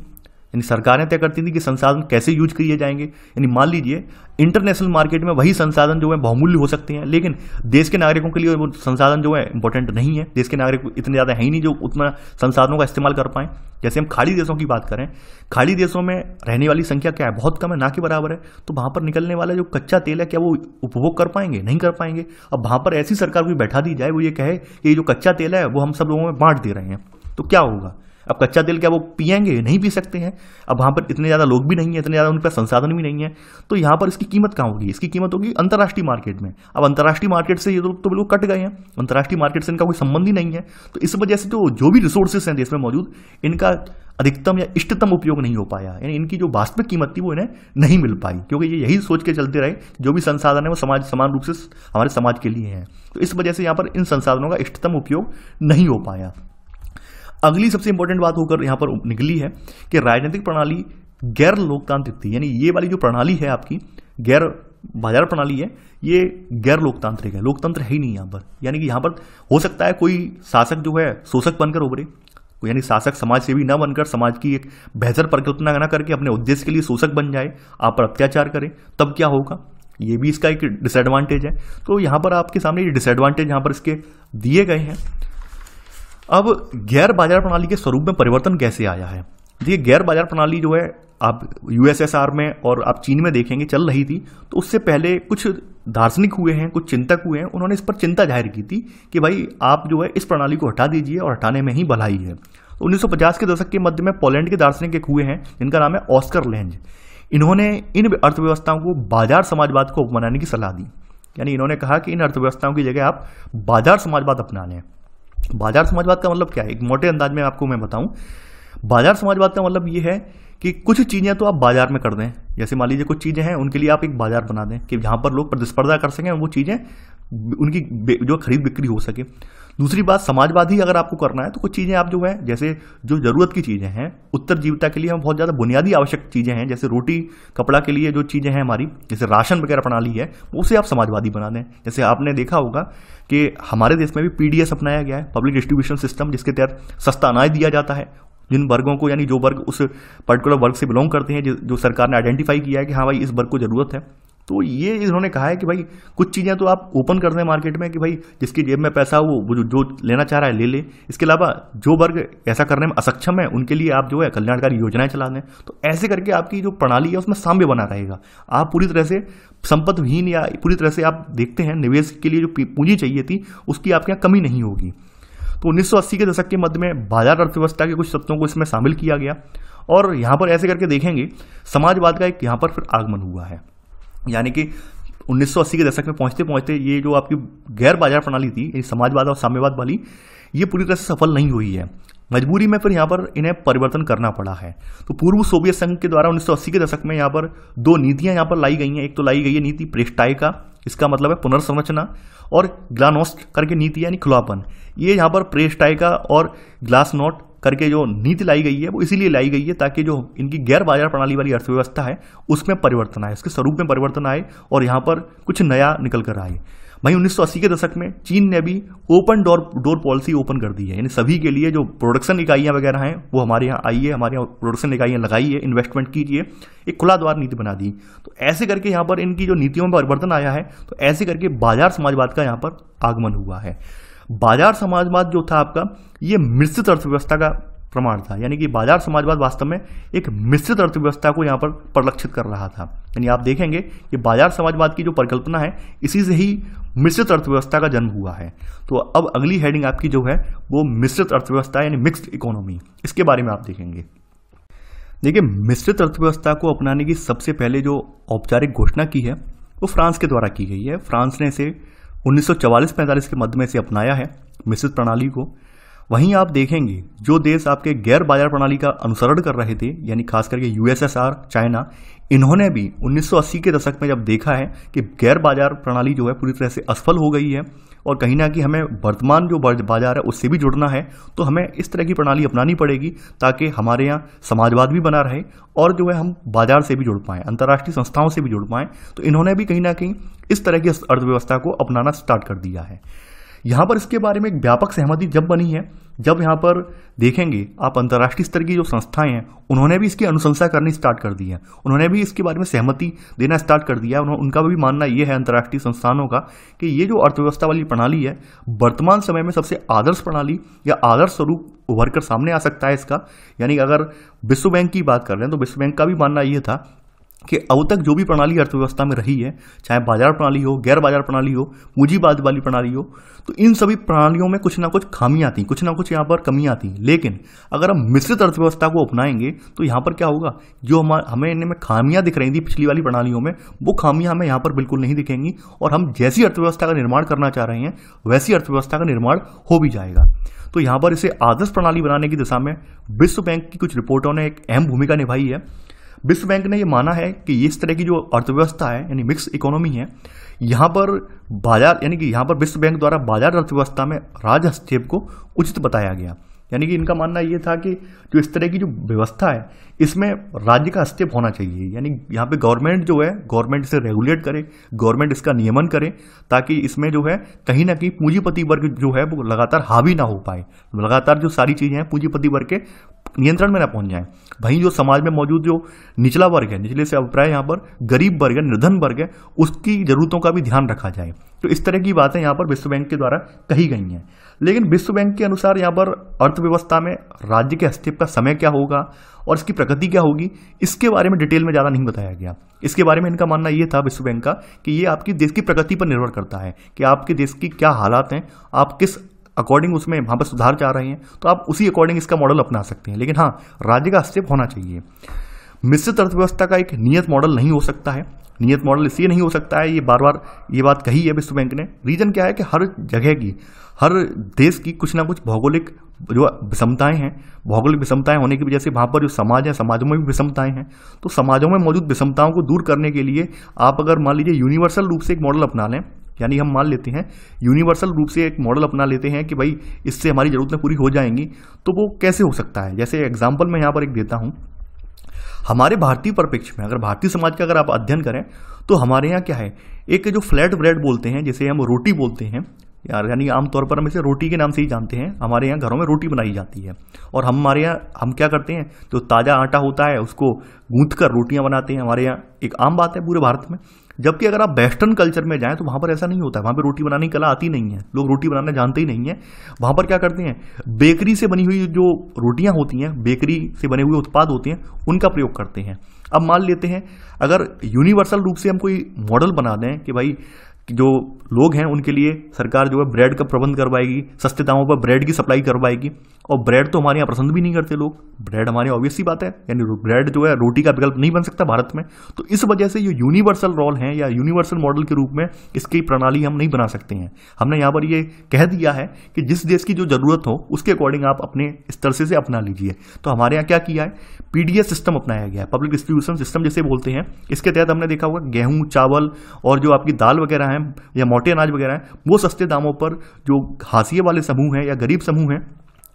यानी सरकारें तय करती थी कि संसाधन कैसे यूज किए जाएंगे यानी मान लीजिए इंटरनेशनल मार्केट में वही संसाधन जो है बहुमूल्य हो सकते हैं लेकिन देश के नागरिकों के लिए वो संसाधन जो है इंपॉर्टेंट नहीं है देश के नागरिक इतने ज़्यादा हैं ही नहीं जो उतना संसाधनों का इस्तेमाल कर पाएँ जैसे हम खाड़ी देशों की बात करें खाड़ी देशों में रहने वाली संख्या क्या है बहुत कम है ना के बराबर है तो वहाँ पर निकलने वाला जो कच्चा तेल है क्या वो उपभोग कर पाएंगे नहीं कर पाएंगे अब वहाँ पर ऐसी सरकार को बैठा दी जाए वो ये कहे कि ये जो कच्चा तेल है वो हम सब लोगों में बांट दे रहे हैं तो क्या होगा अब कच्चा तेल क्या वो पियेंगे नहीं पी सकते हैं अब वहाँ पर इतने ज़्यादा लोग भी नहीं हैं इतने ज़्यादा उनके पास संसाधन भी नहीं है तो यहाँ पर इसकी कीमत कहाँ होगी इसकी कीमत होगी अंतर्राष्ट्रीय मार्केट में अब अंतर्राष्ट्रीय मार्केट से ये तो तो लोग तो बिल्कुल कट गए हैं अंतर्राष्ट्रीय मार्केट से इनका कोई संबंध ही नहीं है तो इस वजह से जो तो जो भी रिसोर्सेस हैं देश में मौजूद इनका अधिकतम या इष्टतम उपयोग नहीं हो पाया यानी इनकी जो वास्तविक कीमत थी वो इन्हें नहीं मिल पाई क्योंकि ये यही सोच के चलते रहे जो भी संसाधन है वो समाज समान रूप से हमारे समाज के लिए हैं तो इस वजह से यहाँ पर इन संसाधनों का इष्टतम उपयोग नहीं हो पाया अगली सबसे इंपॉर्टेंट बात होकर यहाँ पर निकली है कि राजनीतिक प्रणाली गैर लोकतांत्रिक थी यानी ये वाली जो प्रणाली है आपकी गैर बाजार प्रणाली है ये गैर लोकतांत्रिक है लोकतंत्र है ही नहीं यहाँ पर यानी कि यहाँ पर हो सकता है कोई शासक जो है शोषक बनकर उभरे यानी शासक समाज सेवी न बनकर समाज की एक बेहतर परिकल्पना न करके अपने उद्देश्य के लिए शोषक बन जाए आप पर अत्याचार करें तब क्या होगा ये भी इसका एक डिसएडवांटेज है तो यहाँ पर आपके सामने ये डिसएडवांटेज यहाँ पर इसके दिए गए हैं अब गैर बाजार प्रणाली के स्वरूप में परिवर्तन कैसे आया है देखिए गैर बाजार प्रणाली जो है आप यूएसएसआर में और आप चीन में देखेंगे चल रही थी तो उससे पहले कुछ दार्शनिक हुए हैं कुछ चिंतक हुए हैं उन्होंने इस पर चिंता जाहिर की थी कि भाई आप जो है इस प्रणाली को हटा दीजिए और हटाने में ही भलाई है तो 1950 के दशक के मध्य में पोलैंड के दार्शनिक एक हुए हैं जिनका नाम है ऑस्कर लेंज इन्होंने इन अर्थव्यवस्थाओं को बाजार समाजवाद को अपनाने की सलाह दी यानी इन्होंने कहा कि इन अर्थव्यवस्थाओं की जगह आप बाजार समाजवाद अपना लें बाजार समाजवाद का मतलब क्या है एक मोटे अंदाज में आपको मैं बताऊं बाजार समाजवाद का मतलब ये है कि कुछ चीज़ें तो आप बाजार में कर दें जैसे मान लीजिए कुछ चीज़ें हैं उनके लिए आप एक बाजार बना दें कि जहाँ पर लोग प्रतिस्पर्धा कर सकें वो चीज़ें उनकी जो खरीद बिक्री हो सके दूसरी बात समाजवादी अगर आपको करना है तो कुछ चीज़ें आप जो है जैसे जो ज़रूरत की चीज़ें हैं उत्तर जीविका के लिए हम बहुत ज़्यादा बुनियादी आवश्यक चीज़ें हैं जैसे रोटी कपड़ा के लिए जो चीज़ें हैं हमारी जैसे राशन वगैरह प्रणाली है उसे आप समाजवादी बना दें जैसे आपने देखा होगा कि हमारे देश में भी पी अपनाया गया है पब्लिक डिस्ट्रीब्यूशन सिस्टम जिसके तहत सस्ता अनाज दिया जाता है जिन वर्गों को यानी जो वर्ग उस पर्टिकुलर वर्ग से बिलोंग करते हैं जो सरकार ने आइडेंटिफाई किया है कि हाँ भाई इस वर्ग को ज़रूरत है तो ये इन्होंने कहा है कि भाई कुछ चीज़ें तो आप ओपन कर दें मार्केट में कि भाई जिसकी जेब में पैसा हो वो जो लेना चाह रहा है ले ले इसके अलावा जो वर्ग ऐसा करने में असक्षम है उनके लिए आप जो है कल्याणकारी योजनाएं चला दें तो ऐसे करके आपकी जो प्रणाली है उसमें साम्य बना रहेगा आप पूरी तरह से संपत्तिहीन या पूरी तरह से आप देखते हैं निवेश के लिए जो पूंजी चाहिए थी उसकी आपके यहाँ कमी नहीं होगी तो उन्नीस के दशक के मध्य में बाजार अर्थव्यवस्था के कुछ तत्वों को इसमें शामिल किया गया और यहाँ पर ऐसे करके देखेंगे समाजवाद का एक यहाँ पर फिर आगमन हुआ है यानी कि 1980 के दशक में पहुंचते पहुंचते ये जो आपकी गैर बाजार प्रणाली थी समाजवाद और साम्यवाद वाली ये पूरी तरह से सफल नहीं हुई है मजबूरी में फिर यहाँ पर इन्हें परिवर्तन करना पड़ा है तो पूर्व सोवियत संघ के द्वारा 1980 के दशक में यहाँ पर दो नीतियाँ यहाँ पर लाई गई हैं एक तो लाई गई है नीति प्रेष्टाय का इसका मतलब है पुनर्संरचना और ग्लानोस्ट करके नीति यानी खुलापन ये यहाँ पर का और ग्लासनोट करके जो नीति लाई गई है वो इसीलिए लाई गई है ताकि जो इनकी गैर बाजार प्रणाली वाली अर्थव्यवस्था है उसमें परिवर्तन आए उसके स्वरूप में परिवर्तन आए और यहाँ पर कुछ नया निकल कर आए वहीं 1980 के दशक में चीन ने भी open door door policy open कर दी है यानी सभी के लिए जो प्रोडक्शन इकाइयाँ वगैरह हैं वो हमारे यहाँ आई है हमारे यहाँ प्रोडक्शन इकाइयाँ लगाई है इन्वेस्टमेंट कीजिए एक खुला द्वार नीति बना दी तो ऐसे करके यहाँ पर इनकी जो नीतियों में परिवर्तन आया है तो ऐसे करके बाजार समाजवाद का यहाँ पर आगमन हुआ है बाजार समाजवाद जो था आपका ये मिश्रित अर्थव्यवस्था का प्रमाण था यानी कि बाजार समाजवाद वास्तव में एक मिश्रित अर्थव्यवस्था को यहाँ पर परिलक्षित कर रहा था यानी आप देखेंगे कि बाजार समाजवाद की जो परिकल्पना है इसी से ही मिश्रित अर्थव्यवस्था का जन्म हुआ है तो अब अगली हेडिंग आपकी जो है वो मिश्रित अर्थव्यवस्था यानी मिक्स्ड इकोनॉमी इसके बारे में आप देखेंगे देखिए मिश्रित अर्थव्यवस्था को अपनाने की सबसे पहले जो औपचारिक घोषणा की है वो फ्रांस के द्वारा की गई है फ्रांस ने इसे 1944-45 के मध्य में इसे अपनाया है मिश्रित प्रणाली को वहीं आप देखेंगे जो देश आपके गैर बाजार प्रणाली का अनुसरण कर रहे थे यानी खास करके यूएसएसआर चाइना इन्होंने भी 1980 के दशक में जब देखा है कि गैर बाजार प्रणाली जो है पूरी तरह से असफल हो गई है और कहीं ना कहीं हमें वर्तमान जो बाजार है उससे भी जुड़ना है तो हमें इस तरह की प्रणाली अपनानी पड़ेगी ताकि हमारे यहाँ समाजवाद भी बना रहे और जो है हम बाजार से भी जुड़ पाएँ अंतर्राष्ट्रीय संस्थाओं से भी जुड़ पाएँ तो इन्होंने भी कहीं ना कहीं इस तरह की अर्थव्यवस्था को अपनाना स्टार्ट कर दिया है यहाँ पर इसके बारे में एक व्यापक सहमति जब बनी है जब यहाँ पर देखेंगे आप अंतर्राष्ट्रीय स्तर की जो संस्थाएं हैं उन्होंने भी इसकी अनुशंसा करनी स्टार्ट कर दी है उन्होंने भी इसके बारे में सहमति देना स्टार्ट कर दिया है उनका भी मानना यह है अंतर्राष्ट्रीय संस्थानों का कि ये जो अर्थव्यवस्था वाली प्रणाली है वर्तमान समय में सबसे आदर्श प्रणाली या आदर्श स्वरूप उभर कर सामने आ सकता है इसका यानी अगर विश्व बैंक की बात कर रहे हैं तो विश्व बैंक का भी मानना यह था कि अब तक जो भी प्रणाली अर्थव्यवस्था में रही है चाहे बाजार प्रणाली हो गैर बाजार प्रणाली हो पूंजीवाद वाली प्रणाली हो तो इन सभी प्रणालियों में कुछ ना कुछ खामियाँ आती कुछ ना कुछ यहाँ पर कमियाँ आती हैं लेकिन अगर हम मिश्रित अर्थव्यवस्था को अपनाएंगे तो यहाँ पर क्या होगा जो हम हमें इनमें खामियाँ दिख रही थी पिछली वाली प्रणालियों में वो खामियाँ हमें यहाँ पर बिल्कुल नहीं दिखेंगी और हम जैसी अर्थव्यवस्था का निर्माण करना चाह रहे हैं वैसी अर्थव्यवस्था का निर्माण हो भी जाएगा तो यहाँ पर इसे आदर्श प्रणाली बनाने की दिशा में विश्व बैंक की कुछ रिपोर्टों ने एक अहम भूमिका निभाई है विश्व बैंक ने ये माना है कि इस तरह की जो अर्थव्यवस्था है यानी मिक्स इकोनॉमी है यहाँ पर बाजार यानी कि यहाँ पर विश्व बैंक द्वारा बाजार अर्थव्यवस्था में राज हस्तक्षेप को उचित बताया गया यानी कि इनका मानना ये था कि जो इस तरह की जो व्यवस्था है इसमें राज्य का हस्तक्षेप होना चाहिए यानी यहाँ पे गवर्नमेंट जो है गवर्नमेंट इसे रेगुलेट करे गवर्नमेंट इसका नियमन करे ताकि इसमें जो है कहीं ना कहीं पूंजीपति वर्ग जो है वो लगातार हावी ना हो पाए लगातार जो सारी चीज़ें हैं पूंजीपति वर्ग के नियंत्रण में ना पहुंच जाए वहीं जो समाज में मौजूद जो निचला वर्ग है निचले से अभिप्राय यहाँ पर गरीब वर्ग है निर्धन वर्ग है उसकी ज़रूरतों का भी ध्यान रखा जाए तो इस तरह की बातें यहाँ पर विश्व बैंक के द्वारा कही गई हैं लेकिन विश्व बैंक के अनुसार यहाँ पर अर्थव्यवस्था में राज्य के हस्तक्षेप का समय क्या होगा और इसकी प्रगति क्या होगी इसके बारे में डिटेल में ज़्यादा नहीं बताया गया इसके बारे में इनका मानना यह था विश्व बैंक का कि ये आपकी देश की प्रगति पर निर्भर करता है कि आपके देश की क्या हालात हैं आप किस अकॉर्डिंग उसमें वहां पर सुधार चाह रहे हैं तो आप उसी अकॉर्डिंग इसका मॉडल अपना सकते हैं लेकिन हाँ राज्य का हस्तक्षेप होना चाहिए मिश्रित अर्थव्यवस्था का एक नियत मॉडल नहीं हो सकता है नियत मॉडल इसलिए नहीं हो सकता है ये बार बार ये बात कही है विश्व बैंक ने रीज़न क्या है कि हर जगह की हर देश की कुछ ना कुछ भौगोलिक जो विषमताएं हैं भौगोलिक विषमताएं होने की वजह से वहाँ पर जो समाज है समाजों में भी विषमताएं हैं तो समाजों में मौजूद विषमताओं को दूर करने के लिए आप अगर मान लीजिए यूनिवर्सल रूप से एक मॉडल अपना लें यानी हम मान लेते हैं यूनिवर्सल रूप से एक मॉडल अपना लेते हैं कि भाई इससे हमारी ज़रूरतें पूरी हो जाएंगी तो वो कैसे हो सकता है जैसे एग्जाम्पल मैं यहाँ पर एक देता हूँ हमारे भारतीय परिप्रेक्ष्य में अगर भारतीय समाज का अगर आप अध्ययन करें तो हमारे यहाँ क्या है एक जो फ्लैट ब्रेड बोलते हैं जैसे हम रोटी बोलते हैं यार यानी आमतौर पर हम इसे रोटी के नाम से ही जानते हैं हमारे यहाँ घरों में रोटी बनाई जाती है और हम हमारे यहाँ हम क्या करते हैं जो ताज़ा आटा होता है उसको गूंथ कर रोटियाँ बनाते हैं हमारे यहाँ एक आम बात है पूरे भारत में जबकि अगर आप वेस्टर्न कल्चर में जाएँ तो वहाँ पर ऐसा नहीं होता है वहां पर रोटी बनाने की कला आती नहीं है लोग रोटी बनाना जानते ही नहीं है वहाँ पर क्या करते हैं बेकरी से बनी हुई जो रोटियाँ होती हैं बेकरी से बने हुए उत्पाद होते हैं उनका प्रयोग करते हैं अब मान लेते हैं अगर यूनिवर्सल रूप से हम कोई मॉडल बना दें कि भाई जो लोग हैं उनके लिए सरकार जो है ब्रेड का प्रबंध करवाएगी सस्ते दामों पर ब्रेड की सप्लाई करवाएगी और ब्रेड तो हमारे यहाँ पसंद भी नहीं करते लोग ब्रेड हमारे यहाँ ऑब्वियसली बात है यानी ब्रेड जो है रोटी का विकल्प नहीं बन सकता भारत में तो इस वजह से ये यूनिवर्सल रोल है या यूनिवर्सल मॉडल के रूप में इसकी प्रणाली हम नहीं बना सकते हैं हमने यहाँ पर ये कह दिया है कि जिस देश की जो ज़रूरत हो उसके अकॉर्डिंग आप अपने स्तर से से अपना लीजिए तो हमारे यहाँ क्या किया है पी सिस्टम अपनाया गया है पब्लिक डिस्ट्रीब्यूशन सिस्टम जैसे बोलते हैं इसके तहत हमने देखा होगा गेहूँ चावल और जो आपकी दाल वगैरह हैं या मोटे अनाज वगैरह हैं वो सस्ते दामों पर जो हाशिए वाले समूह हैं या गरीब समूह हैं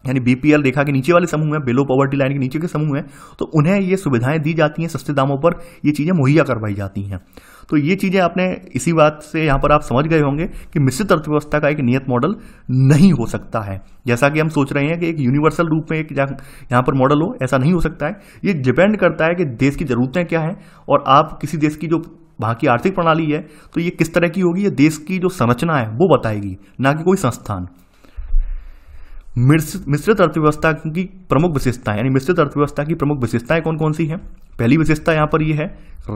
यानी बी पी एल रेखा के नीचे वाले समूह हैं बिलो पॉवर्टी लाइन के नीचे के समूह हैं तो उन्हें ये सुविधाएं दी जाती हैं सस्ते दामों पर ये चीज़ें मुहैया करवाई जाती हैं तो ये चीज़ें आपने इसी बात से यहाँ पर आप समझ गए होंगे कि मिश्रित अर्थव्यवस्था का एक नियत मॉडल नहीं हो सकता है जैसा कि हम सोच रहे हैं कि एक यूनिवर्सल रूप में एक यहाँ पर मॉडल हो ऐसा नहीं हो सकता है ये डिपेंड करता है कि देश की ज़रूरतें क्या हैं और आप किसी देश की जो वहाँ की आर्थिक प्रणाली है तो ये किस तरह की होगी ये देश की जो संरचना है वो बताएगी ना कि कोई संस्थान मिश्रित अर्थव्यवस्था की प्रमुख विशेषताएं यानी मिश्रित अर्थव्यवस्था की प्रमुख विशेषताएं कौन कौन सी हैं पहली विशेषता यहाँ पर यह है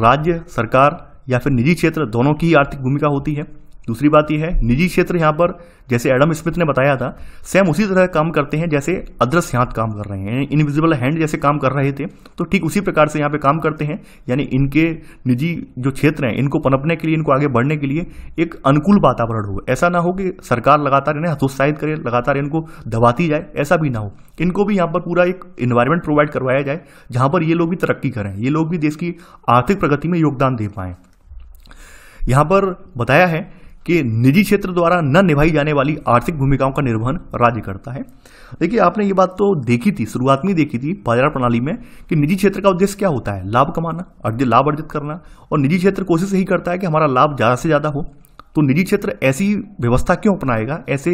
राज्य सरकार या फिर निजी क्षेत्र दोनों की आर्थिक भूमिका होती है दूसरी बात यह है निजी क्षेत्र यहाँ पर जैसे एडम स्मिथ ने बताया था सैम उसी तरह काम करते हैं जैसे अदृश्य हाथ काम कर रहे हैं इनविजिबल हैंड जैसे काम कर रहे थे तो ठीक उसी प्रकार से यहाँ पे काम करते हैं यानी इनके निजी जो क्षेत्र हैं इनको पनपने के लिए इनको आगे बढ़ने के लिए एक अनुकूल वातावरण हो ऐसा ना हो कि सरकार लगातार इन्हें हतोत्साहित करे लगातार इनको दबाती जाए ऐसा भी ना हो इनको भी यहाँ पर पूरा एक इन्वायरमेंट प्रोवाइड करवाया जाए जहाँ पर ये लोग भी तरक्की करें ये लोग भी देश की आर्थिक प्रगति में योगदान दे पाएँ यहाँ पर बताया है कि निजी क्षेत्र द्वारा न निभाई जाने वाली आर्थिक भूमिकाओं का निर्वहन राज्य करता है देखिए आपने ये बात तो देखी थी शुरुआत में देखी थी बाजार प्रणाली में कि निजी क्षेत्र का उद्देश्य क्या होता है लाभ कमाना अर्जित लाभ अर्जित करना और निजी क्षेत्र कोशिश यही करता है कि हमारा लाभ ज़्यादा से ज़्यादा हो तो निजी क्षेत्र ऐसी व्यवस्था क्यों अपनाएगा ऐसे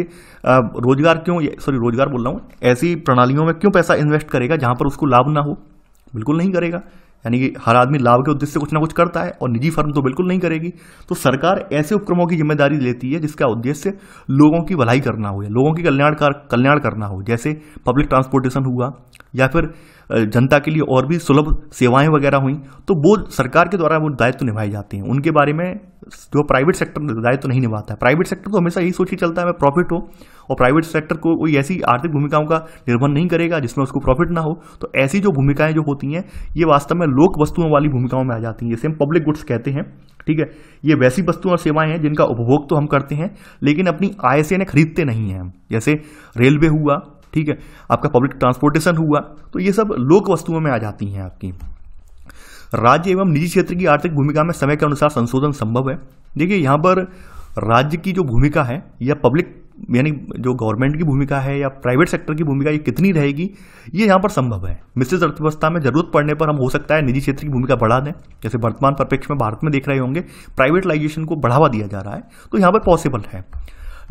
रोजगार क्यों सॉरी रोजगार बोल रहा हूँ ऐसी प्रणालियों में क्यों पैसा इन्वेस्ट करेगा जहाँ पर उसको लाभ ना हो बिल्कुल नहीं करेगा यानी कि हर आदमी लाभ के उद्देश्य से कुछ ना कुछ करता है और निजी फर्म तो बिल्कुल नहीं करेगी तो सरकार ऐसे उपक्रमों की जिम्मेदारी लेती है जिसका उद्देश्य लोगों की भलाई करना हो या लोगों की कल्याण कल्याण करना हो जैसे पब्लिक ट्रांसपोर्टेशन हुआ या फिर जनता के लिए और भी सुलभ सेवाएं वगैरह हुई तो वो सरकार के द्वारा वो दायित्व तो निभाए जाते हैं उनके बारे में जो प्राइवेट सेक्टर दायित्व तो नहीं निभाता है प्राइवेट सेक्टर तो हमेशा यही सोच ही चलता है मैं प्रॉफिट हो और प्राइवेट सेक्टर को कोई ऐसी आर्थिक भूमिकाओं का निर्भर नहीं करेगा जिसमें उसको प्रॉफिट ना हो तो ऐसी जो भूमिकाएं जो होती हैं ये वास्तव में लोक वस्तुओं वाली भूमिकाओं में आ जाती हैं जैसे हम पब्लिक गुड्स कहते हैं ठीक है ये वैसी वस्तुएं और सेवाएं हैं जिनका उपभोग तो हम करते हैं लेकिन अपनी आय से इन्हें खरीदते नहीं हैं जैसे रेलवे हुआ ठीक है आपका पब्लिक ट्रांसपोर्टेशन हुआ तो ये सब लोक वस्तुओं में आ जाती हैं आपकी राज्य एवं निजी क्षेत्र की आर्थिक भूमिका में समय के अनुसार संशोधन संभव है देखिए यहाँ पर राज्य की जो भूमिका है या पब्लिक यानी जो गवर्नमेंट की भूमिका है या प्राइवेट सेक्टर की भूमिका ये कितनी रहेगी ये यहाँ पर संभव है मिश्रित अर्थव्यवस्था में जरूरत पड़ने पर हम हो सकता है निजी क्षेत्र की भूमिका बढ़ा दें जैसे वर्तमान परिप्रेक्ष्य में भारत में देख रहे होंगे प्राइवेटलाइजेशन को बढ़ावा दिया जा रहा है तो यहाँ पर पॉसिबल है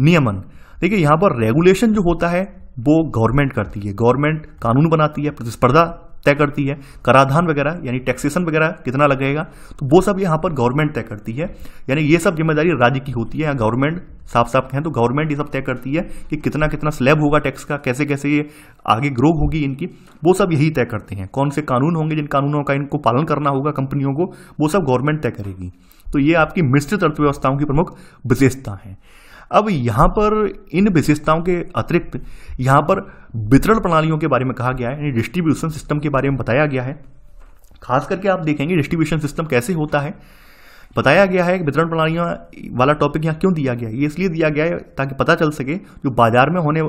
नियमन देखिए यहाँ पर रेगुलेशन जो होता है वो गवर्नमेंट करती है गवर्नमेंट कानून बनाती है प्रतिस्पर्धा तय करती है कराधान वगैरह यानी टैक्सेशन वगैरह कितना लगेगा तो वो सब यहाँ पर गवर्नमेंट तय करती है यानी ये सब जिम्मेदारी राज्य की होती है या गवर्नमेंट साफ साफ कहें तो गवर्नमेंट ये सब तय करती है कि कितना कितना स्लैब होगा टैक्स का कैसे कैसे ये आगे ग्रो होगी इनकी वो सब यही तय करते हैं कौन से कानून होंगे जिन कानूनों का इनको पालन करना होगा कंपनियों को वो सब गवर्नमेंट तय करेगी तो ये आपकी मिश्रित अर्थव्यवस्थाओं की प्रमुख विशेषता है अब यहाँ पर इन विशेषताओं के अतिरिक्त यहाँ पर वितरण प्रणालियों के बारे में कहा गया है यानी डिस्ट्रीब्यूशन सिस्टम के बारे में बताया गया है खास करके आप देखेंगे डिस्ट्रीब्यूशन सिस्टम कैसे होता है बताया गया है कि वितरण प्रणालियाँ वाला टॉपिक यहाँ क्यों दिया गया है ये इसलिए दिया गया है ताकि पता चल सके जो बाजार में होने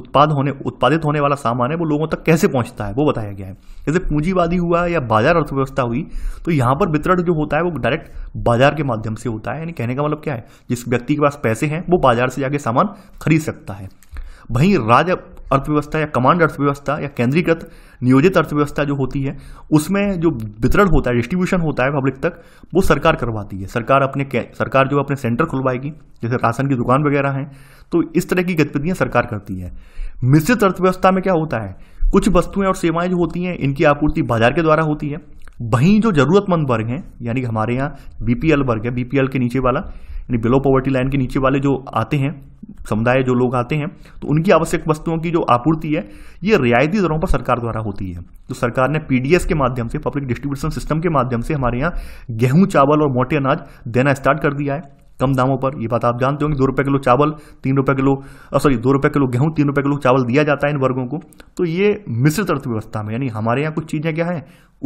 उत्पाद होने उत्पादित होने वाला सामान है वो लोगों तक कैसे पहुँचता है वो बताया गया है जैसे पूंजीवादी हुआ या बाजार अर्थव्यवस्था हुई तो यहाँ पर वितरण जो होता है वो डायरेक्ट बाजार के माध्यम से होता है यानी कहने का मतलब क्या है जिस व्यक्ति के पास पैसे हैं वो बाजार से जाके सामान खरीद सकता है वहीं राज्य अर्थव्यवस्था या कमांड अर्थव्यवस्था या केंद्रीकृत नियोजित अर्थव्यवस्था जो होती है उसमें जो वितरण होता है डिस्ट्रीब्यूशन होता है पब्लिक तक वो सरकार करवाती है सरकार अपने सरकार जो अपने सेंटर खुलवाएगी जैसे राशन की दुकान वगैरह हैं तो इस तरह की गतिविधियाँ सरकार करती है मिश्रित अर्थव्यवस्था में क्या होता है कुछ वस्तुएं और सेवाएं जो होती हैं इनकी आपूर्ति बाजार के द्वारा होती है वहीं जो जरूरतमंद वर्ग हैं यानी कि हमारे यहाँ बीपीएल वर्ग है बीपीएल के नीचे वाला यानी बिलो पॉवर्टी लाइन के नीचे वाले जो आते हैं समुदाय जो लोग आते हैं तो उनकी आवश्यक वस्तुओं की जो आपूर्ति है ये रियायती दरों पर सरकार द्वारा होती है तो सरकार ने पीडीएस के माध्यम से पब्लिक डिस्ट्रीब्यूशन सिस्टम के माध्यम से हमारे यहाँ गेहूं चावल और मोटे अनाज देना स्टार्ट कर दिया है कम दामों पर ये बात आप जानते होंगे दो रुपये किलो चावल तीन रुपये किलो सॉरी दो रुपये किलो गेहूँ तीन रुपये किलो चावल दिया जाता है इन वर्गों को तो ये मिश्रित अर्थव्यवस्था में यानी हमारे यहाँ कुछ चीज़ें क्या हैं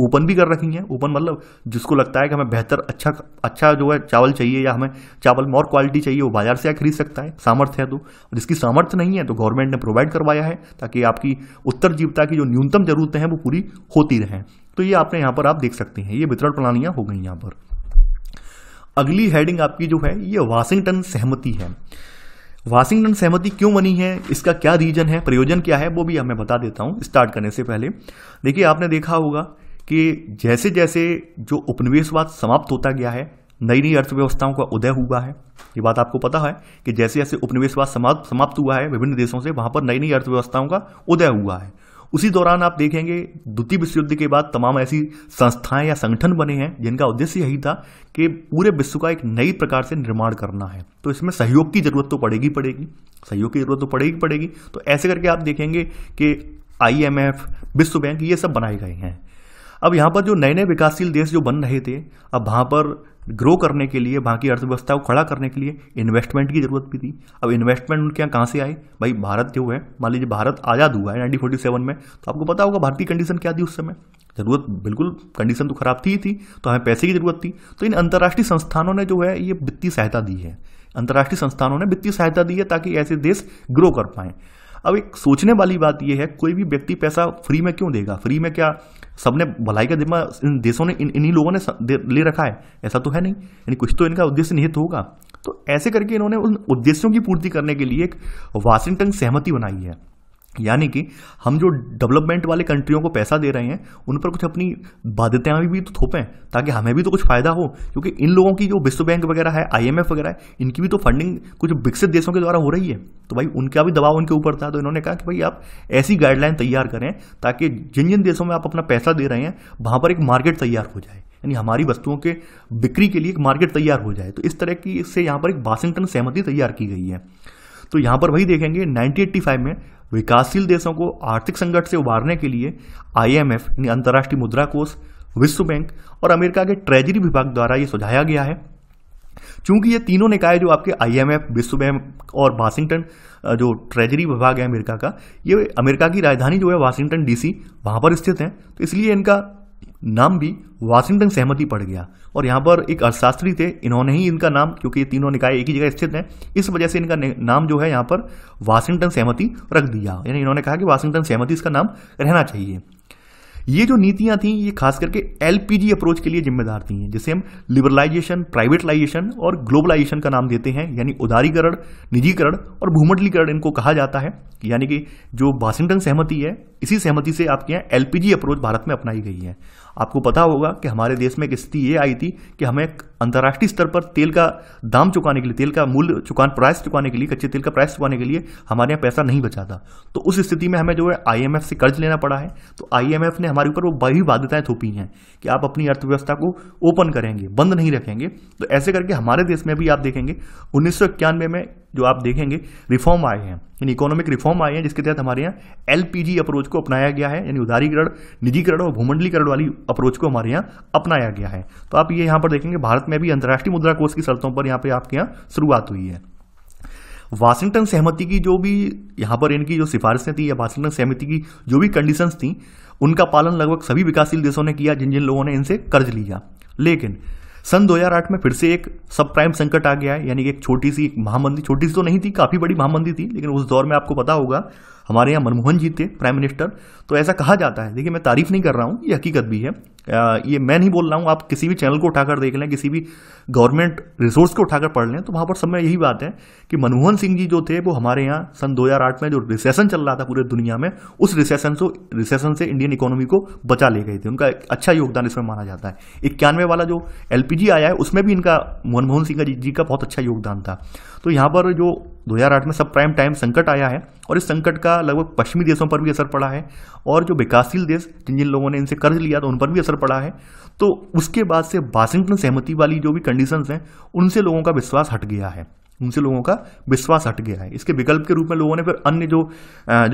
ओपन भी कर रखी हैं ओपन मतलब जिसको लगता है कि हमें बेहतर अच्छा अच्छा जो है चावल चाहिए या हमें चावल में और क्वालिटी चाहिए वो बाजार से खरीद सकता है सामर्थ्य है तो जिसकी सामर्थ्य नहीं है तो गवर्नमेंट ने प्रोवाइड करवाया है ताकि आपकी उत्तर जीवता की जो न्यूनतम जरूरतें हैं वो पूरी होती रहें तो ये आपने यहाँ पर आप देख सकते हैं ये वितरण प्रणालियाँ हो गई यहाँ पर अगली हेडिंग आपकी जो है ये वाशिंगटन सहमति है वाशिंगटन सहमति क्यों बनी है इसका क्या रीजन है प्रयोजन क्या है वो भी मैं बता देता हूं स्टार्ट करने से पहले देखिए आपने देखा होगा कि जैसे जैसे जो उपनिवेशवाद समाप्त होता गया है नई नई अर्थव्यवस्थाओं का उदय हुआ है ये बात आपको पता है कि जैसे जैसे उपनिवेशवाद समाप्त समाप्त हुआ है विभिन्न देशों से वहां पर नई नई अर्थव्यवस्थाओं का उदय हुआ है उसी दौरान आप देखेंगे द्वितीय विश्व युद्ध के बाद तमाम ऐसी संस्थाएं या संगठन बने हैं जिनका उद्देश्य यही था कि पूरे विश्व का एक नई प्रकार से निर्माण करना है तो इसमें सहयोग की जरूरत तो पड़ेगी पड़ेगी सहयोग की जरूरत तो पड़ेगी पड़ेगी तो ऐसे करके आप देखेंगे कि आई विश्व बैंक ये सब बनाए गए हैं अब यहाँ पर जो नए नए विकासशील देश जो बन रहे थे अब वहाँ पर ग्रो करने के लिए वहाँ की अर्थव्यवस्था को खड़ा करने के लिए इन्वेस्टमेंट की जरूरत भी थी अब इन्वेस्टमेंट उनके यहाँ कहाँ से आए भाई भारत जो है मान लीजिए भारत आज़ाद हुआ है नाइनटीन फोर्टी सेवन में तो आपको पता होगा भारत की कंडीशन क्या थी उस समय ज़रूरत बिल्कुल कंडीशन तो ख़राब थी ही थी तो हमें पैसे की ज़रूरत थी तो इन अंतर्राष्ट्रीय संस्थानों ने जो है ये वित्तीय सहायता दी है अंतर्राष्ट्रीय संस्थानों ने वित्तीय सहायता दी है ताकि ऐसे देश ग्रो कर पाएँ अब एक सोचने वाली बात यह है कोई भी व्यक्ति पैसा फ्री में क्यों देगा फ्री में क्या सबने भलाई का दिमाग इन देशों ने इन इन्हीं लोगों ने ले रखा है ऐसा तो है नहीं यानी कुछ तो इनका उद्देश्य निहित होगा तो ऐसे करके इन्होंने उन उद्देश्यों की पूर्ति करने के लिए एक वाशिंगटन सहमति बनाई है यानी कि हम जो डेवलपमेंट वाले कंट्रियों को पैसा दे रहे हैं उन पर कुछ अपनी बाध्यताएं भी, भी तो थोपें ताकि हमें भी तो कुछ फ़ायदा हो क्योंकि इन लोगों की जो विश्व बैंक वगैरह है आईएमएफ वगैरह है इनकी भी तो फंडिंग कुछ विकसित देशों के द्वारा हो रही है तो भाई उनका भी दबाव उनके ऊपर था तो इन्होंने कहा कि भाई आप ऐसी गाइडलाइन तैयार करें ताकि जिन जिन देशों में आप अपना पैसा दे रहे हैं वहाँ पर एक मार्केट तैयार हो जाए यानी हमारी वस्तुओं के बिक्री के लिए एक मार्केट तैयार हो जाए तो इस तरह की इससे यहाँ पर एक वाशिंगटन सहमति तैयार की गई है तो यहाँ पर वही देखेंगे 1985 में विकासशील देशों को आर्थिक संकट से उबारने के लिए आईएमएफ यानी अंतर्राष्ट्रीय मुद्रा कोष विश्व बैंक और अमेरिका के ट्रेजरी विभाग द्वारा ये सुझाया गया है चूंकि ये तीनों निकाय जो आपके आईएमएफ विश्व बैंक और वाशिंगटन जो ट्रेजरी विभाग है अमेरिका का ये अमेरिका की राजधानी जो है वाशिंगटन डीसी वहाँ पर स्थित है तो इसलिए इनका नाम भी वाशिंगटन सहमति पड़ गया और यहाँ पर एक अर्थशास्त्री थे इन्होंने ही इनका नाम क्योंकि ये तीनों निकाय एक ही जगह स्थित हैं इस वजह से इनका नाम जो है यहाँ पर वाशिंगटन सहमति रख दिया यानी इन्होंने कहा कि वाशिंगटन सहमति इसका नाम रहना चाहिए ये जो नीतियाँ थीं ये खास करके एल अप्रोच के लिए जिम्मेदार थी जिसे हम लिबरलाइजेशन प्राइवेटलाइजेशन और ग्लोबलाइजेशन का नाम देते हैं यानी उदारीकरण निजीकरण और भूमंडलीकरण इनको कहा जाता है यानी कि जो वाशिंगटन सहमति है इसी सहमति से आपके यहाँ एल अप्रोच भारत में अपनाई गई है आपको पता होगा कि हमारे देश में एक स्थिति ये आई थी कि हमें अंतर्राष्ट्रीय स्तर पर तेल का दाम चुकाने के लिए तेल का मूल्य चुकान प्राइस चुकाने के लिए कच्चे तेल का प्राइस चुकाने के लिए हमारे यहाँ पैसा नहीं बचा था तो उस स्थिति में हमें जो है आई से कर्ज लेना पड़ा है तो आई ने हमारे ऊपर वो बड़ी बाध्यताएं थोपी हैं कि आप अपनी अर्थव्यवस्था को ओपन करेंगे बंद नहीं रखेंगे तो ऐसे करके हमारे देश में भी आप देखेंगे उन्नीस में जो आप देखेंगे रिफॉर्म आए हैं यानी इकोनॉमिक रिफॉर्म आए हैं जिसके तहत हमारे यहाँ एलपीजी अप्रोच को अपनाया गया है यानी उदारीकरण निजीकरण और भूमंडलीकरण वाली अप्रोच को हमारे यहाँ अपनाया गया है तो आप ये यहाँ पर देखेंगे भारत में भी अंतर्राष्ट्रीय मुद्रा कोष की शर्तों पर यहाँ पर आपके यहाँ शुरुआत हुई है वाशिंगटन सहमति की जो भी यहाँ पर इनकी जो सिफारिशें थी या वाशिंगटन सहमति की जो भी कंडीशंस थी उनका पालन लगभग सभी विकासशील देशों ने किया जिन जिन लोगों ने इनसे कर्ज लिया लेकिन सन 2008 में फिर से एक सब प्राइम संकट आ गया है यानी कि एक छोटी सी महामंदी छोटी सी तो नहीं थी काफ़ी बड़ी महामंदी थी लेकिन उस दौर में आपको पता होगा हमारे यहाँ मनमोहन जी थे प्राइम मिनिस्टर तो ऐसा कहा जाता है देखिए मैं तारीफ नहीं कर रहा हूँ ये हकीकत भी है ये मैं नहीं बोल रहा हूँ आप किसी भी चैनल को उठाकर देख लें किसी भी गवर्नमेंट रिसोर्स को उठाकर पढ़ लें तो वहाँ पर सब में यही बात है कि मनमोहन सिंह जी जो थे वो हमारे यहाँ सन 2008 में जो रिसेशन चल रहा था पूरे दुनिया में उस रिसेशन से रिसेशन से इंडियन इकोनॉमी को बचा ले गए थे उनका एक अच्छा योगदान इसमें माना जाता है इक्यानवे वाला जो एल आया है उसमें भी इनका मनमोहन सिंह जी का बहुत अच्छा योगदान था तो यहाँ पर जो 2008 में सब प्राइम टाइम संकट आया है और इस संकट का लगभग पश्चिमी देशों पर भी असर पड़ा है और जो विकासशील देश जिन जिन लोगों ने इनसे कर्ज लिया था तो उन पर भी असर पड़ा है तो उसके बाद से वाशिंगटन सहमति वाली जो भी कंडीशंस हैं उनसे लोगों का विश्वास हट गया है उनसे लोगों का विश्वास हट गया है इसके विकल्प के रूप में लोगों ने फिर अन्य जो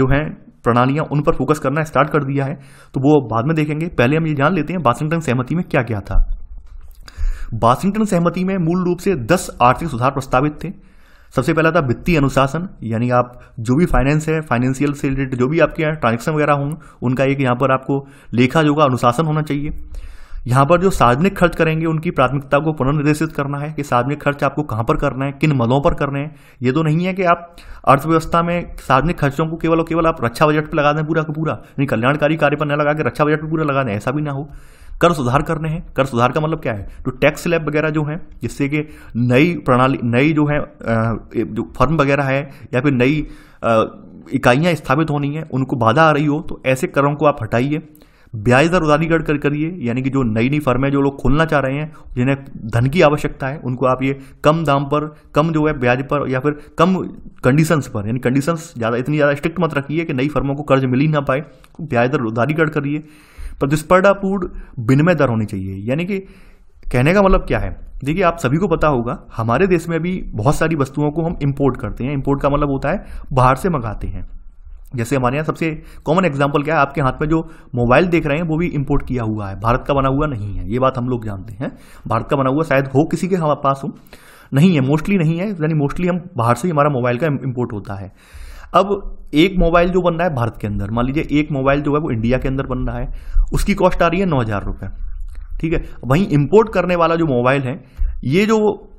जो हैं प्रणालियां उन पर फोकस करना स्टार्ट कर दिया है तो वो बाद में देखेंगे पहले हम ये जान लेते हैं वाशिंगटन सहमति में क्या क्या था वाशिंगटन सहमति में मूल रूप से दस आर्थिक सुधार प्रस्तावित थे सबसे पहला था वित्तीय अनुशासन यानी आप जो भी फाइनेंस है फाइनेंशियल से रिलेटेड जो भी आपके यहाँ ट्रांजेक्शन वगैरह हों उनका एक यहाँ पर आपको लेखा जोगा अनुशासन होना चाहिए यहाँ पर जो सार्वजनिक खर्च करेंगे उनकी प्राथमिकता को पुनर्निर्देशित करना है कि सार्वजनिक खर्च आपको कहाँ पर करना है किन मदों पर करने हैं ये तो नहीं है कि आप अर्थव्यवस्था में सार्वजनिक खर्चों को केवल और केवल आप रक्षा बजट पर लगा दें पूरा का पूरा यानी कल्याणकारी कार्य पर न लगा के रक्षा बजट पर पूरा लगा दें ऐसा भी ना हो कर सुधार करने हैं कर सुधार का मतलब क्या है तो टैक्स स्लैब वगैरह जो है जिससे कि नई प्रणाली नई जो है जो फर्म वगैरह है या फिर नई इकाइयाँ स्थापित होनी है उनको बाधा आ रही हो तो ऐसे करों को आप हटाइए ब्याज दर उदारीकरण कर करिए यानी कि जो नई नई फर्में जो लोग खोलना चाह रहे हैं जिन्हें धन की आवश्यकता है उनको आप ये कम दाम पर कम जो है ब्याज पर या फिर कम कंडीशंस पर यानी कंडीशंस ज़्यादा इतनी ज़्यादा स्ट्रिक्ट मत रखिए कि नई फर्मों को कर्ज मिल ही ना पाए ब्याज दर उदारीकरण करिए प्रतिस्पर्धापूर्ण दर होनी चाहिए यानी कि कहने का मतलब क्या है देखिए आप सभी को पता होगा हमारे देश में अभी बहुत सारी वस्तुओं को हम इम्पोर्ट करते हैं इम्पोर्ट का मतलब होता है बाहर से मंगाते हैं जैसे हमारे यहाँ सबसे कॉमन एग्जाम्पल क्या है आपके हाथ में जो मोबाइल देख रहे हैं वो भी इम्पोर्ट किया हुआ है भारत का बना हुआ नहीं है ये बात हम लोग जानते हैं भारत का बना हुआ शायद हो किसी के हमारे पास हो नहीं है मोस्टली नहीं है यानी मोस्टली हम बाहर से ही हमारा मोबाइल का इम्पोर्ट होता है अब एक मोबाइल जो बन रहा है भारत के अंदर मान लीजिए एक मोबाइल जो है वो इंडिया के अंदर बन रहा है उसकी कॉस्ट आ रही है नौ हज़ार रुपये ठीक है वहीं इम्पोर्ट करने वाला जो मोबाइल है ये जो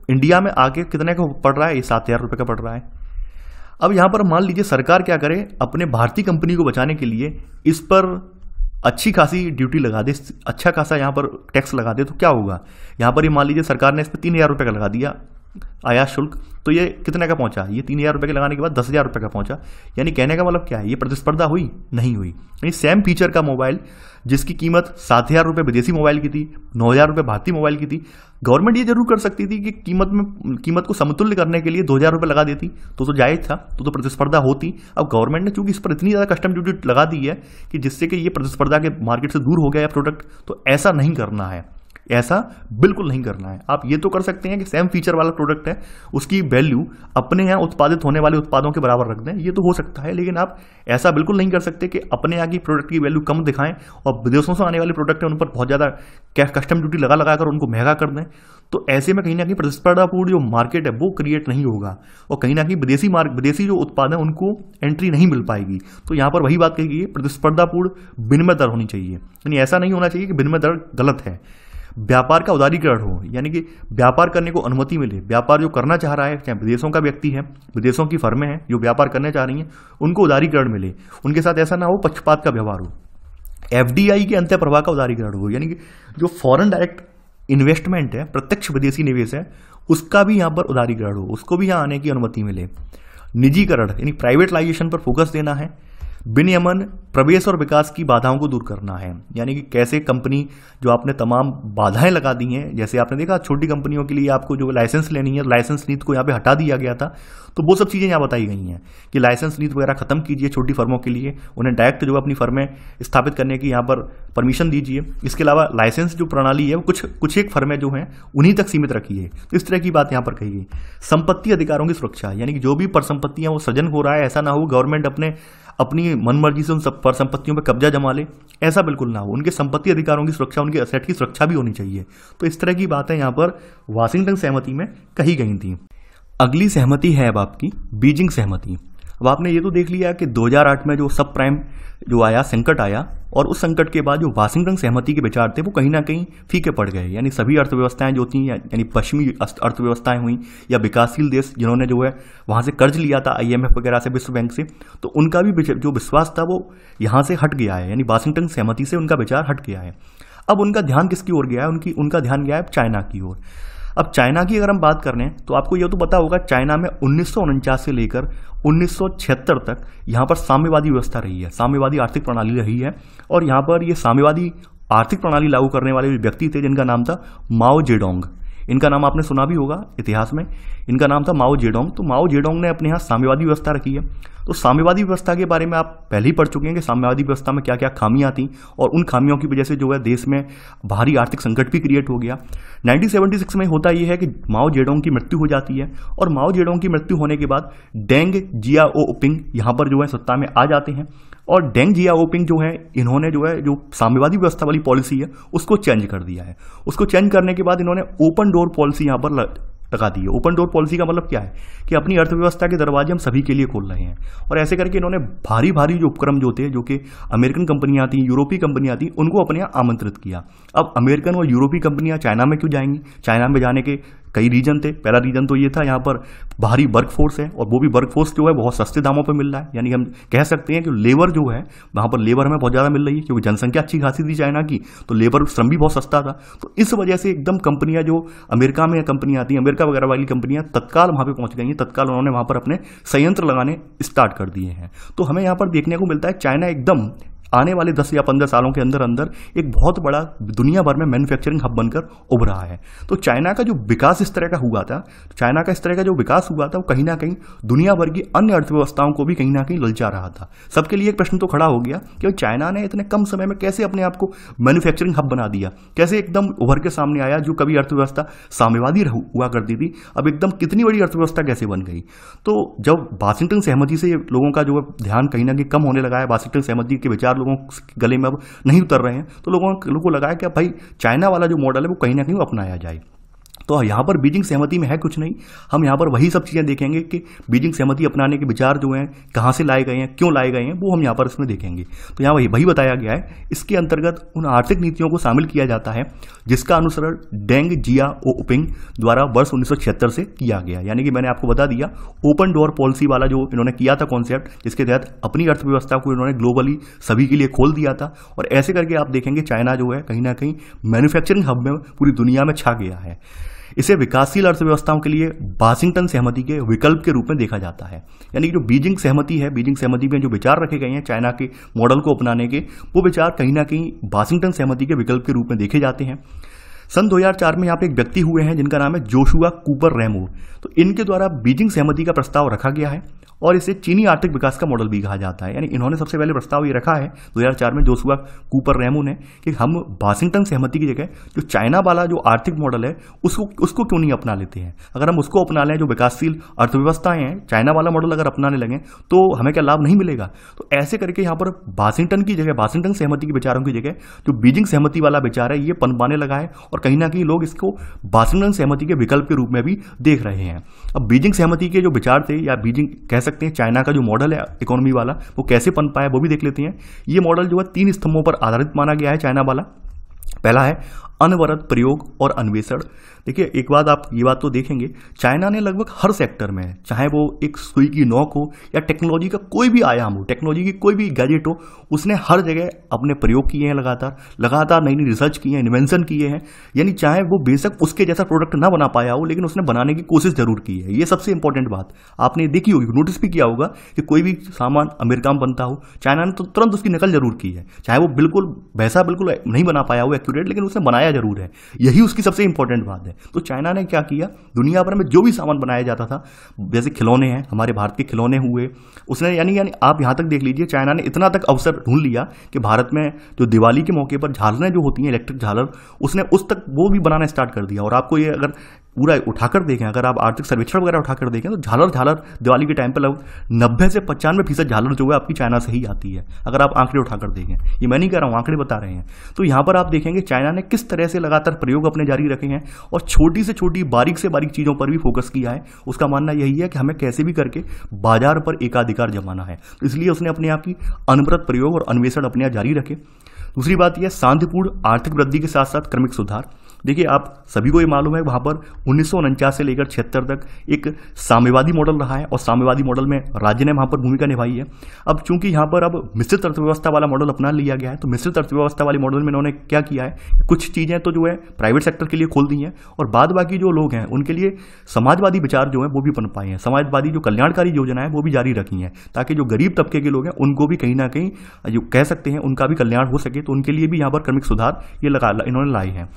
इंडिया में आके कितने का पड़ रहा है ये सात हज़ार रुपये का पड़ रहा है अब यहाँ पर मान लीजिए सरकार क्या करे अपने भारतीय कंपनी को बचाने के लिए इस पर अच्छी खासी ड्यूटी लगा दे अच्छा खासा यहाँ पर टैक्स लगा दे तो क्या होगा यहाँ पर ये मान लीजिए सरकार ने इस पर तीन हज़ार रुपये का लगा दिया आया शुल्क तो ये कितने का पहुंचा ये तीन हज़ार रुपये के लगाने के बाद दस हज़ार रुपये का पहुंचा यानी कहने का मतलब क्या है ये प्रतिस्पर्धा हुई नहीं हुई यानी सेम फीचर का मोबाइल जिसकी कीमत सात हज़ार रुपये विदेशी मोबाइल की थी नौ हज़ार रुपये भारतीय मोबाइल की थी गवर्नमेंट ये जरूर कर सकती थी कि कीमत में कीमत को समतुल्य करने के लिए दो हज़ार रुपये लगा देती तो तो जायज़ था तो तो प्रतिस्पर्धा होती अब गवर्नमेंट ने चूंकि इस पर इतनी ज़्यादा कस्टम ड्यूटी लगा दी है कि जिससे कि ये प्रतिस्पर्धा के मार्केट से दूर हो गया है प्रोडक्ट तो ऐसा नहीं करना है ऐसा बिल्कुल नहीं करना है आप ये तो कर सकते हैं कि सेम फीचर वाला प्रोडक्ट है उसकी वैल्यू अपने यहाँ उत्पादित होने वाले उत्पादों के बराबर रख दें ये तो हो सकता है लेकिन आप ऐसा बिल्कुल नहीं कर सकते कि अपने यहाँ की प्रोडक्ट की वैल्यू कम दिखाएं और विदेशों से आने वाले प्रोडक्ट हैं उन पर बहुत ज़्यादा कैश कस्टम ड्यूटी लगा लगा कर उनको महंगा कर दें तो ऐसे में कहीं ना कहीं प्रतिस्पर्धापूर्ण जो मार्केट है वो क्रिएट नहीं होगा और कहीं ना कहीं विदेशी मार्क विदेशी जो उत्पाद हैं उनको एंट्री नहीं मिल पाएगी तो यहाँ पर वही बात कही गई है प्रतिस्पर्धापूर्ण विनिमय दर होनी चाहिए यानी ऐसा नहीं होना चाहिए कि विनिमय दर गलत है व्यापार का उदारीकरण हो यानी कि व्यापार करने को अनुमति मिले व्यापार जो करना चाह रहा है चाहे विदेशों का व्यक्ति है विदेशों की फर्में हैं जो व्यापार करने चाह रही हैं उनको उदारीकरण मिले उनके साथ ऐसा ना हो पक्षपात का व्यवहार हो एफ के अंत्य प्रभाव का उदारीकरण हो यानी कि जो फॉरन डायरेक्ट इन्वेस्टमेंट है प्रत्यक्ष विदेशी निवेश है उसका भी यहाँ पर उदारीकरण हो उसको भी यहाँ आने की अनुमति मिले निजीकरण यानी प्राइवेटलाइजेशन पर फोकस देना है विनियमन प्रवेश और विकास की बाधाओं को दूर करना है यानी कि कैसे कंपनी जो आपने तमाम बाधाएं लगा दी हैं जैसे आपने देखा छोटी कंपनियों के लिए आपको जो लाइसेंस लेनी है लाइसेंस नीति को यहाँ पे हटा दिया गया था तो वो सब चीज़ें यहाँ बताई गई हैं कि लाइसेंस नीति वगैरह खत्म कीजिए छोटी फर्मों के लिए उन्हें डायरेक्ट जो अपनी फर्में स्थापित करने की यहाँ पर परमिशन दीजिए इसके अलावा लाइसेंस जो प्रणाली है वो कुछ कुछ एक फर्में जो हैं उन्हीं तक सीमित है तो इस तरह की बात यहाँ पर कही गई संपत्ति अधिकारों की सुरक्षा यानी कि जो भी परसंपत्तियाँ वो सृजन हो रहा है ऐसा ना हो गवर्नमेंट अपने अपनी मनमर्जी से उन सब पर संपत्तियों पर कब्जा जमा ले ऐसा बिल्कुल ना हो उनके संपत्ति अधिकारों की सुरक्षा उनके असेट की सुरक्षा भी होनी चाहिए तो इस तरह की बातें यहाँ पर वाशिंगटन सहमति में कही गई थी अगली सहमति है अब आपकी बीजिंग सहमति अब आपने ये तो देख लिया कि 2008 में जो सब प्राइम जो आया संकट आया और उस संकट के बाद जो वाशिंगटन सहमति के विचार थे वो कहीं ना कहीं फीके पड़ गए यानी सभी अर्थव्यवस्थाएं जो थी यानी पश्चिमी अर्थव्यवस्थाएं हुई या विकासशील देश जिन्होंने जो है वहाँ से कर्ज लिया था आईएमएफ वगैरह से विश्व बैंक से तो उनका भी जो विश्वास था वो यहाँ से हट गया है यानी वाशिंगटन सहमति से उनका विचार हट गया है अब उनका ध्यान किसकी ओर गया है उनकी उनका ध्यान गया है चाइना की ओर अब चाइना की अगर हम बात कर रहे हैं तो आपको यह तो पता होगा चाइना में उन्नीस से लेकर उन्नीस तक यहाँ पर साम्यवादी व्यवस्था रही है साम्यवादी आर्थिक प्रणाली रही है और यहाँ पर ये साम्यवादी आर्थिक प्रणाली लागू करने वाले व्यक्ति थे जिनका नाम था माओ जेडोंग इनका नाम आपने सुना भी होगा इतिहास में इनका नाम था माओ जेडोंग तो माओ जेडोंग ने अपने यहाँ साम्यवादी व्यवस्था रखी है तो साम्यवादी व्यवस्था के बारे में आप पहले ही पढ़ चुके हैं कि साम्यवादी व्यवस्था में क्या क्या खामियां थी और उन खामियों की वजह से जो है देश में भारी आर्थिक संकट भी क्रिएट हो गया 1976 में होता यह है कि माओ जेडोंग की मृत्यु हो जाती है और माओ जेडोंग की मृत्यु होने के बाद डेंग जिया ओ पिंग यहाँ पर जो है सत्ता में आ जाते हैं और डेंग जियाओपिंग जो है इन्होंने जो है जो साम्यवादी व्यवस्था वाली पॉलिसी है उसको चेंज कर दिया है उसको चेंज करने के बाद इन्होंने ओपन डोर पॉलिसी यहाँ पर लगा दी है ओपन डोर पॉलिसी का मतलब क्या है कि अपनी अर्थव्यवस्था के दरवाजे हम सभी के लिए खोल रहे हैं और ऐसे करके इन्होंने भारी भारी जो उपक्रम जो थे जो कि अमेरिकन कंपनियां आती यूरोपीय कंपनियां आती उनको अपने यहाँ आमंत्रित किया अब अमेरिकन और यूरोपीय कंपनियां चाइना में क्यों जाएंगी चाइना में जाने के कई रीजन थे पहला रीजन तो ये था यहाँ पर भारी वर्क फोर्स है और वो भी वर्क फोर्स जो है बहुत सस्ते दामों पर मिल रहा है यानी हम कह सकते हैं कि लेबर जो है वहाँ पर लेबर हमें बहुत ज़्यादा मिल रही है क्योंकि जनसंख्या अच्छी खासी थी चाइना की तो लेबर श्रम भी बहुत सस्ता था तो इस वजह से एकदम कंपनियाँ जो अमेरिका में कंपनियाँ आती हैं अमेरिका वगैरह वाली कंपनियाँ तत्काल वहाँ पर पहुँच गई हैं तत्काल उन्होंने वहाँ पर अपने संयंत्र लगाने स्टार्ट कर दिए हैं तो हमें यहाँ पर देखने को मिलता है चाइना एकदम आने वाले 10 या 15 सालों के अंदर अंदर एक बहुत बड़ा दुनिया भर में मैन्युफैक्चरिंग हब बनकर उभरा रहा है तो चाइना का जो विकास इस तरह का हुआ था तो चाइना का इस तरह का जो विकास हुआ था वो कहीं ना कहीं दुनिया भर की अन्य अर्थव्यवस्थाओं को भी कहीं ना कहीं ललचा रहा था सबके लिए एक प्रश्न तो खड़ा हो गया कि चाइना ने इतने कम समय में कैसे अपने आप को मैन्युफैक्चरिंग हब बना दिया कैसे एकदम उभर के सामने आया जो कभी अर्थव्यवस्था साम्यवादी हुआ करती थी अब एकदम कितनी बड़ी अर्थव्यवस्था कैसे बन गई तो जब वाशिंगटन सहमति से लोगों का जो ध्यान कहीं ना कहीं कम होने लगा है वाशिंगटन सहमति के विचार लोगों के गले में अब नहीं उतर रहे हैं तो लोगों को लगा कि भाई चाइना वाला जो मॉडल है वो कहीं ना कहीं अपनाया जाए तो यहाँ पर बीजिंग सहमति में है कुछ नहीं हम यहाँ पर वही सब चीज़ें देखेंगे कि बीजिंग सहमति अपनाने के विचार जो हैं कहाँ से लाए गए हैं क्यों लाए गए हैं वो हम यहाँ पर इसमें देखेंगे तो यहाँ वही वही बताया गया है इसके अंतर्गत उन आर्थिक नीतियों को शामिल किया जाता है जिसका अनुसरण डेंग जिया ओ ओपिंग द्वारा वर्ष उन्नीस से किया गया यानी कि मैंने आपको बता दिया ओपन डोर पॉलिसी वाला जो इन्होंने किया था कॉन्सेप्ट जिसके तहत अपनी अर्थव्यवस्था को इन्होंने ग्लोबली सभी के लिए खोल दिया था और ऐसे करके आप देखेंगे चाइना जो है कहीं ना कहीं मैन्युफैक्चरिंग हब में पूरी दुनिया में छा गया है इसे विकासशील अर्थव्यवस्थाओं के लिए वाशिंगटन सहमति के विकल्प के रूप में देखा जाता है यानी कि जो बीजिंग सहमति है बीजिंग सहमति में जो विचार रखे गए हैं चाइना के मॉडल को अपनाने के वो विचार कहीं ना कहीं वाशिंगटन सहमति के विकल्प के रूप में देखे जाते हैं सन 2004 में यहाँ पे एक व्यक्ति हुए हैं जिनका नाम है जोशुआ कूपर रेमो तो इनके द्वारा बीजिंग सहमति का प्रस्ताव रखा गया है और इसे चीनी आर्थिक विकास का मॉडल भी कहा जाता है यानी इन्होंने सबसे पहले प्रस्ताव ये रखा है 2004 में जोसुआ कूपर रेमू ने कि हम वाशिंगटन सहमति की जगह जो चाइना वाला जो आर्थिक मॉडल है उसको उसको क्यों नहीं अपना लेते हैं अगर हम उसको अपना लें जो विकासशील अर्थव्यवस्थाएं हैं चाइना वाला मॉडल अगर अपनाने लगे तो हमें क्या लाभ नहीं मिलेगा तो ऐसे करके यहाँ पर वाशिंगटन की जगह वाशिंगटन सहमति के विचारों की जगह जो बीजिंग सहमति वाला विचार है ये पनपाने लगा है और कहीं ना कहीं लोग इसको वाशिंगटन सहमति के विकल्प के रूप में भी देख रहे हैं अब बीजिंग सहमति के जो विचार थे या बीजिंग कह सकते हैं चाइना का जो मॉडल है इकोनॉमी वाला वो कैसे बन पाया वो भी देख लेते हैं ये मॉडल जो है तीन स्तंभों पर आधारित माना गया है चाइना वाला पहला है अनवरत प्रयोग और अन्वेषण देखिए एक बात आप ये बात तो देखेंगे चाइना ने लगभग हर सेक्टर में चाहे वो एक सुई की नोक हो या टेक्नोलॉजी का कोई भी आयाम हो टेक्नोलॉजी की कोई भी गैजेट हो उसने हर जगह अपने प्रयोग किए हैं लगातार लगातार नई नई रिसर्च किए हैं इन्वेंशन किए हैं यानी चाहे वो बेशक उसके जैसा प्रोडक्ट ना बना पाया हो लेकिन उसने बनाने की कोशिश जरूर की है ये सबसे इंपॉर्टेंट बात आपने देखी होगी नोटिस भी किया होगा कि कोई भी सामान अमेरिका में बनता हो चाइना ने तो तुरंत उसकी नकल जरूर की है चाहे वो बिल्कुल वैसा बिल्कुल नहीं बना पाया हो एक्यूरेट लेकिन उसने बनाया जरूर है यही उसकी सबसे इंपॉर्टेंट बात है तो चाइना ने क्या किया दुनिया भर में जो भी सामान बनाया जाता था जैसे खिलौने हैं हमारे भारत के खिलौने हुए उसने यानी यानी आप यहाँ तक देख लीजिए चाइना ने इतना तक अवसर ढूंढ लिया कि भारत में जो दिवाली के मौके पर झालरें जो होती हैं इलेक्ट्रिक झालर उसने उस तक वो भी बनाना स्टार्ट कर दिया और आपको ये अगर पूरा उठाकर देखें अगर आप आर्थिक सर्वेक्षण वगैरह उठाकर देखें तो झालर झालर दिवाली के टाइम पर लगभग नब्बे से पचानवे फीसद झालर जो है आपकी चाइना से ही आती है अगर आप आंकड़े उठाकर देखें ये मैं नहीं कह रहा हूँ आंकड़े बता रहे हैं तो यहाँ पर आप देखेंगे चाइना ने किस तरह से लगातार प्रयोग अपने जारी रखे हैं और छोटी से छोटी बारीक से बारीक चीज़ों पर भी फोकस किया है उसका मानना यही है कि हमें कैसे भी करके बाजार पर एकाधिकार जमाना है तो इसलिए उसने अपने आप की अनवरत प्रयोग और अन्वेषण अपने आप जारी रखे दूसरी बात यह शांतिपूर्ण आर्थिक वृद्धि के साथ साथ क्रमिक सुधार देखिए आप सभी को ये मालूम है वहाँ पर उन्नीस से लेकर छिहत्तर तक एक साम्यवादी मॉडल रहा है और साम्यवादी मॉडल में राज्य ने वहाँ पर भूमिका निभाई है अब चूंकि यहाँ पर अब मिश्रित अर्थव्यवस्था वाला मॉडल अपना लिया गया है तो मिश्रित अर्थव्यवस्था वाले मॉडल में इन्होंने क्या किया है कुछ चीज़ें तो जो है प्राइवेट सेक्टर के लिए खोल दी हैं और बाद बाकी जो लोग हैं उनके लिए समाजवादी विचार जो है वो भी बन पाए हैं समाजवादी जो कल्याणकारी योजना है वो भी जारी रखी हैं ताकि जो गरीब तबके के लोग हैं उनको भी कहीं ना कहीं जो कह सकते हैं उनका भी कल्याण हो सके तो उनके लिए भी यहाँ पर क्रमिक सुधार ये लगा इन्होंने लाए हैं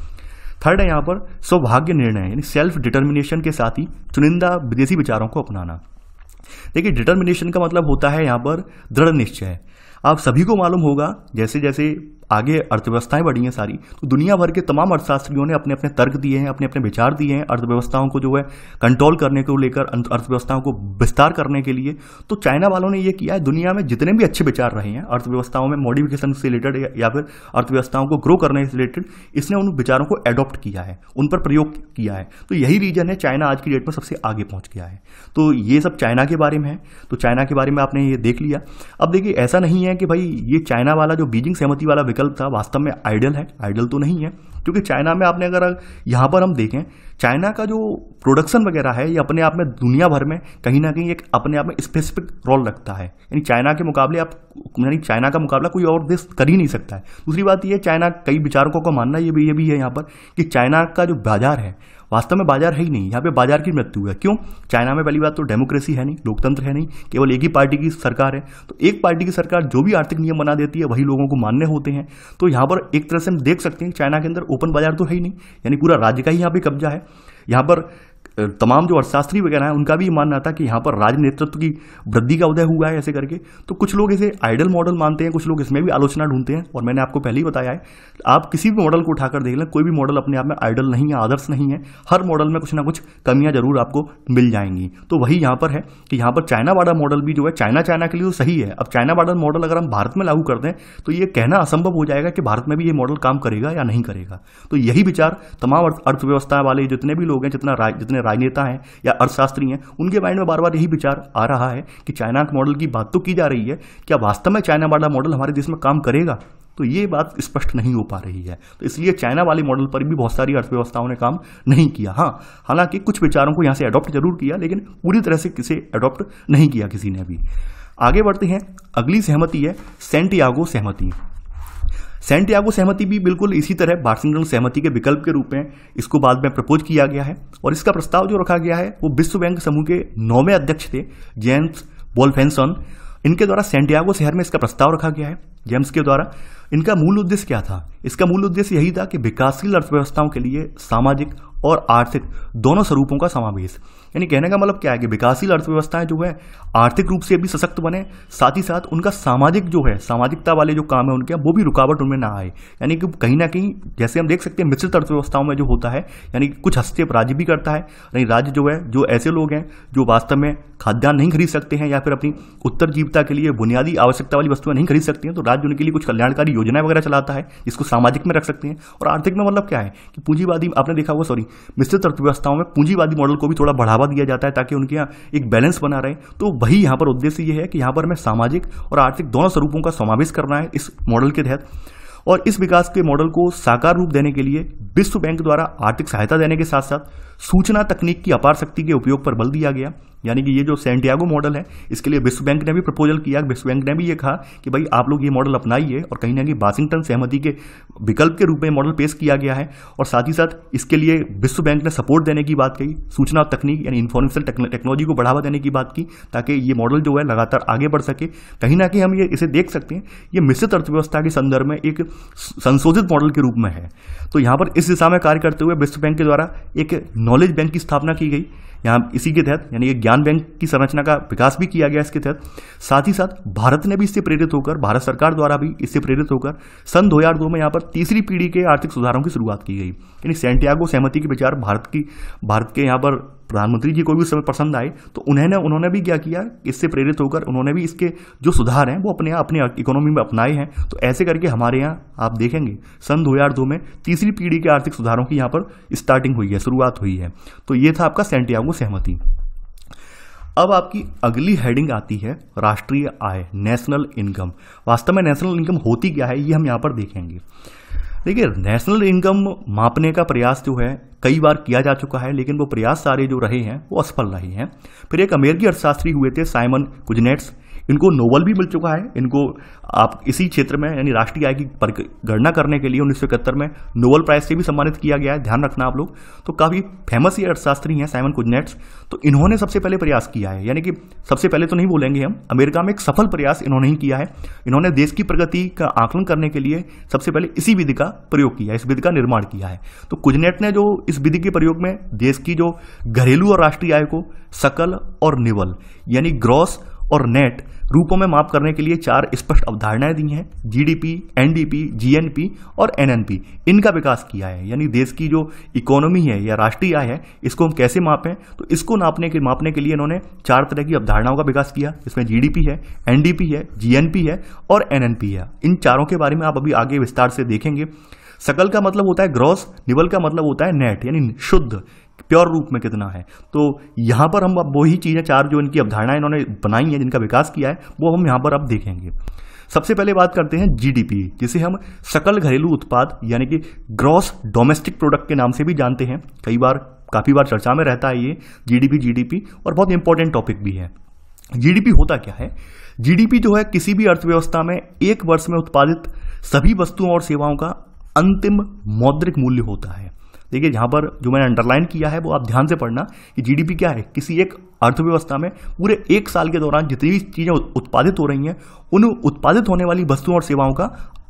थर्ड है यहाँ पर सौभाग्य निर्णय यानी सेल्फ डिटर्मिनेशन के साथ ही चुनिंदा विदेशी विचारों को अपनाना देखिए डिटर्मिनेशन का मतलब होता है यहाँ पर दृढ़ निश्चय आप सभी को मालूम होगा जैसे जैसे आगे अर्थव्यवस्थाएं बढ़ी हैं सारी तो दुनिया भर के तमाम अर्थशास्त्रियों ने अपने अपने तर्क दिए हैं अपने अपने विचार दिए हैं अर्थव्यवस्थाओं को जो है कंट्रोल करने को लेकर अं-, अर्थव्यवस्थाओं को विस्तार करने के लिए तो चाइना वालों ने यह किया है दुनिया में जितने भी अच्छे विचार रहे हैं अर्थव्यवस्थाओं में मॉडिफिकेशन से रिलेटेड या फिर अर्थव्यवस्थाओं को ग्रो करने से रिलेटेड इसने उन विचारों को एडॉप्ट किया है उन पर प्रयोग किया है तो यही रीजन है चाइना आज की डेट में सबसे आगे पहुंच गया है तो ये सब चाइना के बारे में है तो चाइना के बारे में आपने ये देख लिया अब देखिए ऐसा नहीं है कि भाई ये चाइना वाला जो बीजिंग सहमति वाला विकल्प विकल्प था वास्तव में आइडल है आइडल तो नहीं है क्योंकि चाइना में आपने अगर यहाँ पर हम देखें चाइना का जो प्रोडक्शन वगैरह है ये अपने आप में दुनिया भर में कहीं ना कहीं एक अपने आप में स्पेसिफिक रोल रखता है यानी चाइना के मुकाबले आप यानी चाइना का मुकाबला कोई और देश कर ही नहीं सकता है दूसरी बात ये चाइना कई विचारकों का मानना ये भी ये भी है यहाँ पर कि चाइना का जो बाजार है वास्तव में बाजार है ही नहीं यहाँ पे बाजार की मृत्यु है क्यों चाइना में पहली बात तो डेमोक्रेसी है नहीं लोकतंत्र है नहीं केवल एक ही पार्टी की सरकार है तो एक पार्टी की सरकार जो भी आर्थिक नियम बना देती है वही लोगों को मान्य होते हैं तो यहाँ पर एक तरह से हम देख सकते हैं चाइना के अंदर ओपन बाजार तो है ही नहीं यानी पूरा राज्य का ही यहाँ पर कब्जा है यहाँ पर तमाम जो अर्थशास्त्री वगैरह हैं उनका भी मानना था कि यहाँ पर राजनेतृत्व की वृद्धि का उदय हुआ है ऐसे करके तो कुछ लोग इसे आइडल मॉडल मानते हैं कुछ लोग इसमें भी आलोचना ढूंढते हैं और मैंने आपको पहले ही बताया है आप किसी भी मॉडल को उठाकर देख लें कोई भी मॉडल अपने आप में आइडल नहीं है आदर्श नहीं है हर मॉडल में कुछ ना कुछ कमियाँ जरूर आपको मिल जाएंगी तो वही यहाँ पर है कि यहाँ पर चाइना वाडा मॉडल भी जो है चाइना चाइना के लिए तो सही है अब चाइना वाडा मॉडल अगर हम भारत में लागू कर दें तो ये कहना असंभव हो जाएगा कि भारत में भी ये मॉडल काम करेगा या नहीं करेगा तो यही विचार तमाम अर्थव्यवस्था वाले जितने भी लोग हैं जितना जितने राजनेता हैं या अर्थशास्त्री हैं उनके माइंड में बार बार यही विचार आ रहा है कि चाइना मॉडल की बात तो की जा रही है क्या वास्तव में चाइना वाला मॉडल हमारे देश में काम करेगा तो ये बात स्पष्ट नहीं हो पा रही है तो इसलिए चाइना वाले मॉडल पर भी बहुत सारी अर्थव्यवस्थाओं ने काम नहीं किया हाँ हालांकि कुछ विचारों को यहाँ से अडॉप्ट जरूर किया लेकिन पूरी तरह से किसे अडॉप्ट नहीं किया किसी ने भी आगे बढ़ते हैं अगली सहमति है सेंटियागो सहमति सेंटियागो सहमति भी बिल्कुल इसी तरह बार्सिंगटन सहमति के विकल्प के रूप में इसको बाद में प्रपोज किया गया है और इसका प्रस्ताव जो रखा गया है वो विश्व बैंक समूह के नौवें अध्यक्ष थे जेम्स बोलफेंसन इनके द्वारा सेंटियागो शहर में इसका प्रस्ताव रखा गया है जेम्स के द्वारा इनका मूल उद्देश्य क्या था इसका मूल उद्देश्य यही था कि विकासशील अर्थव्यवस्थाओं के लिए सामाजिक और आर्थिक दोनों स्वरूपों का समावेश यानी कहने का मतलब क्या है कि विकासशील अर्थव्यवस्थाएं जो है आर्थिक रूप से भी सशक्त बने साथ ही साथ उनका सामाजिक जो है सामाजिकता वाले जो काम है उनके वो भी रुकावट उनमें ना आए यानी कि कहीं ना कहीं जैसे हम देख सकते हैं मिश्रित अर्थव्यवस्थाओं में जो होता है यानी कि कुछ हस्तक्षेप राज्य भी करता है यानी राज्य जो है जो ऐसे लोग हैं जो वास्तव में खाद्यान्न नहीं खरीद सकते हैं या फिर अपनी उत्तर जीविका के लिए बुनियादी आवश्यकता वाली वस्तुएं नहीं खरीद सकते हैं तो राज्य उनके लिए कुछ कल्याणकारी योजनाएं वगैरह चलाता है इसको सामाजिक में रख सकते हैं और आर्थिक में मतलब क्या है कि पूंजीवादी आपने देखा होगा सॉरी मिश्रित अर्थव्यवस्थाओं में पूंजीवादी मॉडल को भी थोड़ा बढ़ावा बढ़ावा दिया जाता है ताकि उनके यहाँ एक बैलेंस बना रहे तो वही यहाँ पर उद्देश्य यह है कि यहाँ पर हमें सामाजिक और आर्थिक दोनों स्वरूपों का समावेश करना है इस मॉडल के तहत और इस विकास के मॉडल को साकार रूप देने के लिए विश्व बैंक द्वारा आर्थिक सहायता देने के साथ साथ सूचना तकनीक की अपार शक्ति के उपयोग पर बल दिया गया यानी कि ये जो सेंटियागो मॉडल है इसके लिए विश्व बैंक ने भी प्रपोजल किया विश्व बैंक ने भी ये कहा कि भाई आप लोग ये मॉडल अपनाइए और कहीं ना कहीं वाशिंगटन सहमति के विकल्प के रूप में मॉडल पेश किया गया है और साथ ही साथ इसके लिए विश्व बैंक ने सपोर्ट देने की बात कही सूचना तकनीक यानी इन्फॉर्मेशन टेक्नोलॉजी को बढ़ावा देने की बात की ताकि ये मॉडल जो है लगातार आगे बढ़ सके कहीं ना कहीं हम ये इसे देख सकते हैं ये मिश्रित अर्थव्यवस्था के संदर्भ में एक संशोधित मॉडल के रूप में है तो यहाँ पर इस दिशा में कार्य करते हुए विश्व बैंक के द्वारा एक नॉलेज बैंक की स्थापना की गई यहाँ इसी के तहत यानी ज्ञान बैंक की संरचना का विकास भी किया गया इसके तहत साथ ही साथ भारत ने भी इससे प्रेरित होकर भारत सरकार द्वारा भी इससे प्रेरित होकर सन दो में यहाँ पर तीसरी पीढ़ी के आर्थिक सुधारों की शुरुआत की गई यानी सेंटियागो सहमति के विचार भारत की भारत के यहाँ पर प्रधानमंत्री जी को भी उस समय पसंद आए तो उन्होंने उन्होंने भी क्या किया इससे प्रेरित होकर उन्होंने भी इसके जो सुधार हैं वो अपने यहाँ अपने इकोनॉमी में अपनाए हैं तो ऐसे करके हमारे यहाँ आप देखेंगे सन दो में तीसरी पीढ़ी के आर्थिक सुधारों की यहाँ पर स्टार्टिंग हुई है शुरुआत हुई है तो ये था आपका सेंटियागो सहमति अब आपकी अगली हेडिंग आती है राष्ट्रीय आय नेशनल इनकम वास्तव में नेशनल इनकम होती क्या है ये हम यहाँ पर देखेंगे देखिए नेशनल इनकम मापने का प्रयास जो है कई बार किया जा चुका है लेकिन वो प्रयास सारे जो रहे हैं वो असफल रहे हैं फिर एक अमेरिकी अर्थशास्त्री हुए थे साइमन कुजनेट्स इनको नोबल भी मिल चुका है इनको आप इसी क्षेत्र में यानी राष्ट्रीय आय की गणना करने के लिए उन्नीस में नोबल प्राइज से भी सम्मानित किया गया है ध्यान रखना आप लोग तो काफ़ी फेमस ये अर्थशास्त्री हैं साइमन कुजनेट्स तो इन्होंने सबसे पहले प्रयास किया है यानी कि सबसे पहले तो नहीं बोलेंगे हम अमेरिका में एक सफल प्रयास इन्होंने ही किया है इन्होंने देश की प्रगति का आकलन करने के लिए सबसे पहले इसी विधि का प्रयोग किया है इस विधि का निर्माण किया है तो कुजनेट ने जो इस विधि के प्रयोग में देश की जो घरेलू और राष्ट्रीय आय को सकल और निवल यानी ग्रॉस और नेट रूपों में माप करने के लिए चार स्पष्ट अवधारणाएं दी हैं जीडीपी, एनडीपी, जीएनपी और एनएनपी इनका विकास किया है यानी देश की जो इकोनॉमी है या राष्ट्रीय आय है इसको हम कैसे मापें तो इसको नापने के मापने के लिए इन्होंने चार तरह की अवधारणाओं का विकास किया इसमें जीडीपी है एनडीपी है जीएनपी है और एनएनपी है इन चारों के बारे में आप अभी आगे विस्तार से देखेंगे सकल का मतलब होता है ग्रॉस निवल का मतलब होता है नेट यानी शुद्ध प्योर रूप में कितना है तो यहाँ पर हम अब वही चीज़ें चार जो इनकी अवधारणाएं इन्होंने बनाई हैं जिनका विकास किया है वो हम यहाँ पर अब देखेंगे सबसे पहले बात करते हैं जीडीपी जिसे हम सकल घरेलू उत्पाद यानी कि ग्रॉस डोमेस्टिक प्रोडक्ट के नाम से भी जानते हैं कई बार काफ़ी बार चर्चा में रहता है ये जीडीपी जीडीपी और बहुत इंपॉर्टेंट टॉपिक भी है जीडीपी होता क्या है जीडीपी जो है किसी भी अर्थव्यवस्था में एक वर्ष में उत्पादित सभी वस्तुओं और सेवाओं का अंतिम मौद्रिक मूल्य होता है देखिए जहां पर जो मैंने अंडरलाइन किया है वो आप ध्यान से पढ़ना कि जीडीपी क्या है किसी एक अर्थव्यवस्था में पूरे एक साल के दौरान जितनी भी चीज़ें उत्पादित हो रही हैं उन उत्पादित होने वाली वस्तुओं और सेवाओं का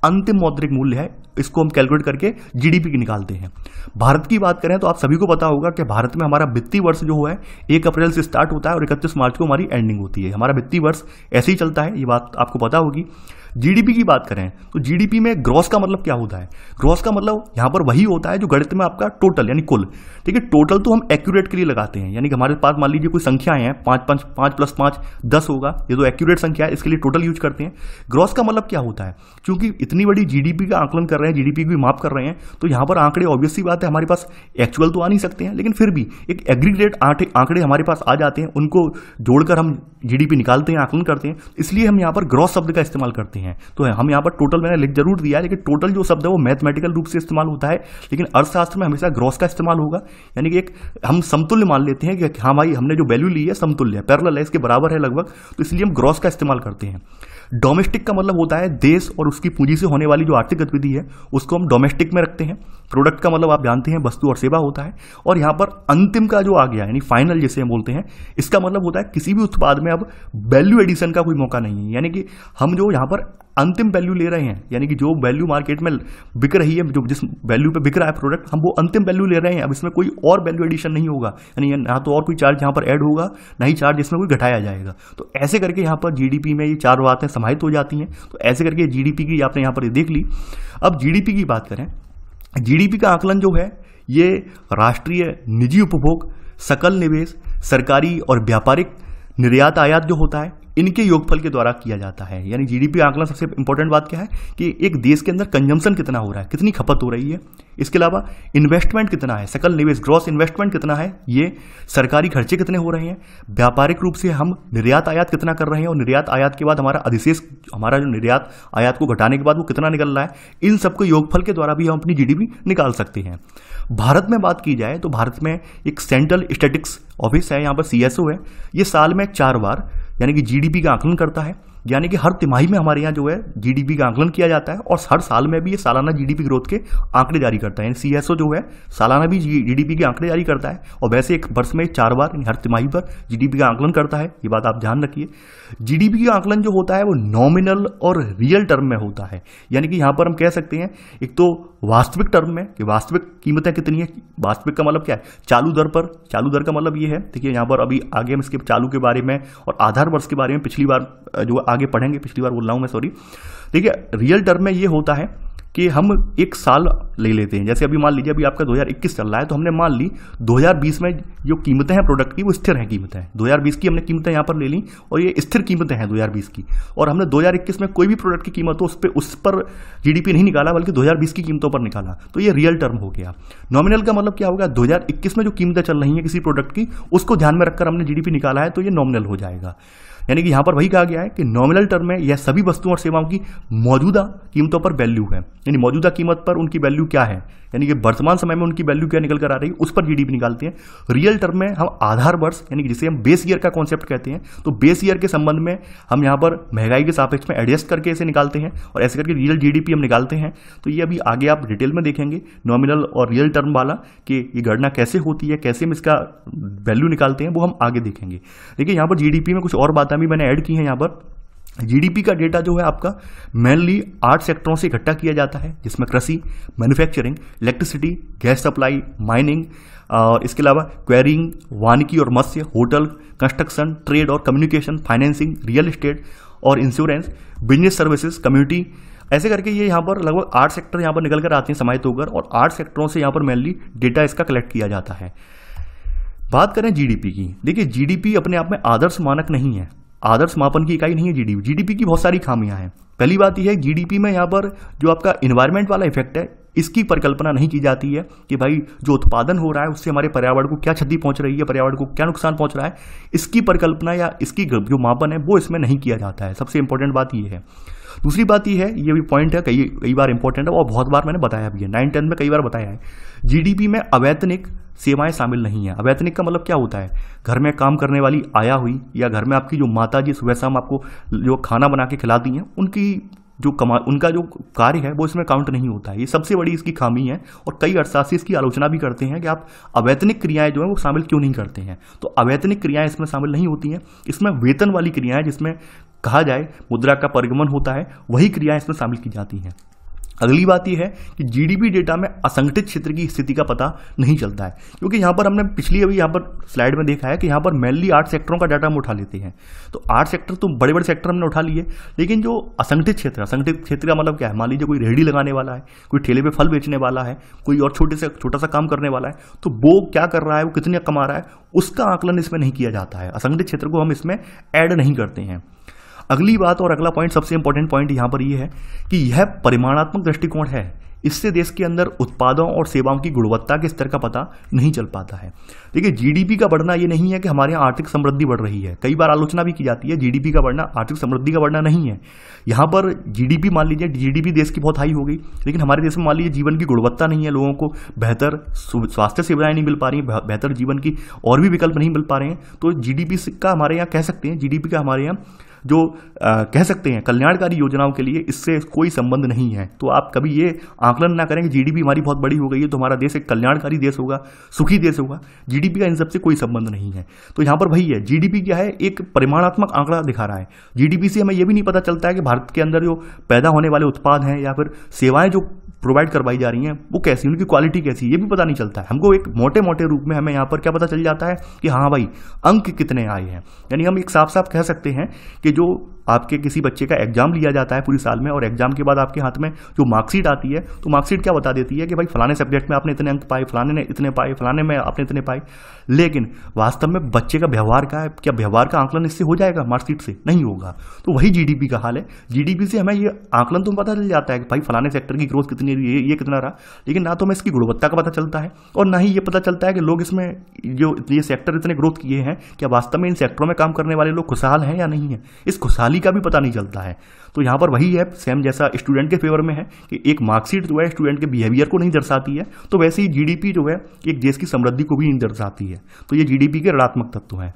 अंतिम मौद्रिक मूल्य है इसको हम कैलकुलेट करके जीडीपी की निकालते हैं भारत की बात करें तो आप सभी को पता होगा कि भारत में हमारा वित्तीय वर्ष जो है एक अप्रैल से स्टार्ट होता है और इकतीस मार्च को हमारी एंडिंग होती है हमारा वित्तीय वर्ष ऐसे ही चलता है ये बात आपको पता होगी जीडीपी की बात करें तो जीडीपी में ग्रॉस का मतलब क्या होता है ग्रॉस का मतलब यहाँ पर वही होता है जो गणित में आपका टोटल यानी कुल ठीक है टोटल तो हम एक्यूरेट के लिए लगाते हैं यानी कि हमारे पास मान लीजिए कोई संख्याएं हैं पाँच पाँच पाँच प्लस पाँच दस होगा ये तो एक्यूरेट संख्या है इसके लिए टोटल यूज करते हैं ग्रॉस का मतलब क्या होता है क्योंकि इतनी बड़ी जीडीपी का आंकलन कर रहे हैं जीडीपी की माफ कर रहे हैं तो यहाँ पर आंकड़े ऑब्वियसली बात है हमारे पास एक्चुअल तो आ नहीं सकते हैं लेकिन फिर भी एक एग्रीग्रेट आंकड़े हमारे पास आ जाते हैं उनको जोड़कर हम जीडीपी निकालते हैं आकलन करते हैं इसलिए हम यहाँ पर ग्रॉस शब्द का इस्तेमाल करते हैं हैं तो हम यहाँ पर टोटल मैंने लिख जरूर दिया है लेकिन टोटल जो शब्द है वो मैथमेटिकल रूप से इस्तेमाल होता है लेकिन अर्थशास्त्र में हमेशा ग्रॉस का इस्तेमाल होगा यानी कि एक हम समतुल्य मान लेते हैं कि हाँ भाई हमने जो वैल्यू ली है समतुल्य है पैरल है इसके बराबर है लगभग तो इसलिए हम ग्रॉस का इस्तेमाल करते हैं डोमेस्टिक का मतलब होता है देश और उसकी पूंजी से होने वाली जो आर्थिक गतिविधि है उसको हम डोमेस्टिक में रखते हैं प्रोडक्ट का मतलब आप जानते हैं वस्तु और सेवा होता है और यहाँ पर अंतिम का जो आ गया यानी फाइनल जैसे हम बोलते हैं इसका मतलब होता है किसी भी उत्पाद में अब वैल्यू एडिशन का कोई मौका नहीं है यानी कि हम जो यहाँ पर अंतिम वैल्यू ले रहे हैं यानी कि जो वैल्यू मार्केट में बिक रही है जो जिस वैल्यू पे बिक रहा है प्रोडक्ट हम वो अंतिम वैल्यू ले रहे हैं अब इसमें कोई और वैल्यू एडिशन नहीं होगा यानी ना तो और कोई चार्ज यहाँ पर ऐड होगा ना ही चार्ज इसमें कोई घटाया जाएगा तो ऐसे करके यहाँ पर जीडीपी में ये चार बातें समाहित हो जाती हैं तो ऐसे करके जीडीपी की आपने यहाँ पर देख ली अब जीडीपी की बात करें जीडीपी का आकलन जो है ये राष्ट्रीय निजी उपभोग सकल निवेश सरकारी और व्यापारिक निर्यात आयात जो होता है इनके योगफल के द्वारा किया जाता है यानी जीडीपी आंकलन सबसे इंपॉर्टेंट बात क्या है कि एक देश के अंदर कंजम्पशन कितना हो रहा है कितनी खपत हो रही है इसके अलावा इन्वेस्टमेंट कितना है सकल निवेश ग्रॉस इन्वेस्टमेंट कितना है ये सरकारी खर्चे कितने हो रहे हैं व्यापारिक रूप से हम निर्यात आयात कितना कर रहे हैं और निर्यात आयात के बाद हमारा अधिशेष हमारा जो निर्यात आयात को घटाने के बाद वो कितना निकल रहा है इन सबके योगफल के द्वारा भी हम अपनी जीडीपी निकाल सकते हैं भारत में बात की जाए तो भारत में एक सेंट्रल स्टेटिक्स ऑफिस है यहाँ पर सीएसओ है ये साल में चार बार यानी कि जीडीपी का आकलन करता है यानी कि हर तिमाही में हमारे यहाँ जो है जीडीपी का आकलन किया जाता है और हर साल में भी ये सालाना जीडीपी ग्रोथ के आंकड़े जारी करता है यानी सी जो है सालाना भी जीडीपी के आंकड़े जारी करता है और वैसे एक वर्ष में चार बार यानी हर तिमाही पर जीडीपी का आंकलन करता है ये बात आप ध्यान रखिए जीडीपी का आंकलन जो होता है वो नॉमिनल और रियल टर्म में होता है यानी कि यहां पर हम कह सकते हैं एक तो वास्तविक टर्म में कि वास्तविक कीमतें कितनी है वास्तविक का मतलब क्या है चालू दर पर चालू दर का मतलब ये है देखिए यहां पर अभी आगे हम इसके चालू के बारे में और आधार वर्ष के बारे में पिछली बार जो आगे पढ़ेंगे पिछली बार बोल रहा हूँ मैं सॉरी देखिए रियल टर्म में ये होता है कि हम एक साल ले लेते हैं जैसे अभी मान लीजिए अभी आपका 2021 चल रहा है तो हमने मान ली 2020 में जो कीमतें हैं प्रोडक्ट की वो स्थिर हैं कीमतें हैं 2020 की हमने कीमतें यहाँ पर ले ली और ये स्थिर कीमतें हैं 2020 की और हमने 2021 में कोई भी प्रोडक्ट की कीमत हो उस पर उस पर जी नहीं निकाला बल्कि 2020 की कीमतों पर निकाला तो ये रियल टर्म हो गया नॉमिनल का मतलब क्या होगा दो में जो कीमतें चल रही हैं किसी प्रोडक्ट की उसको ध्यान में रखकर हमने जी निकाला है तो ये नॉमिनल हो जाएगा यानी कि यहां पर वही कहा गया है कि नॉमिनल टर्म में यह सभी वस्तुओं और सेवाओं की मौजूदा कीमतों पर वैल्यू है यानी मौजूदा कीमत पर उनकी वैल्यू क्या है यानी कि वर्तमान समय में उनकी वैल्यू क्या निकल कर आ रही है उस पर जीडीपी निकालते हैं रियल टर्म में हम आधार वर्ष यानी कि जिसे हम बेस ईयर का कॉन्सेप्ट कहते हैं तो बेस ईयर के संबंध में हम यहाँ पर महंगाई के सापेक्ष में एडजस्ट करके इसे निकालते हैं और ऐसे करके रियल जीडीपी हम निकालते हैं तो ये अभी आगे आप डिटेल में देखेंगे नॉमिनल और रियल टर्म वाला कि ये गणना कैसे होती है कैसे हम इसका वैल्यू निकालते हैं वो हम आगे देखेंगे देखिए यहाँ पर जीडीपी में कुछ और बातें भी मैंने ऐड की हैं यहाँ पर जीडीपी का डेटा जो है आपका मेनली आठ सेक्टरों से इकट्ठा किया जाता है जिसमें कृषि manufacturing electricity gas supply mining और इसके अलावा क्वेरिंग वानिकी और मत्स्य होटल कंस्ट्रक्शन ट्रेड और कम्युनिकेशन फाइनेंसिंग रियल इस्टेट और इंश्योरेंस बिजनेस सर्विसेज कम्युनिटी ऐसे करके ये यहाँ पर लगभग आठ सेक्टर यहाँ पर निकल कर आते हैं समाहित होकर और आठ सेक्टरों से यहाँ पर मेनली डेटा इसका कलेक्ट किया जाता है बात करें जीडीपी की देखिए जीडीपी अपने आप में आदर्श मानक नहीं है आदर्श मापन की इकाई नहीं है जीडीपी जीडीपी की बहुत सारी खामियां हैं पहली बात यह है जीडीपी में यहाँ पर जो आपका इन्वायरमेंट वाला इफेक्ट है इसकी परिकल्पना नहीं की जाती है कि भाई जो उत्पादन हो रहा है उससे हमारे पर्यावरण को क्या क्षति पहुंच रही है पर्यावरण को क्या नुकसान पहुंच रहा है इसकी परिकल्पना या इसकी जो मापन है वो इसमें नहीं किया जाता है सबसे इंपॉर्टेंट बात यह है दूसरी बात यह है ये भी पॉइंट है कई कई बार इंपॉर्टेंट है और बहुत बार मैंने बताया भी है नाइन टेन में कई बार बताया है जीडीपी में अवैतनिक सेवाएं शामिल नहीं है अवैतनिक का मतलब क्या होता है घर में काम करने वाली आया हुई या घर में आपकी जो माता जी सुबह शाम आपको जो खाना बना के खिलाती हैं उनकी जो कमा उनका जो कार्य है वो इसमें काउंट नहीं होता है ये सबसे बड़ी इसकी खामी है और कई अर्थशास्त्री से इसकी आलोचना भी करते हैं कि आप अवैतनिक क्रियाएं जो हैं वो शामिल क्यों नहीं करते हैं तो अवैतनिक क्रियाएं इसमें शामिल नहीं होती हैं इसमें वेतन वाली क्रियाएं जिसमें कहा जाए मुद्रा का परिगमन होता है वही क्रियाएं इसमें शामिल की जाती हैं अगली बात यह है कि जीडीपी डेटा में असंगठित क्षेत्र की स्थिति का पता नहीं चलता है क्योंकि यहाँ पर हमने पिछली अभी यहाँ पर स्लाइड में देखा है कि यहाँ पर मेनली आठ सेक्टरों का डाटा हम उठा लेते हैं तो आठ सेक्टर तो बड़े बड़े सेक्टर हमने उठा लिए लेकिन जो असंगठित क्षेत्र असंगठित क्षेत्र का मतलब क्या है मान लीजिए कोई रेहड़ी लगाने वाला है कोई ठेले पर फल बेचने वाला है कोई और छोटे से छोटा सा काम करने वाला है तो वो क्या कर रहा है वो कितने कमा रहा है उसका आकलन इसमें नहीं किया जाता है असंगठित क्षेत्र को हम इसमें ऐड नहीं करते हैं अगली बात और अगला पॉइंट सबसे इंपॉर्टेंट पॉइंट यहाँ पर यह है कि यह परिमाणात्मक दृष्टिकोण है इससे देश के अंदर उत्पादों और सेवाओं की गुणवत्ता के स्तर का पता नहीं चल पाता है देखिए जीडीपी का बढ़ना ये नहीं है कि हमारे यहाँ आर्थिक समृद्धि बढ़ रही है कई बार आलोचना भी की जाती है जीडीपी का बढ़ना आर्थिक समृद्धि का बढ़ना नहीं है यहाँ पर जीडीपी मान लीजिए जीडीपी देश की बहुत हाई हो गई लेकिन हमारे देश में मान लीजिए जीवन की गुणवत्ता नहीं है लोगों को बेहतर स्वास्थ्य सेवाएं नहीं मिल पा रही हैं बेहतर जीवन की और भी विकल्प नहीं मिल पा रहे हैं तो जी का हमारे यहाँ कह सकते हैं जी का हमारे यहाँ जो आ, कह सकते हैं कल्याणकारी योजनाओं के लिए इससे कोई संबंध नहीं है तो आप कभी ये आंकलन ना करें कि जीडीपी हमारी बहुत बड़ी हो गई है तो हमारा देश एक कल्याणकारी देश होगा सुखी देश होगा जीडीपी का इन सबसे कोई संबंध नहीं है तो यहाँ पर भाई है जीडीपी क्या है एक परिमाणात्मक आंकड़ा दिखा रहा है जीडीपी से हमें यह भी नहीं पता चलता है कि भारत के अंदर जो पैदा होने वाले उत्पाद हैं या फिर सेवाएं जो प्रोवाइड करवाई जा रही हैं वो कैसी उनकी क्वालिटी कैसी ये भी पता नहीं चलता है हमको एक मोटे मोटे रूप में हमें यहाँ पर क्या पता चल जाता है कि हाँ भाई अंक कितने आए हैं यानी हम एक साफ साफ कह सकते हैं कि जो आपके किसी बच्चे का एग्जाम लिया जाता है पूरी साल में और एग्जाम के बाद आपके हाथ में जो मार्कशीट आती है तो मार्कशीट क्या बता देती है कि भाई फलाने सब्जेक्ट में आपने इतने अंक पाए फलाने ने इतने पाए फलाने में आपने इतने पाए लेकिन वास्तव में बच्चे का व्यवहार का है क्या व्यवहार का आंकलन इससे हो जाएगा मार्कशीट से नहीं होगा तो वही जी का हाल है जी से हमें ये आंकलन तो पता चल जाता है कि भाई फलाने सेक्टर की ग्रोथ कितनी है ये कितना रहा लेकिन ना तो हमें इसकी गुणवत्ता का पता चलता है और ना ही ये पता चलता है कि लोग इसमें जो ये सेक्टर इतने ग्रोथ किए हैं क्या वास्तव में इन सेक्टरों में काम करने वाले लोग खुशहाल हैं या नहीं है इस खुशहाल बहाली का भी पता नहीं चलता है तो यहाँ पर वही है सेम जैसा स्टूडेंट के फेवर में है कि एक मार्कशीट जो है स्टूडेंट के बिहेवियर को नहीं दर्शाती है तो वैसे ही जीडीपी जो है एक देश की समृद्धि को भी नहीं दर्शाती है तो ये जीडीपी के ऋणात्मक तत्व हैं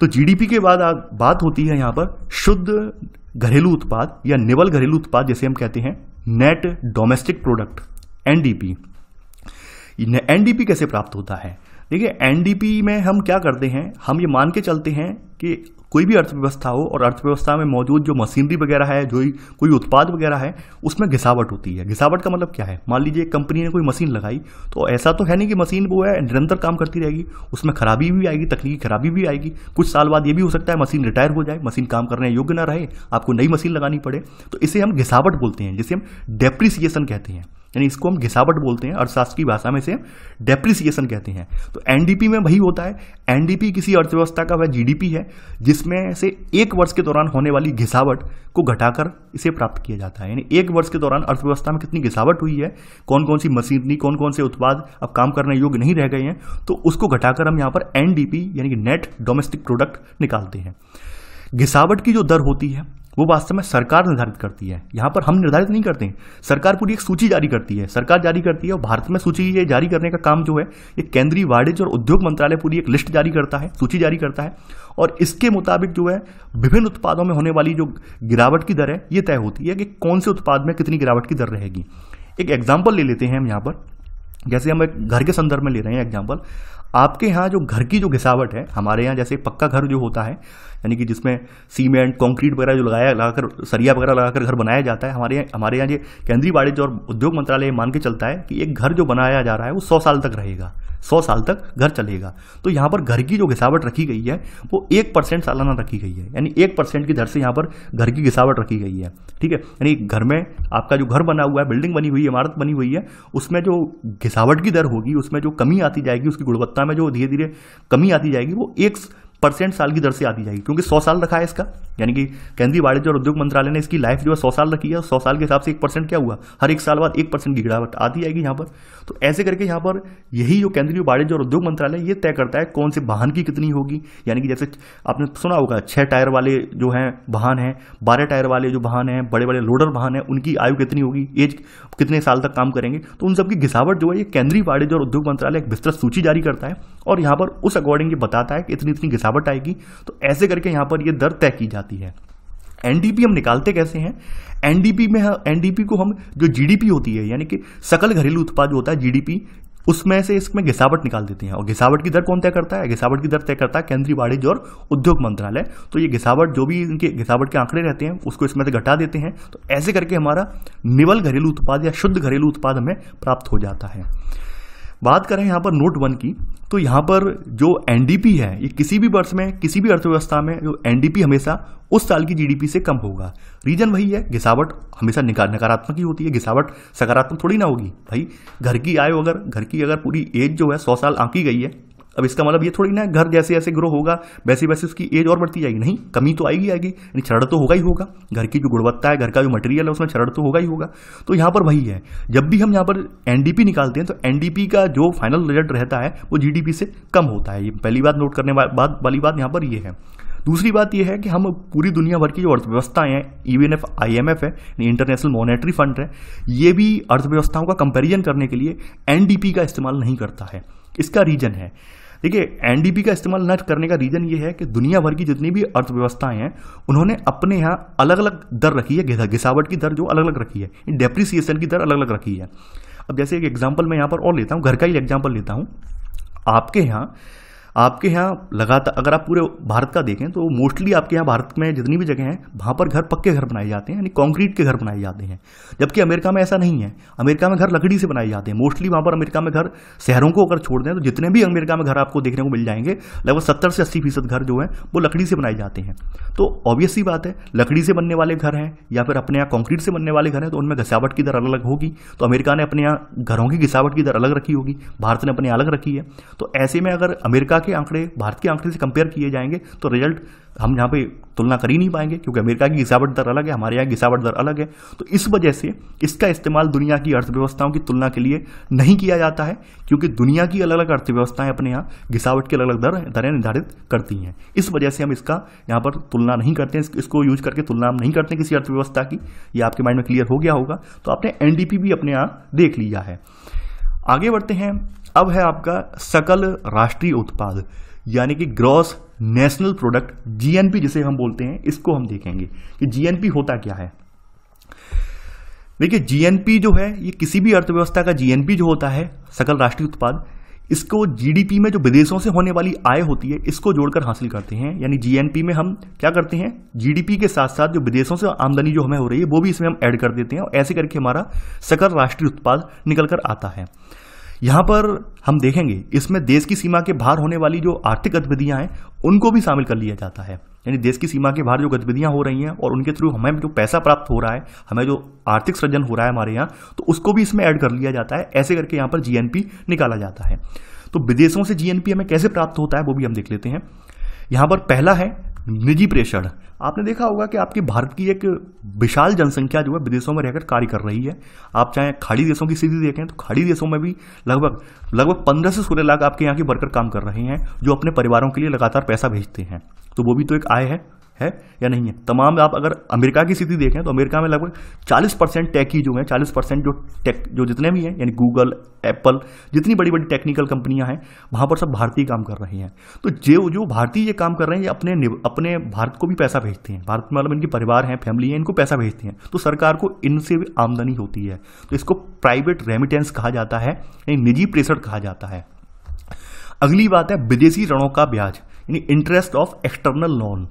तो जीडीपी के बाद बात होती है यहाँ पर शुद्ध घरेलू उत्पाद या निवल घरेलू उत्पाद जैसे हम कहते हैं net domestic product NDP NDP कैसे प्राप्त होता है देखिए एनडीपी में हम क्या करते हैं हम ये मान के चलते हैं कि कोई भी अर्थव्यवस्था हो और अर्थव्यवस्था में मौजूद जो मशीनरी वगैरह है जो कोई उत्पाद वगैरह है उसमें घिसावट होती है घिसावट का मतलब क्या है मान लीजिए कंपनी ने कोई मशीन लगाई तो ऐसा तो है नहीं कि मशीन वो है निरंतर काम करती रहेगी उसमें खराबी भी आएगी तकनीकी खराबी भी आएगी कुछ साल बाद ये भी हो सकता है मशीन रिटायर हो जाए मशीन काम करने योग्य ना रहे आपको नई मशीन लगानी पड़े तो इसे हम घिसावट बोलते हैं जिसे हम डेप्रिसिएशन कहते हैं यानी इसको हम घिसावट बोलते हैं अर्थशास्त्र की भाषा में से डेप्रिसिएशन कहते हैं तो एनडीपी में वही होता है एनडीपी किसी अर्थव्यवस्था का वह जीडीपी है जिसमें से एक वर्ष के दौरान होने वाली घिसावट को घटाकर इसे प्राप्त किया जाता है यानी एक वर्ष के दौरान अर्थव्यवस्था में कितनी घिसावट हुई है कौन कौन सी मशीनरी कौन कौन से उत्पाद अब काम करने योग्य नहीं रह गए हैं तो उसको घटाकर हम यहाँ पर एनडीपी यानी कि नेट डोमेस्टिक प्रोडक्ट निकालते हैं घिसावट की जो दर होती है वो वास्तव में सरकार निर्धारित करती है यहाँ पर हम निर्धारित नहीं करते हैं सरकार पूरी एक सूची जारी करती है सरकार जारी करती है और भारत में सूची ये जारी करने का काम जो है ये केंद्रीय वाणिज्य और उद्योग मंत्रालय पूरी एक लिस्ट जारी करता है सूची जारी करता है और इसके मुताबिक जो है विभिन्न उत्पादों में होने वाली जो गिरावट की दर है ये तय होती है कि कौन से उत्पाद में कितनी गिरावट की दर रहेगी एक एग्जाम्पल ले लेते हैं हम यहाँ पर जैसे हम एक घर के संदर्भ में ले रहे हैं एग्जाम्पल आपके यहाँ जो घर की जो घिसावट है हमारे यहाँ जैसे पक्का घर जो होता है यानी कि जिसमें सीमेंट कंक्रीट वगैरह जो लगाया लगाकर सरिया वगैरह लगाकर घर बनाया जाता है हमारे यहाँ हमारे यहाँ ये केंद्रीय वाणिज्य और उद्योग मंत्रालय मान के चलता है कि एक घर जो बनाया जा रहा है वो सौ साल तक रहेगा सौ साल तक घर चलेगा तो यहाँ पर घर की जो घिसावट रखी गई है वो एक परसेंट सालाना रखी गई है यानी एक परसेंट की दर से यहाँ पर घर की घिसावट रखी गई है ठीक है यानी घर में आपका जो घर बना हुआ है बिल्डिंग बनी हुई है इमारत बनी हुई है उसमें जो घिसावट की दर होगी उसमें जो कमी आती जाएगी उसकी गुणवत्ता में जो धीरे धीरे कमी आती जाएगी वो एक परसेंट साल की दर से आती जाएगी क्योंकि सौ साल रखा है इसका यानी कि केंद्रीय वाणिज्य और उद्योग मंत्रालय ने इसकी लाइफ जो है सौ साल रखी है सौ साल के हिसाब से एक परसेंट क्या हुआ हर एक साल बाद एक परसेंट की गिरावट आती जाएगी यहाँ पर तो ऐसे करके यहाँ पर यही जो केंद्रीय वाणिज्य और उद्योग मंत्रालय ये तय करता है कौन से वाहन की कितनी होगी यानी कि जैसे आपने सुना होगा छः टायर वाले जो हैं वाहन हैं बारह टायर वाले जो वाहन हैं बड़े बड़े लोडर वाहन हैं उनकी आयु कितनी होगी एज कितने साल तक काम करेंगे तो उन सबकी घिसावट जो है ये केंद्रीय वाणिज्य और उद्योग मंत्रालय एक विस्तृत सूची जारी करता है और यहां पर उस अकॉर्डिंग ये बताता है कि इतनी इतनी घिसावट आएगी तो ऐसे करके यहां पर यह दर तय की जाती है एनडीपी हम निकालते कैसे हैं एनडीपी में एनडीपी को हम जो जीडीपी होती है यानी कि सकल घरेलू उत्पाद जो होता है जीडीपी उसमें से इसमें घिसावट निकाल देते हैं और घिसावट की दर कौन तय करता है घिसावट की दर तय करता है केंद्रीय वाणिज्य और उद्योग मंत्रालय तो ये घिसावट जो भी इनके घिसावट के आंकड़े रहते हैं उसको इसमें से घटा देते हैं तो ऐसे करके हमारा निवल घरेलू उत्पाद या शुद्ध घरेलू उत्पाद हमें प्राप्त हो जाता है बात करें यहाँ पर नोट वन की तो यहाँ पर जो एनडीपी है ये किसी भी वर्ष में किसी भी अर्थव्यवस्था में जो एनडीपी हमेशा उस साल की जीडीपी से कम होगा रीजन वही है घिसावट हमेशा नकारात्मक ही होती है घिसावट सकारात्मक थोड़ी ना होगी भाई घर की आय अगर घर की अगर पूरी एज जो है सौ साल आंकी गई है अब इसका मतलब ये थोड़ी ना घर जैसे जैसे ग्रो होगा वैसे वैसे उसकी एज और बढ़ती जाएगी नहीं कमी तो आएगी आएगी यानी छड़ तो होगा ही होगा घर की जो गुणवत्ता है घर का जो मटेरियल है उसमें छड़ तो होगा ही होगा तो यहाँ पर वही है जब भी हम यहाँ पर एनडीपी निकालते हैं तो एनडीपी का जो फाइनल रिजल्ट रहता है वो जीडीपी से कम होता है ये पहली बात नोट करने बाद वाली बात यहाँ पर ये है दूसरी बात यह है कि हम पूरी दुनिया भर की जो अर्थव्यवस्थाएं हैं even F I M F है इंटरनेशनल मॉनेटरी फंड है ये भी अर्थव्यवस्थाओं का कंपेरिजन करने के लिए एनडीपी का इस्तेमाल नहीं करता है इसका रीजन है देखिए एनडीपी का इस्तेमाल न करने का रीज़न ये है कि दुनिया भर की जितनी भी अर्थव्यवस्थाएं हैं उन्होंने अपने यहाँ अलग अलग दर रखी है घिसावट की दर जो अलग अलग रखी है डेप्रिसिएशन की दर अलग अलग रखी है अब जैसे एक एग्जाम्पल मैं यहाँ पर और लेता हूँ घर का ही एग्जाम्पल लेता हूँ आपके यहाँ आपके यहाँ लगातार अगर आप पूरे भारत का देखें तो मोस्टली आपके यहाँ भारत में जितनी भी जगह हैं वहाँ पर घर पक्के घर बनाए जाते हैं यानी कॉन्क्रीट के घर बनाए जाते हैं जबकि अमेरिका में ऐसा नहीं है अमेरिका में घर लकड़ी से बनाए जाते हैं मोस्टली वहाँ पर अमेरिका में घर शहरों को अगर छोड़ दें तो जितने भी अमेरिका में घर आपको देखने को मिल जाएंगे लगभग सत्तर से अस्सी फीसद घर जो है वो लकड़ी से बनाए जाते हैं तो ऑब्वियसली बात है लकड़ी से बनने वाले घर हैं या फिर अपने यहाँ कॉन्क्रीट से बनने वाले घर हैं तो उनमें घसावट की दर अलग अलग होगी तो अमेरिका ने अपने यहाँ घरों की घिसावट की दर अलग रखी होगी भारत ने अपने अलग रखी है तो ऐसे में अगर अमेरिका के आंकड़े भारत के आंकड़े से कंपेयर किए जाएंगे तो रिजल्ट हम यहाँ पे तुलना कर ही नहीं पाएंगे क्योंकि अमेरिका की घिसावट दर अलग है हमारे यहाँ घिसावट दर अलग है तो इस वजह से इसका इस्तेमाल दुनिया की अर्थव्यवस्थाओं की तुलना के लिए नहीं किया जाता है क्योंकि दुनिया की अलग अलग अर्थव्यवस्थाएं अपने यहाँ घिसावट की अलग अलग दर दरें निर्धारित करती हैं इस वजह से हम इसका यहाँ पर तुलना नहीं करते हैं इसको यूज करके तुलना हम नहीं करते किसी अर्थव्यवस्था की ये आपके माइंड में क्लियर हो गया होगा तो आपने एनडीपी भी अपने यहाँ देख लिया है आगे बढ़ते हैं अब है आपका सकल राष्ट्रीय उत्पाद यानी कि ग्रॉस नेशनल प्रोडक्ट जीएनपी जिसे हम बोलते हैं इसको हम देखेंगे कि जीएनपी होता क्या है देखिए जीएनपी जो है ये किसी भी अर्थव्यवस्था का जीएनपी जो होता है सकल राष्ट्रीय उत्पाद इसको जीडीपी में जो विदेशों से होने वाली आय होती है इसको जोड़कर हासिल करते हैं यानी जीएनपी में हम क्या करते हैं जीडीपी के साथ साथ जो विदेशों से आमदनी जो हमें हो रही है वो भी इसमें हम ऐड कर देते हैं और ऐसे करके हमारा सकल राष्ट्रीय उत्पाद निकल कर आता है यहाँ पर हम देखेंगे इसमें देश की सीमा के बाहर होने वाली जो आर्थिक गतिविधियाँ हैं उनको भी शामिल कर लिया जाता है यानी देश की सीमा के बाहर जो गतिविधियाँ हो रही हैं और उनके थ्रू हमें जो पैसा प्राप्त हो रहा है हमें जो आर्थिक सृजन हो रहा है हमारे यहाँ तो उसको भी इसमें ऐड कर लिया जाता है ऐसे करके यहाँ पर जीएनपी निकाला जाता है तो विदेशों से जीएनपी हमें कैसे प्राप्त होता है वो भी हम देख लेते हैं यहाँ पर पहला है निजी प्रेषण आपने देखा होगा कि आपकी भारत की एक विशाल जनसंख्या जो है विदेशों में रहकर कार्य कर रही है आप चाहे खाड़ी देशों की स्थिति देखें तो खाड़ी देशों में भी लगभग लगभग पंद्रह से सोलह लाख आपके यहाँ के वर्कर काम कर रहे हैं जो अपने परिवारों के लिए लगातार पैसा भेजते हैं तो वो भी तो एक आय है है या नहीं है तमाम आप अगर अमेरिका की स्थिति देखें तो अमेरिका में लगभग 40 परसेंट टेक ही जो हैं 40 परसेंट जो टेक जो जितने भी हैं यानी गूगल एप्पल जितनी बड़ी बड़ी टेक्निकल कंपनियां हैं वहां पर सब भारतीय काम कर रही हैं तो जो जो भारतीय ये काम कर रहे हैं ये अपने अपने भारत को भी पैसा भेजते हैं भारत में मतलब इनके परिवार हैं फैमिली है इनको पैसा भेजते हैं तो सरकार को इनसे भी आमदनी होती है तो इसको प्राइवेट रेमिटेंस कहा जाता है यानी निजी प्रेषण कहा जाता है अगली बात है विदेशी ऋणों का ब्याज यानी इंटरेस्ट ऑफ एक्सटर्नल लोन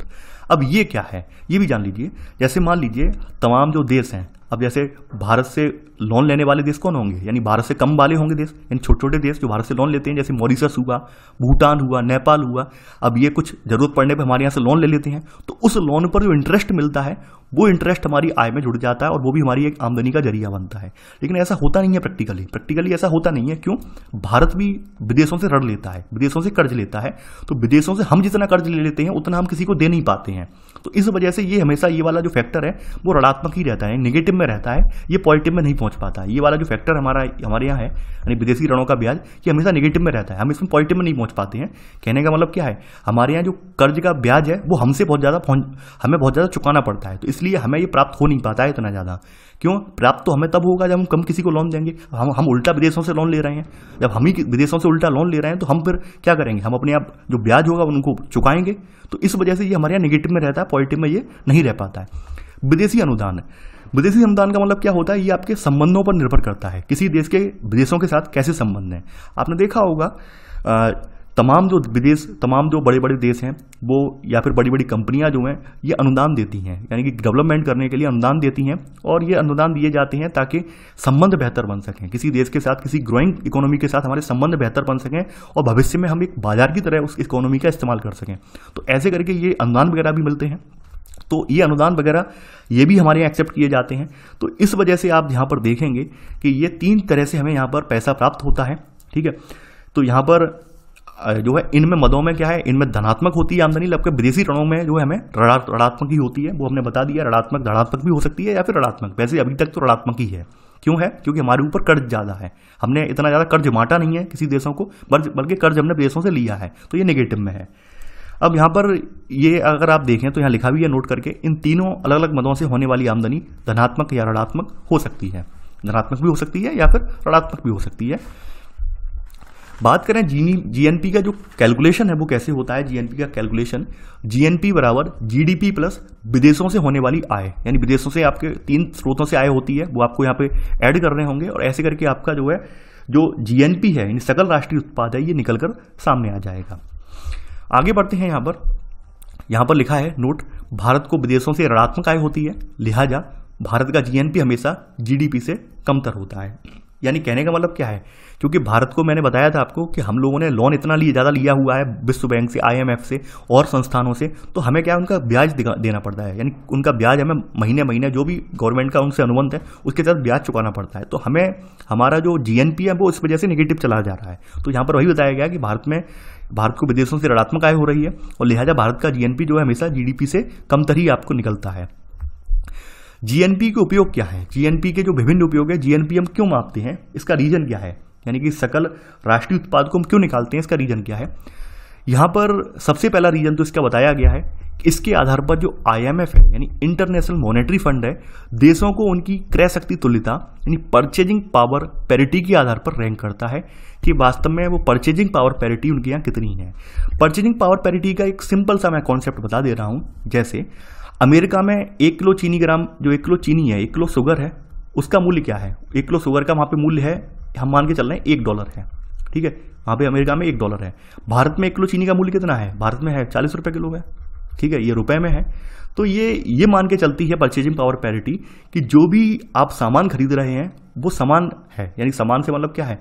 अब ये क्या है ये भी जान लीजिए जैसे मान लीजिए तमाम जो देश हैं अब जैसे भारत से लोन लेने वाले देश कौन होंगे यानी भारत से कम वाले होंगे देश यानी छोटे छोटे देश जो भारत से लोन लेते हैं जैसे मॉरिशस हुआ भूटान हुआ नेपाल हुआ अब ये कुछ ज़रूरत पड़ने पर हमारे यहाँ से लोन ले लेते हैं तो उस लोन पर जो इंटरेस्ट मिलता है वो इंटरेस्ट हमारी आय में जुड़ जाता है और वो भी हमारी एक आमदनी का जरिया बनता है लेकिन ऐसा होता नहीं है प्रैक्टिकली प्रैक्टिकली ऐसा होता नहीं है क्यों भारत भी विदेशों से ऋण लेता है विदेशों से कर्ज लेता है तो विदेशों से हम जितना कर्ज ले लेते हैं उतना हम किसी को दे नहीं पाते हैं तो इस वजह से ये हमेशा ये वाला जो फैक्टर है वो ऋणात्मक ही रहता है निगेटिव में रहता है ये पॉजिटिव में नहीं पहुंच पाता ये वाला जो फैक्टर हमारा हमारे यहाँ है यानी विदेशी ऋणों का ब्याज ये हमेशा निगेटिव में रहता है हम इसमें पॉजिटिव में नहीं पहुंच पाते हैं कहने का मतलब क्या है हमारे यहाँ जो कर्ज का ब्याज है वो हमसे बहुत ज़्यादा हमें बहुत ज़्यादा चुकाना पड़ता है तो इसलिए हमें ये प्राप्त हो नहीं पाता है इतना ज़्यादा क्यों प्राप्त तो हमें तब होगा जब हम कम किसी को लोन देंगे हम हम उल्टा विदेशों से लोन ले रहे हैं जब हम ही विदेशों से उल्टा लोन ले रहे हैं तो हम फिर क्या करेंगे हम अपने आप जो ब्याज होगा उनको चुकाएंगे तो इस वजह से ये हमारे यहाँ निगेटिव में रहता है पॉजिटिव में ये नहीं रह पाता है विदेशी अनुदान विदेशी अनुदान का मतलब क्या होता है ये आपके संबंधों पर निर्भर करता है किसी देश के विदेशों के साथ कैसे संबंध हैं आपने देखा होगा तमाम जो विदेश तमाम जो बड़े बड़े देश हैं वो या फिर बड़ी बड़ी कंपनियां जो हैं ये अनुदान देती हैं यानी कि डेवलपमेंट करने के लिए अनुदान देती हैं और ये अनुदान दिए जाते हैं ताकि संबंध बेहतर बन सकें किसी देश के साथ किसी ग्रोइंग इकोनॉमी के साथ हमारे संबंध बेहतर बन सकें और भविष्य में हम एक बाजार की तरह उस इकोनॉमी का इस्तेमाल कर सकें तो ऐसे करके ये अनुदान वगैरह भी मिलते हैं तो ये अनुदान वगैरह ये भी हमारे यहाँ एक्सेप्ट किए जाते हैं तो इस वजह से आप यहाँ पर देखेंगे कि ये तीन तरह से हमें यहाँ पर पैसा प्राप्त होता है ठीक है तो यहाँ पर जो है इनमें मदों में क्या है इनमें धनात्मक होती है आमदनी लबके विदेशी ऋणों में जो है हमें ऋणात्मक ही होती है वो हमने बता दिया ऋणात्मक धनात्मक भी हो सकती है या फिर ऋणात्मक वैसे अभी तक तो ऋणात्मक ही है क्यों है क्योंकि हमारे ऊपर कर्ज ज़्यादा है हमने इतना ज़्यादा कर्ज माटा नहीं है किसी देशों को बल्कि कर्ज हमने विदेशों से लिया है तो ये नेगेटिव में है अब यहाँ पर ये अगर आप देखें तो यहाँ लिखा भी है नोट करके इन तीनों अलग अलग मदों से होने वाली आमदनी धनात्मक या ऋणात्मक हो सकती है धनात्मक भी हो सकती है या फिर ऋणात्मक भी हो सकती है बात करें जी जीएनपी का जो कैलकुलेशन है वो कैसे होता है जीएनपी का कैलकुलेशन जीएनपी बराबर जीडीपी प्लस विदेशों से होने वाली आय यानी विदेशों से आपके तीन स्रोतों से आय होती है वो आपको यहाँ पे ऐड कर रहे होंगे और ऐसे करके आपका जो है जो जीएनपी है यानी सकल राष्ट्रीय उत्पाद है ये निकल कर सामने आ जाएगा आगे बढ़ते हैं यहाँ पर यहाँ पर लिखा है नोट भारत को विदेशों से ऋणात्मक आय होती है लिहाजा भारत का जीएनपी हमेशा जीडीपी से कमतर होता है यानी कहने का मतलब क्या है क्योंकि भारत को मैंने बताया था आपको कि हम लोगों ने लोन इतना लिए ज़्यादा लिया हुआ है विश्व बैंक से आईएमएफ से और संस्थानों से तो हमें क्या उनका ब्याज देना पड़ता है यानी उनका ब्याज हमें महीने महीने जो भी गवर्नमेंट का उनसे अनुबंध है उसके तहत ब्याज चुकाना पड़ता है तो हमें हमारा जो जी है वो इस वजह से निगेटिव चला जा रहा है तो यहाँ पर वही बताया गया कि भारत में भारत को विदेशों से ऋणात्मक आय हो रही है और लिहाजा भारत का जी जो है हमेशा जी से कमतर ही आपको निकलता है जीएनपी के उपयोग क्या है जीएनपी के जो विभिन्न उपयोग है जीएनपी हम क्यों मापते हैं इसका रीजन क्या है यानी कि सकल राष्ट्रीय उत्पाद को हम क्यों निकालते हैं इसका रीजन क्या है यहाँ पर सबसे पहला रीजन तो इसका बताया गया है इसके आधार पर जो आईएमएफ है यानी इंटरनेशनल मॉनेटरी फंड है देशों को उनकी क्रय शक्ति तुल्यता यानी परचेजिंग पावर पैरिटी के आधार पर रैंक करता है कि वास्तव में वो परचेजिंग पावर पैरिटी उनके यहाँ कितनी है परचेजिंग पावर पैरिटी का एक सिंपल सा मैं कॉन्सेप्ट बता दे रहा हूँ जैसे अमेरिका में एक किलो चीनी ग्राम जो एक किलो चीनी है एक किलो शुगर है उसका मूल्य क्या है एक किलो शुगर का वहाँ पे मूल्य है हम मान के चल रहे हैं एक डॉलर है ठीक है वहाँ पे अमेरिका में एक डॉलर है भारत में एक किलो चीनी का मूल्य कितना है भारत में है चालीस रुपये किलो है ठीक है ये रुपए में है तो ये ये मान के चलती है परचेजिंग पावर पैरिटी कि जो भी आप सामान खरीद रहे हैं वो समान है यानी सामान से मतलब क्या है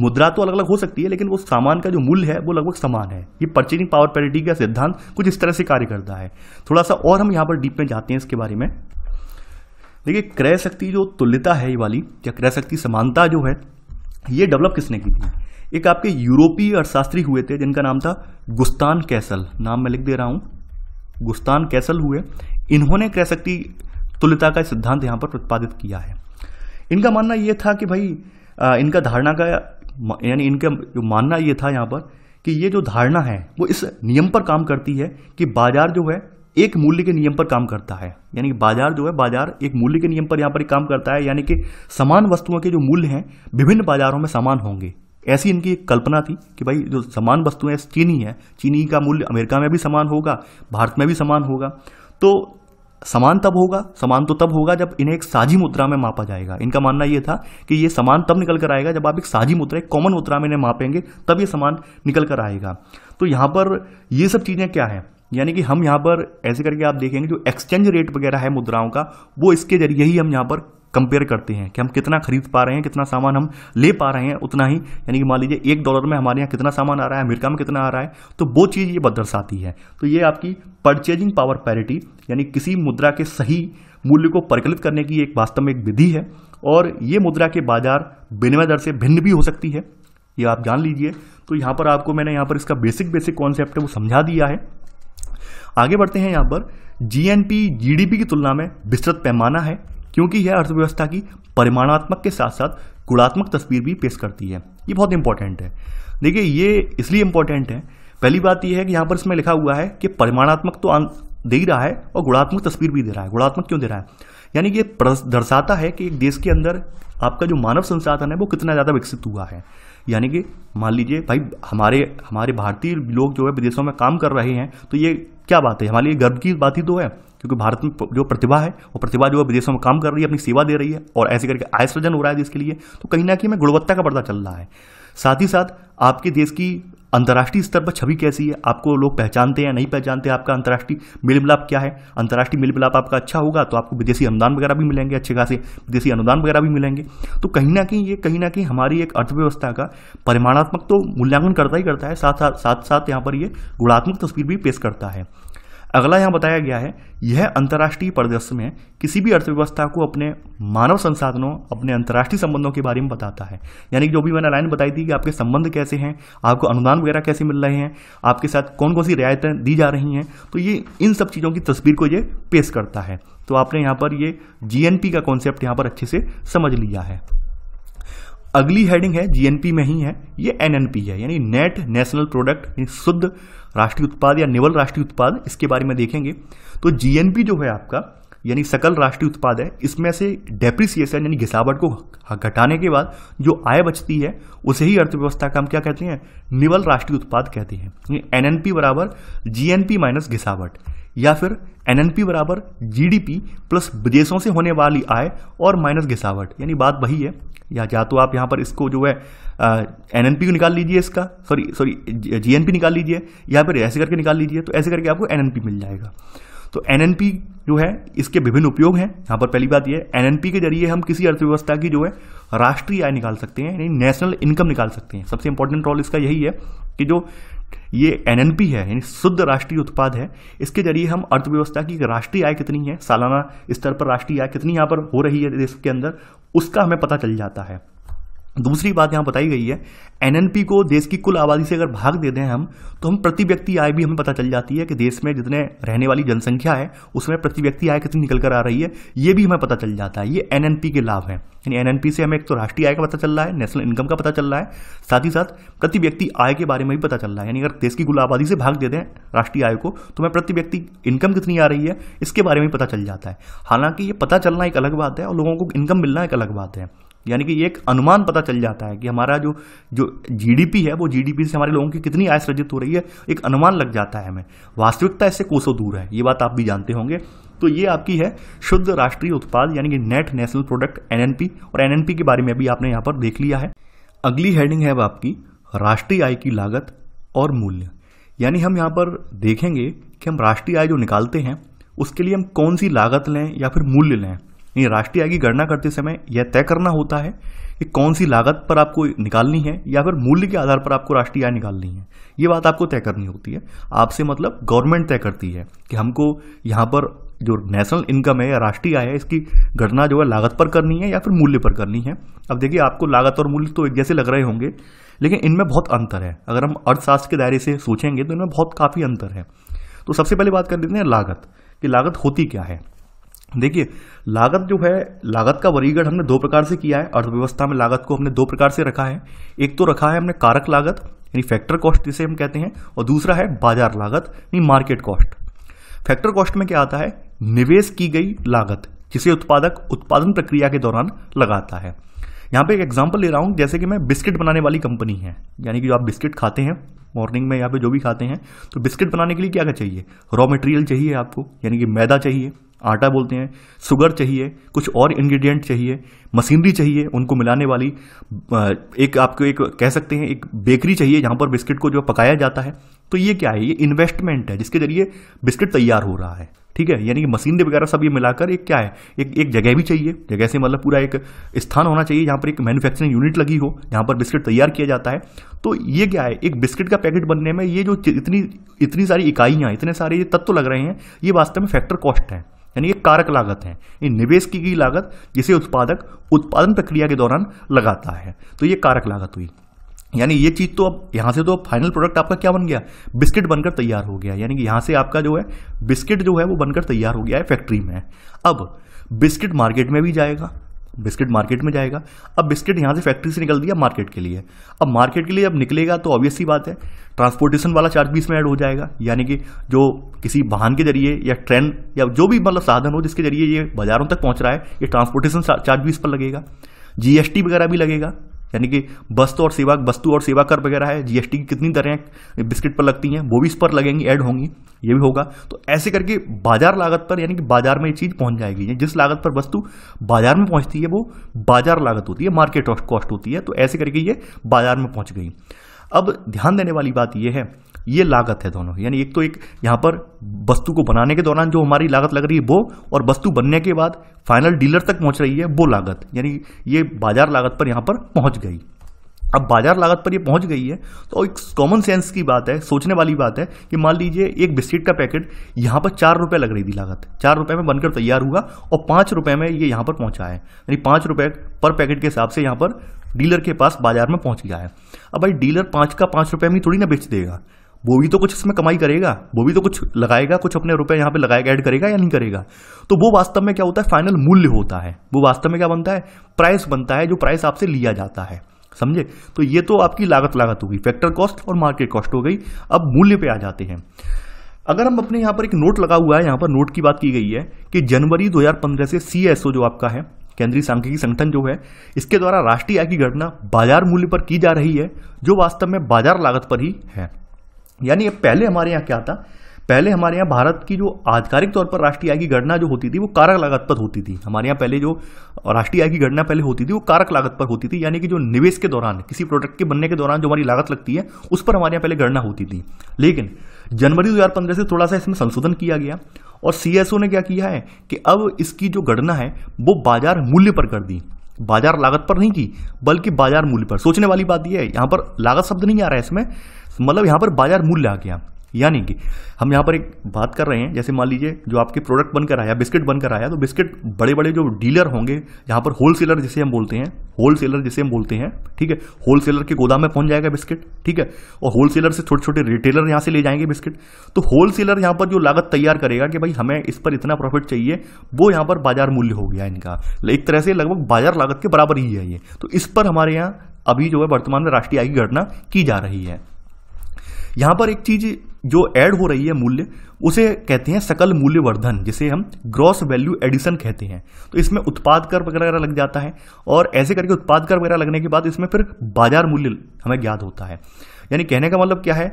मुद्रा तो अलग अलग हो सकती है लेकिन वो सामान का जो मूल्य है वो लगभग समान है ये परचेजिंग पावर पैरिटी का सिद्धांत कुछ इस तरह से कार्य करता है थोड़ा सा और हम यहाँ पर डीप में जाते हैं इसके बारे में देखिए क्रय शक्ति जो तुल्यता है ये वाली या क्रय शक्ति समानता जो है ये डेवलप किसने की थी एक आपके यूरोपीय अर्थशास्त्री हुए थे जिनका नाम था गुस्तान कैसल नाम मैं लिख दे रहा हूँ गुस्तान कैसल हुए इन्होंने कह सकती तुल्यता का सिद्धांत यहाँ पर प्रतिपादित किया है इनका मानना यह था कि भाई इनका धारणा का यानी इनका जो मानना ये था यहाँ पर कि ये जो धारणा है वो इस नियम पर काम करती है कि बाजार जो है एक मूल्य के नियम पर काम करता है यानी कि बाजार जो है बाजार एक मूल्य के नियम पर यहाँ पर काम करता है यानी कि समान वस्तुओं के जो मूल्य हैं विभिन्न बाजारों में समान होंगे ऐसी इनकी एक कल्पना थी कि भाई जो समान वस्तुएं चीनी है चीनी का मूल्य अमेरिका में भी समान होगा भारत में भी समान होगा तो समान तब होगा समान तो तब होगा जब इन्हें एक साझी मुद्रा में मापा जाएगा इनका मानना यह था कि ये समान तब निकल कर आएगा जब आप एक साझी मुद्रा एक कॉमन मुद्रा में इन्हें मापेंगे तब ये समान निकल कर आएगा तो यहाँ पर ये सब चीज़ें क्या हैं यानी कि हम यहाँ पर ऐसे करके आप देखेंगे जो एक्सचेंज रेट वगैरह है मुद्राओं का वो इसके जरिए ही हम यहाँ पर कंपेयर करते हैं कि हम कितना खरीद पा रहे हैं कितना सामान हम ले पा रहे हैं उतना ही यानी कि मान लीजिए एक डॉलर में हमारे यहाँ कितना सामान आ रहा है अमेरिका में कितना आ रहा है तो वो चीज़ ये दर्शाती है तो ये आपकी परचेजिंग पावर पैरिटी यानी किसी मुद्रा के सही मूल्य को परिकलित करने की एक वास्तव में एक विधि है और ये मुद्रा के बाजार विनिमय दर से भिन्न भी हो सकती है ये आप जान लीजिए तो यहाँ पर आपको मैंने यहाँ पर इसका बेसिक बेसिक कॉन्सेप्ट है वो समझा दिया है आगे बढ़ते हैं यहाँ पर जीएनपी जीडीपी की तुलना में विस्तृत पैमाना है क्योंकि यह अर्थव्यवस्था की परिमाणात्मक के साथ साथ गुणात्मक तस्वीर भी पेश करती है ये बहुत इंपॉर्टेंट है देखिए ये इसलिए इंपॉर्टेंट है पहली बात यह है कि यहाँ पर इसमें लिखा हुआ है कि परिमाणात्मक तो दे ही रहा है और गुणात्मक तस्वीर भी दे रहा है गुणात्मक क्यों दे रहा है यानी कि दर्शाता है कि एक देश के अंदर आपका जो मानव संसाधन है वो कितना ज़्यादा विकसित हुआ है यानी कि मान लीजिए भाई हमारे हमारे भारतीय लोग जो है विदेशों में काम कर रहे हैं तो ये क्या बात है हमारे लिए गर्व की बात ही तो है क्योंकि भारत में जो प्रतिभा है वो प्रतिभा जो है विदेशों में काम कर रही है अपनी सेवा दे रही है और ऐसे करके आय सृजन हो रहा है देश के लिए तो कहीं ना कहीं में गुणवत्ता का पर्दा चल रहा है साथ ही साथ आपके देश की अंतर्राष्ट्रीय स्तर पर छवि कैसी है आपको लोग पहचानते हैं या नहीं पहचानते आपका अंतर्राष्ट्रीय मेल मिलाप क्या है अंतर्राष्ट्रीय मेल मिलाप आपका अच्छा होगा तो आपको विदेशी अनुदान वगैरह भी मिलेंगे अच्छे खासे विदेशी अनुदान वगैरह भी मिलेंगे तो कहीं ना कहीं ये कहीं ना कहीं हमारी एक अर्थव्यवस्था का परिमाणात्मक तो मूल्यांकन करता ही करता है साथ साथ साथ साथ यहाँ पर ये गुणात्मक तस्वीर भी पेश करता है अगला यहाँ बताया गया है यह अंतर्राष्ट्रीय परिदृश्य में किसी भी अर्थव्यवस्था को अपने मानव संसाधनों अपने अंतर्राष्ट्रीय संबंधों के बारे में बताता है यानी जो भी मैंने लाइन बताई थी कि आपके संबंध कैसे हैं आपको अनुदान वगैरह कैसे मिल रहे हैं आपके साथ कौन कौन सी रियायतें दी जा रही हैं तो ये इन सब चीज़ों की तस्वीर को ये पेश करता है तो आपने यहाँ पर ये जी का कॉन्सेप्ट यहाँ पर अच्छे से समझ लिया है अगली हेडिंग है जीएनपी में ही है ये एनएनपी है यानी नेट नेशनल प्रोडक्ट शुद्ध राष्ट्रीय उत्पाद या निवल राष्ट्रीय उत्पाद इसके बारे में देखेंगे तो जीएनपी जो है आपका यानी सकल राष्ट्रीय उत्पाद है इसमें से डेप्रिसिएशन यानी घिसावट को घटाने के बाद जो आय बचती है उसे ही अर्थव्यवस्था का हम क्या कहते हैं निवल राष्ट्रीय उत्पाद कहते हैं एन एन पी बराबर जीएनपी माइनस घिसावट या फिर एन एन पी बराबर जी डी पी प्लस विदेशों से होने वाली आय और माइनस घिसावट यानी बात वही है या या तो आप यहाँ पर इसको जो है एन एन पी को निकाल लीजिए इसका sorry sorry G N P निकाल लीजिए या फिर ऐसे करके निकाल लीजिए तो ऐसे करके आपको एन एन पी मिल जाएगा तो एन जो है इसके विभिन्न उपयोग हैं यहाँ पर पहली बात यह एन एन के जरिए हम किसी अर्थव्यवस्था की जो है राष्ट्रीय आय निकाल सकते हैं यानी नेशनल इनकम निकाल सकते हैं सबसे इंपॉर्टेंट रोल इसका यही है कि जो ये एन है यानी शुद्ध राष्ट्रीय उत्पाद है इसके जरिए हम अर्थव्यवस्था की राष्ट्रीय आय कितनी है सालाना स्तर पर राष्ट्रीय आय कितनी यहाँ पर हो रही है देश के अंदर उसका हमें पता चल जाता है दूसरी बात यहाँ बताई गई है एनएनपी को देश की कुल आबादी से अगर भाग दे दें हम तो हम प्रति व्यक्ति आय भी हमें पता चल जाती है कि देश में जितने रहने वाली जनसंख्या है उसमें प्रति व्यक्ति आय कितनी निकल कर आ रही है ये भी हमें पता चल जाता है ये एनएनपी के लाभ हैं यानी एनएनपी से हमें एक तो राष्ट्रीय आय का पता चल रहा है नेशनल इनकम का पता चल रहा है साथ ही साथ प्रति व्यक्ति आय के बारे में भी पता चल रहा है यानी अगर देश की कुल आबादी से भाग दे दें राष्ट्रीय आय को तो हमें प्रति व्यक्ति इनकम कितनी आ रही है इसके बारे में पता चल जाता है हालांकि ये पता चलना एक अलग बात है और लोगों को इनकम मिलना एक अलग बात है यानी कि ये एक अनुमान पता चल जाता है कि हमारा जो जो जीडीपी है वो जीडीपी से हमारे लोगों की कितनी आय सृजित हो रही है एक अनुमान लग जाता है हमें वास्तविकता इससे कोसों दूर है ये बात आप भी जानते होंगे तो ये आपकी है शुद्ध राष्ट्रीय उत्पाद यानी कि नेट नेशनल प्रोडक्ट एनएनपी और एनएनपी के बारे में भी आपने यहाँ पर देख लिया है अगली हेडिंग है अब आपकी राष्ट्रीय आय की लागत और मूल्य यानी हम यहाँ पर देखेंगे कि हम राष्ट्रीय आय जो निकालते हैं उसके लिए हम कौन सी लागत लें या फिर मूल्य लें यानी राष्ट्रीय आय की गणना करते समय यह तय करना होता है कि कौन सी लागत पर आपको निकालनी है या फिर मूल्य के आधार पर आपको राष्ट्रीय आय निकालनी है ये बात आपको तय करनी होती है आपसे मतलब गवर्नमेंट तय करती है कि हमको यहाँ पर जो नेशनल इनकम है या राष्ट्रीय आय है इसकी गणना जो है लागत पर करनी है या फिर मूल्य पर करनी है अब देखिए आपको लागत और मूल्य तो एक जैसे लग रहे होंगे लेकिन इनमें बहुत अंतर है अगर हम अर्थशास्त्र के दायरे से सोचेंगे तो इनमें बहुत काफ़ी अंतर है तो सबसे पहले बात कर लेते हैं लागत कि लागत होती क्या है देखिए लागत जो है लागत का वर्गीकरण हमने दो प्रकार से किया है अर्थव्यवस्था में लागत को हमने दो प्रकार से रखा है एक तो रखा है हमने कारक लागत यानी फैक्टर कॉस्ट जिसे हम कहते हैं और दूसरा है बाजार लागत यानी मार्केट कॉस्ट फैक्टर कॉस्ट में क्या आता है निवेश की गई लागत जिसे उत्पादक उत्पादन प्रक्रिया के दौरान लगाता है यहाँ पे एक एग्जाम्पल ले रहा हूँ जैसे कि मैं बिस्किट बनाने वाली कंपनी है यानी कि जो आप बिस्किट खाते हैं मॉर्निंग में या पे जो भी खाते हैं तो बिस्किट बनाने के लिए क्या क्या चाहिए रॉ मटेरियल चाहिए आपको यानी कि मैदा चाहिए आटा बोलते हैं सुगर चाहिए कुछ और इंग्रेडिएंट चाहिए मशीनरी चाहिए उनको मिलाने वाली एक आपको एक कह सकते हैं एक बेकरी चाहिए जहाँ पर बिस्किट को जो पकाया जाता है तो ये क्या है ये इन्वेस्टमेंट है जिसके जरिए बिस्किट तैयार हो रहा है ठीक है यानी कि मशीनरी वगैरह सब ये मिलाकर एक क्या है एक एक जगह भी चाहिए जगह से मतलब पूरा एक स्थान होना चाहिए जहाँ पर एक मैन्युफैक्चरिंग यूनिट लगी हो जहाँ पर बिस्किट तैयार किया जाता है तो ये क्या है एक बिस्किट का पैकेट बनने में ये जो इतनी इतनी सारी इकाइयाँ इतने सारे ये तत्व तो लग रहे हैं ये वास्तव में फैक्टर कॉस्ट है यानी ये कारक लागत है ये निवेश की गई लागत जिसे उत्पादक उत्पादन प्रक्रिया के दौरान लगाता है तो ये कारक लागत हुई यानी ये चीज़ तो अब यहाँ से तो फाइनल प्रोडक्ट आपका क्या बन गया बिस्किट बनकर तैयार हो गया यानी कि यहाँ से आपका जो है बिस्किट जो है वो बनकर तैयार हो गया है फैक्ट्री में अब बिस्किट मार्केट में भी जाएगा बिस्किट मार्केट में जाएगा अब बिस्किट यहाँ से फैक्ट्री से निकल दिया मार्केट के लिए अब मार्केट के लिए अब निकलेगा तो ऑब्वियस ही बात है ट्रांसपोर्टेशन वाला चार्ज भी इसमें ऐड हो जाएगा यानी कि जो किसी वाहन के जरिए या ट्रेन या जो भी मतलब साधन हो जिसके जरिए ये बाज़ारों तक पहुँच रहा है ये ट्रांसपोर्टेशन चार्ज भी इस पर लगेगा जीएसटी वगैरह भी लगेगा यानी कि वस्तु और सेवा वस्तु और सेवा कर वगैरह है जीएसटी की कितनी दरें बिस्किट पर लगती हैं वो भी इस पर लगेंगी ऐड होंगी ये भी होगा तो ऐसे करके बाजार लागत पर यानी कि बाजार में ये चीज़ पहुंच जाएगी जिस लागत पर वस्तु बाजार में पहुंचती है वो बाजार लागत होती है मार्केट कॉस्ट होती है तो ऐसे करके ये बाजार में पहुंच गई अब ध्यान देने वाली बात यह है ये लागत है दोनों यानी एक तो एक यहाँ पर वस्तु को बनाने के दौरान जो हमारी लागत लग रही है वो और वस्तु बनने के बाद फाइनल डीलर तक पहुँच रही है वो लागत यानी ये बाजार लागत पर यहाँ पर पहुँच गई अब बाजार लागत पर ये पहुंच गई है तो एक कॉमन सेंस की बात है सोचने वाली बात है कि मान लीजिए एक बिस्किट का पैकेट यहाँ पर चार रुपये लग रही थी लागत चार रुपये में बनकर तैयार हुआ और पाँच रुपये में ये यहाँ पर पहुँचा है यानी पाँच रुपये पर पैकेट के हिसाब से यहाँ पर डीलर के पास बाजार में पहुँच गया है अब भाई डीलर पाँच का पाँच रुपये में थोड़ी ना बेच देगा वो भी तो कुछ इसमें कमाई करेगा वो भी तो कुछ लगाएगा कुछ अपने रुपए यहाँ पे लगाएगा ऐड करेगा या नहीं करेगा तो वो वास्तव में क्या होता है फाइनल मूल्य होता है वो वास्तव में क्या बनता है प्राइस बनता है जो प्राइस आपसे लिया जाता है समझे तो ये तो आपकी लागत लागत होगी फैक्टर कॉस्ट और मार्केट कॉस्ट हो गई अब मूल्य पे आ जाते हैं अगर हम अपने यहाँ पर एक नोट लगा हुआ है यहाँ पर नोट की बात की गई है कि जनवरी 2015 से सी जो आपका है केंद्रीय सांख्यिकी संगठन जो है इसके द्वारा राष्ट्रीय आय की गणना बाजार मूल्य पर की जा रही है जो वास्तव में बाजार लागत पर ही है यानी पहले हमारे यहाँ क्या था पहले हमारे यहाँ भारत की जो आधिकारिक तौर पर राष्ट्रीय आय की गणना जो होती थी वो कारक लागत पर होती थी हमारे यहाँ पहले जो राष्ट्रीय आय की गणना पहले होती थी वो कारक लागत पर होती थी यानी कि जो निवेश के दौरान किसी प्रोडक्ट के बनने के दौरान जो हमारी लागत लगती है उस पर हमारे यहाँ पहले गणना होती थी लेकिन जनवरी दो से थोड़ा सा इसमें संशोधन किया गया और सी ने क्या किया है कि अब इसकी जो गणना है वो बाजार मूल्य पर कर दी बाजार लागत पर नहीं की बल्कि बाजार मूल्य पर सोचने वाली बात यह है यहाँ पर लागत शब्द नहीं आ रहा है इसमें मतलब यहाँ पर बाजार मूल्य आ गया यानी कि हम यहाँ पर एक बात कर रहे हैं जैसे मान लीजिए जो आपके प्रोडक्ट बनकर आया बिस्किट बनकर आया तो बिस्किट बड़े बड़े जो डीलर होंगे यहाँ पर होलसेलर जिसे हम बोलते हैं होलसेलर जिसे हम बोलते हैं ठीक है होल सेलर के गोदाम में पहुँच जाएगा बिस्किट ठीक है और होलसेलर से छोटे छोटे रिटेलर यहाँ से ले जाएंगे बिस्किट तो होलसेलर यहाँ पर जो लागत तैयार करेगा कि भाई हमें इस पर इतना प्रॉफिट चाहिए वो यहाँ पर बाजार मूल्य हो गया इनका एक तरह से लगभग बाजार लागत के बराबर ही है ये तो इस पर हमारे यहाँ अभी जो है वर्तमान में राष्ट्रीय आय की गणना की जा रही है यहाँ पर एक चीज जो ऐड हो रही है मूल्य उसे कहते हैं सकल मूल्यवर्धन जिसे हम ग्रॉस वैल्यू एडिशन कहते हैं तो इसमें उत्पाद कर वगैरह लग जाता है और ऐसे करके उत्पाद कर वगैरह लगने के बाद इसमें फिर बाजार मूल्य हमें ज्ञात होता है यानी कहने का मतलब क्या है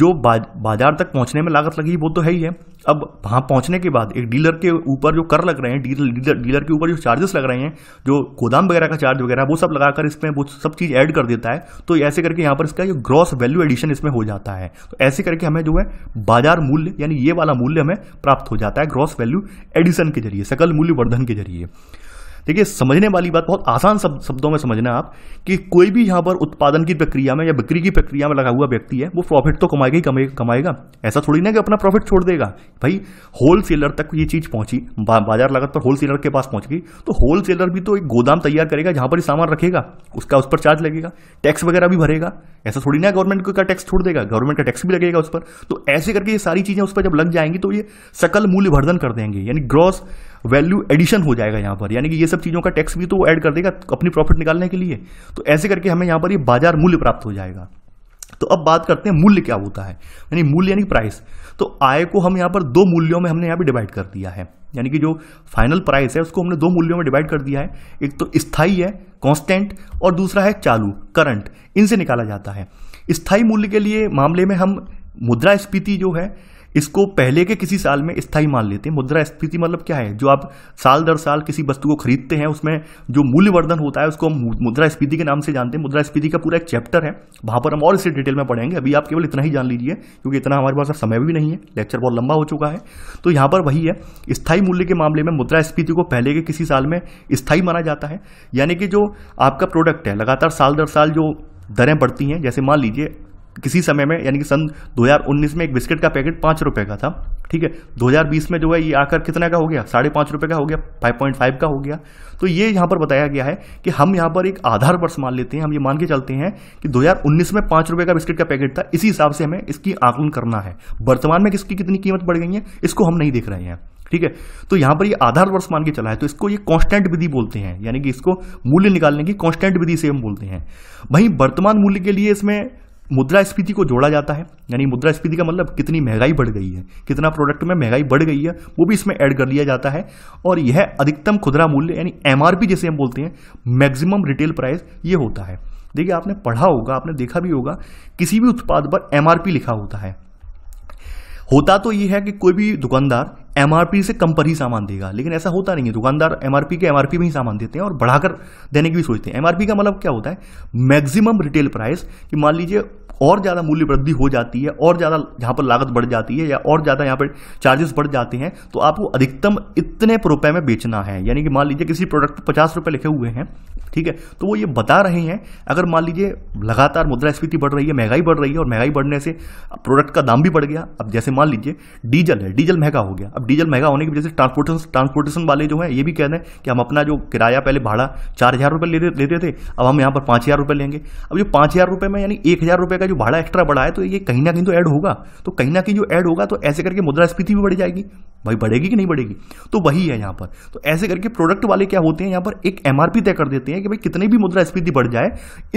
जो बाजार तक पहुंचने में लागत लगी वो तो है ही है अब वहाँ पहुंचने के बाद एक डीलर के ऊपर जो कर लग रहे हैं डीलर डीलर डीलर के ऊपर जो चार्जेस लग रहे हैं जो गोदाम वगैरह का चार्ज वगैरह वो सब लगाकर इसमें वो सब चीज़ ऐड कर देता है तो ऐसे करके यहाँ पर इसका जो ग्रॉस वैल्यू एडिशन इसमें हो जाता है तो ऐसे करके हमें जो है बाजार मूल्य यानी ये वाला मूल्य हमें प्राप्त हो जाता है ग्रॉस वैल्यू एडिशन के जरिए सकल मूल्य वर्धन के जरिए देखिए समझने वाली बात बहुत आसान शब्दों सब, में समझना आप कि कोई भी यहाँ पर उत्पादन की प्रक्रिया में या बिक्री की प्रक्रिया में लगा हुआ व्यक्ति है वो प्रॉफिट तो कमाएगा ही कमाएगा कमाएगा ऐसा थोड़ी ना कि अपना प्रॉफिट छोड़ देगा भाई होल सेलर तक ये चीज़ पहुंची बा, बाजार लागत पर होल सेलर के पास पहुंच गई तो होल सेलर भी तो एक गोदाम तैयार करेगा जहाँ पर सामान रखेगा उसका उस पर चार्ज लगेगा टैक्स वगैरह भी भरेगा ऐसा थोड़ी ना गवर्नमेंट का टैक्स छोड़ देगा गवर्नमेंट का टैक्स भी लगेगा उस पर तो ऐसे करके ये सारी चीज़ें उस पर जब लग जाएंगी तो ये सकल मूल्य वर्धन कर देंगे यानी ग्रॉस वैल्यू एडिशन हो जाएगा यहाँ पर यानी कि ये सब चीज़ों का टैक्स भी तो ऐड कर देगा अपनी प्रॉफिट निकालने के लिए तो ऐसे करके हमें यहाँ पर ये बाजार मूल्य प्राप्त हो जाएगा तो अब बात करते हैं मूल्य क्या होता है यानी मूल्य यानी प्राइस तो आय को हम यहाँ पर दो मूल्यों में हमने यहाँ पर डिवाइड कर दिया है यानी कि जो फाइनल प्राइस है उसको हमने दो मूल्यों में डिवाइड कर दिया है एक तो स्थाई है कॉन्स्टेंट और दूसरा है चालू करंट इनसे निकाला जाता है स्थाई मूल्य के लिए मामले में हम मुद्रास्फीति जो है इसको पहले के किसी साल में स्थायी मान लेते हैं मुद्रा स्फीति मतलब क्या है जो आप साल दर साल किसी वस्तु को खरीदते हैं उसमें जो मूल्यवर्धन होता है उसको हम मुद्रा स्फीति के नाम से जानते हैं मुद्रा स्फीति का पूरा एक चैप्टर है वहाँ पर हम और इसे डिटेल में पढ़ेंगे अभी आप केवल इतना ही जान लीजिए क्योंकि इतना हमारे पास समय भी नहीं है लेक्चर बहुत लंबा हो चुका है तो यहाँ पर वही है स्थायी मूल्य के मामले में मुद्रा स्फीति को पहले के किसी साल में स्थायी माना जाता है यानी कि जो आपका प्रोडक्ट है लगातार साल दर साल जो दरें बढ़ती हैं जैसे मान लीजिए किसी समय में यानी कि सन 2019 में एक बिस्किट का पैकेट पाँच रुपये का था ठीक है 2020 में जो है ये आकर कितने का हो गया साढ़े पाँच रुपये का हो गया 5.5 का हो गया तो ये यहाँ पर बताया गया है कि हम यहाँ पर एक आधार वर्ष मान लेते हैं हम ये मान के चलते हैं कि 2019 में पाँच रुपये का बिस्किट का पैकेट था इसी हिसाब से हमें इसकी आकलन करना है वर्तमान में किसकी कितनी कीमत बढ़ गई है इसको हम नहीं देख रहे हैं ठीक है तो यहाँ पर ये आधार वर्ष मान के चला है तो इसको ये कांस्टेंट विधि बोलते हैं यानी कि इसको मूल्य निकालने की कांस्टेंट विधि से हम बोलते हैं वहीं वर्तमान मूल्य के लिए इसमें मुद्रास्फीति को जोड़ा जाता है यानी मुद्रास्फीति का मतलब कितनी महंगाई बढ़ गई है कितना प्रोडक्ट में महंगाई बढ़ गई है वो भी इसमें ऐड कर लिया जाता है और यह अधिकतम खुदरा मूल्य यानी एम जैसे हम बोलते हैं मैक्सिमम रिटेल प्राइस ये होता है देखिए आपने पढ़ा होगा आपने देखा भी होगा किसी भी उत्पाद पर एमआरपी लिखा होता है होता तो ये है कि कोई भी दुकानदार एमआरपी से कम पर ही सामान देगा लेकिन ऐसा होता नहीं है दुकानदार एमआरपी के एमआरपी में ही सामान देते हैं और बढ़ाकर देने की भी सोचते हैं एमआरपी का मतलब क्या होता है मैक्सिमम रिटेल प्राइस कि मान लीजिए और ज़्यादा मूल्य वृद्धि हो जाती है और ज़्यादा यहां पर लागत बढ़ जाती है या और ज़्यादा यहाँ पर चार्जेस बढ़ जाते हैं तो आपको अधिकतम इतने रुपए में बेचना है यानी कि मान लीजिए किसी प्रोडक्ट पर पचास रुपये लिखे हुए हैं ठीक है तो वो ये बता रहे हैं अगर मान लीजिए लगातार मुद्रास्फीति बढ़ रही है महंगाई बढ़ रही है और महंगाई बढ़ने से प्रोडक्ट का दाम भी बढ़ गया अब जैसे मान लीजिए डीजल है डीजल महंगा हो गया अब डीजल महंगा होने की वजह से ट्रांसपोर्टेशन ट्रांसपोर्टेशन वाले जो है ये भी कह रहे हैं कि हम अपना जो किराया पहले भाड़ा चार हज़ार रुपये लेते थे अब हम यहाँ पर पाँच हज़ार रुपये लेंगे अब जो पाँच हज़ार रुपये में यानी एक हज़ार रुपये का जो भाड़ा एक्स्ट्रा बढ़ा है तो ये कहीं ना कहीं तो ऐड होगा तो कहीं ना कहीं जो ऐड होगा तो ऐसे करके मुद्रास्फीति भी बढ़ जाएगी भाई बढ़ेगी कि नहीं बढ़ेगी तो वही है यहाँ पर तो ऐसे करके प्रोडक्ट वाले क्या होते हैं यहाँ पर एक एमआरपी तय कर देते हैं कि भाई कितनी भी मुद्रा मुद्रास्फीति बढ़ जाए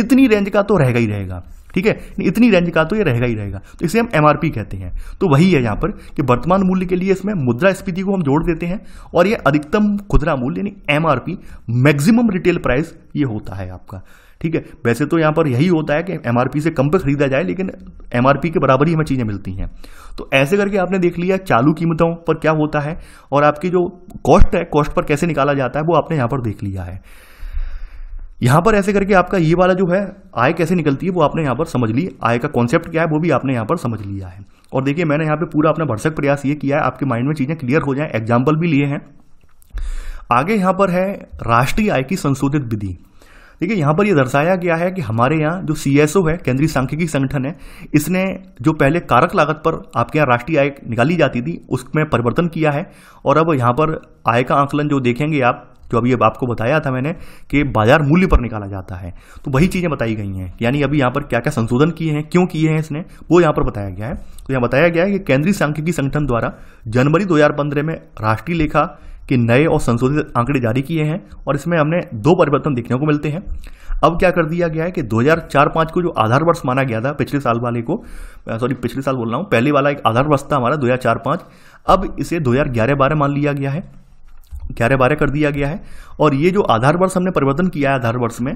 इतनी रेंज का तो रहेगा ही रहेगा ठीक है इतनी रेंज का तो ये रहेगा ही रहेगा तो इसे हम एम कहते हैं तो वही है यहाँ पर कि वर्तमान मूल्य के लिए इसमें मुद्रा मुद्रास्फीति को हम जोड़ देते हैं और ये अधिकतम खुदरा मूल्य यानी एम मैक्सिमम रिटेल प्राइस ये होता है आपका ठीक है वैसे तो यहाँ पर यही होता है कि एम से कम पे खरीदा जाए लेकिन एम के बराबर ही हमें चीज़ें मिलती हैं तो ऐसे करके आपने देख लिया चालू कीमतों पर क्या होता है और आपकी जो कॉस्ट है कॉस्ट पर कैसे निकाला जाता है वो आपने यहाँ पर देख लिया है यहाँ पर ऐसे करके आपका ये वाला जो है आय कैसे निकलती है वो आपने यहाँ पर समझ ली आय का कॉन्सेप्ट क्या है वो भी आपने यहाँ पर समझ लिया है और देखिए मैंने यहाँ पे पूरा अपना भरसक प्रयास ये किया है आपके माइंड में चीज़ें क्लियर हो जाए एग्जाम्पल भी लिए हैं आगे यहाँ पर है राष्ट्रीय आय की संशोधित विधि देखिए यहाँ पर यह दर्शाया गया है कि हमारे यहाँ जो सी है केंद्रीय सांख्यिकी संगठन है इसने जो पहले कारक लागत पर आपके यहाँ राष्ट्रीय आय निकाली जाती थी उसमें परिवर्तन किया है और अब यहाँ पर आय का आंकलन जो देखेंगे आप जो अभी अब आपको बताया था मैंने कि बाजार मूल्य पर निकाला जाता है तो वही चीज़ें बताई गई हैं यानी अभी यहाँ पर क्या क्या संशोधन किए हैं क्यों किए हैं इसने वो यहाँ पर बताया गया है तो यहाँ बताया गया है कि केंद्रीय सांख्यिकी संगठन द्वारा जनवरी दो में राष्ट्रीय लेखा के नए और संशोधित आंकड़े जारी किए हैं और इसमें हमने दो परिवर्तन देखने को मिलते हैं अब क्या कर दिया गया है कि 2004-5 को जो आधार वर्ष माना गया था पिछले साल वाले को सॉरी पिछले साल बोल रहा हूँ पहले वाला एक आधार वर्ष था हमारा 2004-5 अब इसे 2011-12 मान लिया गया है ग्यारह बारह कर दिया गया है और ये जो आधार वर्ष हमने परिवर्तन किया है आधार वर्ष में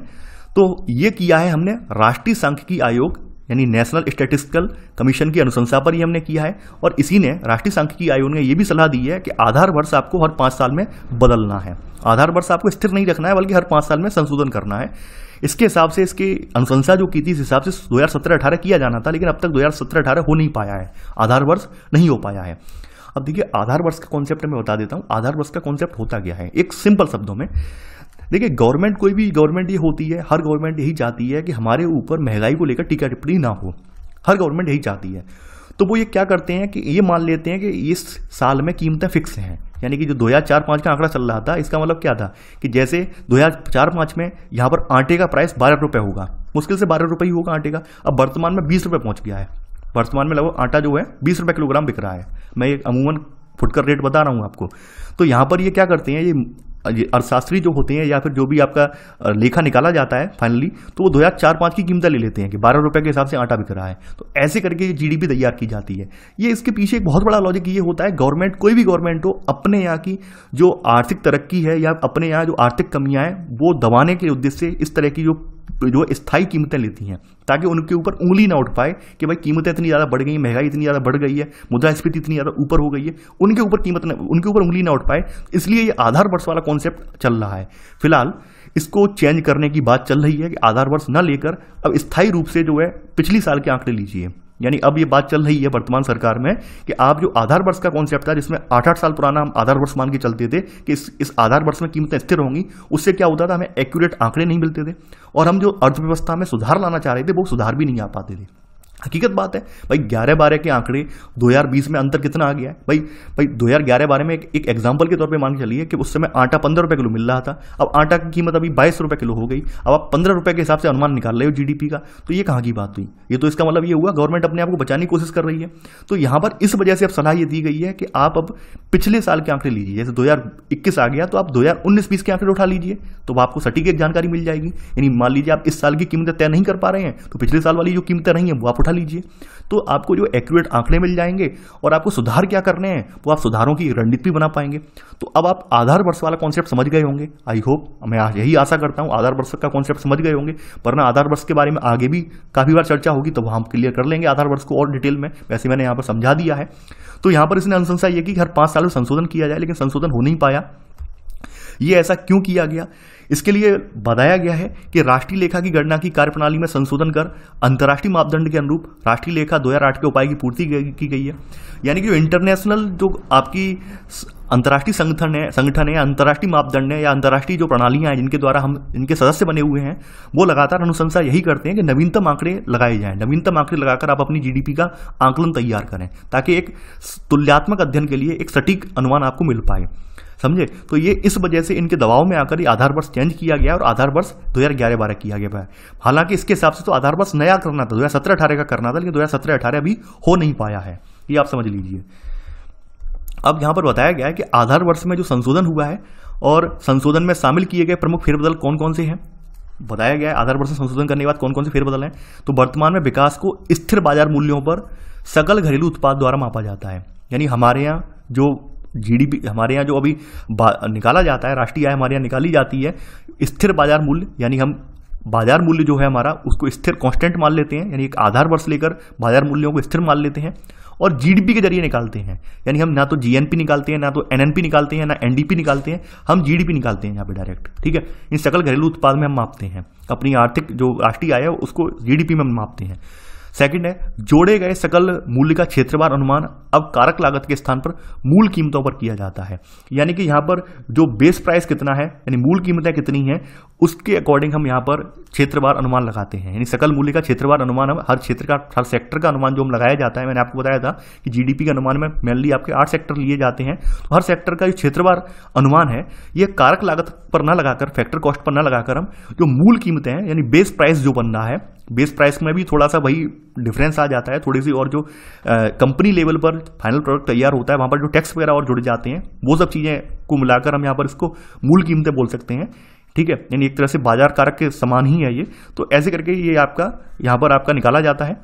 तो ये किया है हमने राष्ट्रीय सांख्यिकी आयोग यानी नेशनल स्टेटिस्टिकल कमीशन की अनुशंसा पर ही हमने किया है और इसी ने राष्ट्रीय सांख्यिकी आयोग ने यह भी सलाह दी है कि आधार वर्ष आपको हर पाँच साल में बदलना है आधार वर्ष आपको स्थिर नहीं रखना है बल्कि हर पाँच साल में संशोधन करना है इसके हिसाब से इसकी अनुशंसा जो की थी इस हिसाब से दो हजार किया जाना था लेकिन अब तक दो हजार हो नहीं पाया है आधार वर्ष नहीं हो पाया है अब देखिए आधार वर्ष का कॉन्सेप्ट मैं बता देता हूँ आधार वर्ष का कॉन्सेप्ट होता गया है एक सिंपल शब्दों में देखिए गवर्नमेंट कोई भी गवर्नमेंट ये होती है हर गवर्नमेंट यही चाहती है कि हमारे ऊपर महंगाई को लेकर टीका टिप्पणी ना हो हर गवर्नमेंट यही चाहती है तो वो ये क्या करते हैं कि ये मान लेते हैं कि इस साल में कीमतें फिक्स हैं यानी कि जो दो हज़ार चार पाँच का आंकड़ा चल रहा था इसका मतलब क्या था कि जैसे दो हज़ार चार पाँच में यहाँ पर आटे का प्राइस बारह रुपये होगा मुश्किल से बारह रुपये ही होगा आटे का अब वर्तमान में बीस रुपये पहुँच गया है वर्तमान में लगभग आटा जो है बीस रुपये किलोग्राम बिक रहा है मैं ये अमूमन फुटकर रेट बता रहा हूँ आपको तो यहाँ पर ये क्या करते हैं ये ये अर्थशास्त्री जो होते हैं या फिर जो भी आपका लेखा निकाला जाता है फाइनली तो वो दो हज़ार चार पाँच की कीमतें ले लेते हैं कि बारह रुपये के हिसाब से आटा बिक रहा है तो ऐसे करके ये जीडीपी तैयार की जाती है ये इसके पीछे एक बहुत बड़ा लॉजिक ये होता है गवर्नमेंट कोई भी गवर्नमेंट हो अपने यहाँ की जो आर्थिक तरक्की है या अपने यहाँ जो आर्थिक कमियाँ हैं वो दबाने के उद्देश्य से इस तरह की जो जो स्थायी कीमतें लेती हैं ताकि उनके ऊपर उंगली ना उठ पाए कि भाई कीमतें इतनी ज़्यादा बढ़ गई महंगाई इतनी ज़्यादा बढ़ गई है मुद्रा स्पीति इतनी ज़्यादा ऊपर हो गई है उनके ऊपर कीमत न उनके ऊपर उंगली ना उठ पाए इसलिए ये आधार वर्ष वाला कॉन्सेप्ट चल रहा है फिलहाल इसको चेंज करने की बात चल रही है कि आधार वर्ष न लेकर अब स्थायी रूप से जो है पिछली साल के आंकड़े लीजिए यानी अब ये बात चल रही है वर्तमान सरकार में कि आप जो आधार वर्ष का कॉन्सेप्ट था जिसमें आठ आठ साल पुराना हम आधार वर्ष मान के चलते थे कि इस इस आधार वर्ष में कीमतें स्थिर होंगी उससे क्या होता था हमें एक्यूरेट आंकड़े नहीं मिलते थे और हम जो अर्थव्यवस्था में सुधार लाना चाह रहे थे वो सुधार भी नहीं आ पाते थे हकीकत बात है भाई ग्यारह बारह के आंकड़े 2020 में अंतर कितना आ गया है भाई भाई 2011 बारह में एक एग्जाम्पल के तौर पे मान के चलिए कि उस समय आटा पंद्रह रुपये किलो मिल रहा था अब आटा की कीमत अभी बाईस रुपये किलो हो गई अब आप पंद्रह रुपये के हिसाब से अनुमान निकाल रहे हो जीडीपी का तो ये कहाँ की बात हुई ये तो इसका मतलब ये हुआ गवर्नमेंट अपने आप को बचाने की कोशिश कर रही है तो यहाँ पर इस वजह से अब सलाह ये दी गई है कि आप अब पिछले साल के आंकड़े लीजिए जैसे दो आ गया तो आप दो हज़ार के आंकड़े उठा लीजिए तो आपको सटीक एक जानकारी मिल जाएगी यानी मान लीजिए आप इस साल की कीमतें तय नहीं कर पा रहे हैं तो पिछले साल वाली जो कीमतें रही हैं वो आप उठा डाटा लीजिए तो आपको जो एक्यूरेट आंकड़े मिल जाएंगे और आपको सुधार क्या करने हैं वो आप सुधारों की रणनीति भी बना पाएंगे तो अब आप आधार वर्ष वाला कॉन्सेप्ट समझ गए होंगे आई होप मैं यही आशा करता हूँ आधार वर्ष का कॉन्सेप्ट समझ गए होंगे वरना आधार वर्ष के बारे में आगे भी काफ़ी बार चर्चा होगी तो वह हम क्लियर कर लेंगे आधार वर्ष को और डिटेल में वैसे मैंने यहाँ पर समझा दिया है तो यहाँ पर इसने अनुशंसा ये कि हर पाँच साल में संशोधन किया जाए लेकिन संशोधन हो नहीं पाया ये ऐसा क्यों किया गया इसके लिए बताया गया है कि राष्ट्रीय लेखा की गणना की कार्यप्रणाली में संशोधन कर अंतर्राष्ट्रीय मापदंड के अनुरूप राष्ट्रीय लेखा आठ के उपाय की पूर्ति की गई है यानी कि जो इंटरनेशनल जो आपकी अंतर्राष्ट्रीय संगठन है संगठन है अंतर्राष्ट्रीय मापदंड है या अंतर्राष्ट्रीय जो प्रणालियां हैं जिनके द्वारा हम इनके सदस्य बने हुए हैं वो लगातार अनुशंसा यही करते हैं कि नवीनतम आंकड़े लगाए जाएं नवीनतम आंकड़े लगाकर आप अपनी जीडीपी का आंकलन तैयार करें ताकि एक तुल्यात्मक अध्ययन के लिए एक सटीक अनुमान आपको मिल पाए समझे तो ये इस वजह से इनके दबाव में आकर आधार वर्ष चेंज किया गया और आधार वर्ष दो हज़ार ग्यारह बारह किया गया है हालांकि इसके हिसाब से तो आधार वर्ष नया करना था दो हज़ार सत्रह अठारह का करना था लेकिन दो हज़ार सत्रह अठारह अभी हो नहीं पाया है ये आप समझ लीजिए अब यहां पर बताया गया है कि आधार वर्ष में जो संशोधन हुआ है और संशोधन में शामिल किए गए प्रमुख फेरबदल कौन कौन से हैं बताया गया है आधार वर्ष में संशोधन करने के बाद कौन कौन से फेरबदल हैं तो वर्तमान में विकास को स्थिर बाजार मूल्यों पर सकल घरेलू उत्पाद द्वारा मापा जाता है यानी हमारे यहाँ जो जीडीपी हमारे यहाँ जो अभी निकाला जाता है राष्ट्रीय आय हमारे यहाँ निकाली जाती है स्थिर बाजार मूल्य यानी हम बाजार मूल्य जो है हमारा उसको स्थिर कांस्टेंट मान लेते हैं यानी एक आधार वर्ष लेकर बाजार मूल्यों को स्थिर मान लेते हैं और जीडीपी के जरिए निकालते हैं यानी हम ना तो जीएनपी निकालते हैं ना तो एनएनपी निकालते हैं ना एनडीपी निकालते हैं हम जीडीपी निकालते हैं यहाँ पे डायरेक्ट ठीक है इन सकल घरेलू उत्पाद में हम मापते हैं अपनी आर्थिक जो राष्ट्रीय आय है उसको जीडीपी में हम मापते हैं सेकंड है जोड़े गए सकल मूल्य का क्षेत्रवार अनुमान अब कारक लागत के स्थान पर मूल कीमतों पर किया जाता है यानी कि यहाँ पर जो बेस प्राइस कितना है यानी मूल कीमतें कितनी है उसके अकॉर्डिंग हम यहाँ पर क्षेत्रवार अनुमान लगाते हैं यानी सकल मूल्य का क्षेत्रवार अनुमान हम हर क्षेत्र का हर सेक्टर का अनुमान जो हम लगाया जाता है मैंने आपको बताया था कि जीडीपी का अनुमान में मेनली आपके आठ सेक्टर लिए जाते हैं तो हर सेक्टर का जो क्षेत्रवार अनुमान है ये कारक लागत पर ना लगाकर फैक्टर कॉस्ट पर ना लगाकर हम जो मूल कीमतें हैं यानी बेस प्राइस जो बन रहा है बेस प्राइस में भी थोड़ा सा वही डिफरेंस आ जाता है थोड़ी सी और जो कंपनी लेवल पर फाइनल प्रोडक्ट तैयार होता है वहाँ पर जो टैक्स वगैरह और जुड़ जाते हैं वो सब चीज़ें को मिलाकर हम यहाँ पर इसको मूल कीमतें बोल सकते हैं ठीक है यानी एक तरह से बाजार कारक के समान ही है ये तो ऐसे करके ये आपका यहाँ पर आपका निकाला जाता है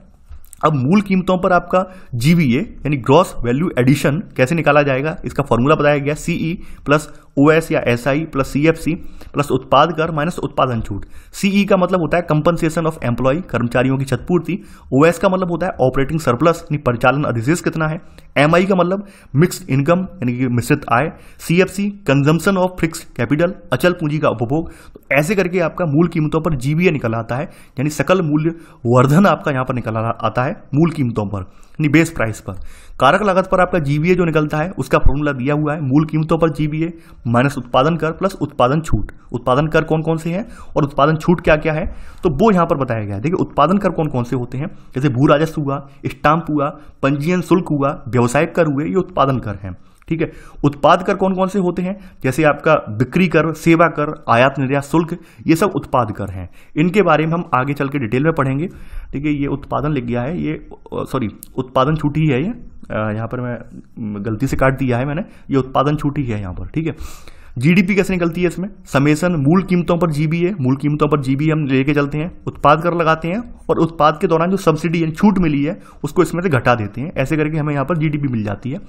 अब मूल कीमतों पर आपका जीवीए यानी ग्रॉस वैल्यू एडिशन कैसे निकाला जाएगा इसका फॉर्मूला बताया गया CE plus e O S या S I plus C F C plus उत्पाद कर माइनस उत्पादन छूट सीई e का मतलब होता है कंपनसेशन ऑफ एम्प्लॉय कर्मचारियों की छतपूर्ति ओ एस का मतलब होता है ऑपरेटिंग सरप्लस यानी परिचालन अधिशेष कितना है एम आई का मतलब मिक्स इनकम यानी कि मिश्रित आय C F C consumption of fix capital अचल पूंजी का उपभोग तो ऐसे करके आपका मूल कीमतों पर जीबीए निकल आता है यानी सकल मूल्य वर्धन आपका यहाँ पर निकल आता है मूल कीमतों पर बेस प्राइस पर कारक लागत पर आपका जीबीए जो निकलता है उसका फॉर्मूला दिया हुआ है मूल कीमतों पर जीबीए माइनस उत्पादन कर प्लस उत्पादन छूट उत्पादन कर कौन कौन से हैं और उत्पादन छूट क्या क्या है तो वो यहाँ पर बताया गया है देखिए उत्पादन कर कौन कौन से होते हैं जैसे भू राजस्व हुआ स्टाम्प हुआ पंजीयन शुल्क हुआ व्यवसाय कर हुए ये उत्पादन कर हैं ठीक है उत्पाद कर कौन कौन से होते हैं जैसे आपका बिक्री कर सेवा कर आयात निर्यात शुल्क ये सब उत्पाद कर हैं इनके बारे में हम आगे चल के डिटेल में पढ़ेंगे ठीक है ये उत्पादन लिख गया है ये सॉरी उत्पादन छूटी है ये यहाँ पर मैं गलती से काट दिया है मैंने ये उत्पादन छूटी है यहाँ पर ठीक है जीडीपी कैसे निकलती है इसमें समेसन मूल कीमतों पर है मूल कीमतों पर जीबीए हम लेके चलते हैं उत्पाद कर लगाते हैं और उत्पाद के दौरान जो सब्सिडी यानी छूट मिली है उसको इसमें से घटा देते हैं ऐसे करके हमें यहाँ पर जीडीपी मिल जाती है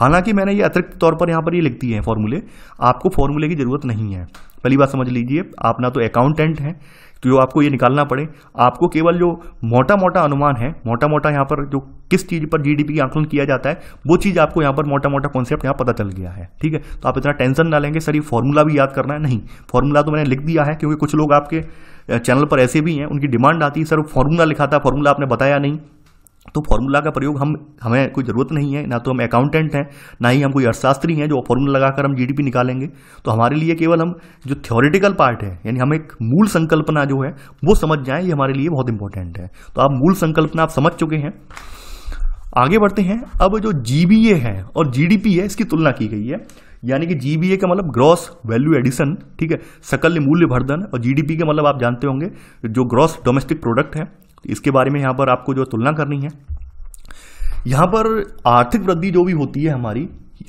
हालांकि मैंने ये अतिरिक्त तौर पर यहाँ पर ये लिखती है फॉर्मूले आपको फॉर्मूले की जरूरत नहीं है पहली बात समझ लीजिए आप ना तो अकाउंटेंट हैं तो जो आपको ये निकालना पड़े आपको केवल जो मोटा मोटा अनुमान है मोटा मोटा यहाँ पर जो किस चीज़ पर जीडीपी का आंकलन किया जाता है वो चीज़ आपको यहाँ पर मोटा मोटा कॉन्सेप्ट यहाँ पता चल गया है ठीक है तो आप इतना टेंशन ना लेंगे सर ये फॉर्मूला भी याद करना है नहीं फॉर्मूला तो मैंने लिख दिया है क्योंकि कुछ लोग आपके चैनल पर ऐसे भी हैं उनकी डिमांड आती है सर फॉर्मूला लिखा था फॉर्मूला आपने बताया नहीं तो फॉर्मूला का प्रयोग हम हमें कोई ज़रूरत नहीं है ना तो हम अकाउंटेंट हैं ना ही हम कोई अर्थशास्त्री हैं जो फॉर्मूला लगाकर हम जीडीपी निकालेंगे तो हमारे लिए केवल हम जो थ्योरेटिकल पार्ट है यानी हम एक मूल संकल्पना जो है वो समझ जाएं ये हमारे लिए बहुत इंपॉर्टेंट है तो आप मूल संकल्पना आप समझ चुके हैं आगे बढ़ते हैं अब जो जी है और जी है इसकी तुलना की गई है यानी कि जी का मतलब ग्रॉस वैल्यू एडिशन ठीक है सकल मूल्य वर्धन और जी का मतलब आप जानते होंगे जो ग्रॉस डोमेस्टिक प्रोडक्ट है इसके बारे में यहाँ पर आपको जो तुलना करनी है यहाँ पर आर्थिक वृद्धि जो भी होती है हमारी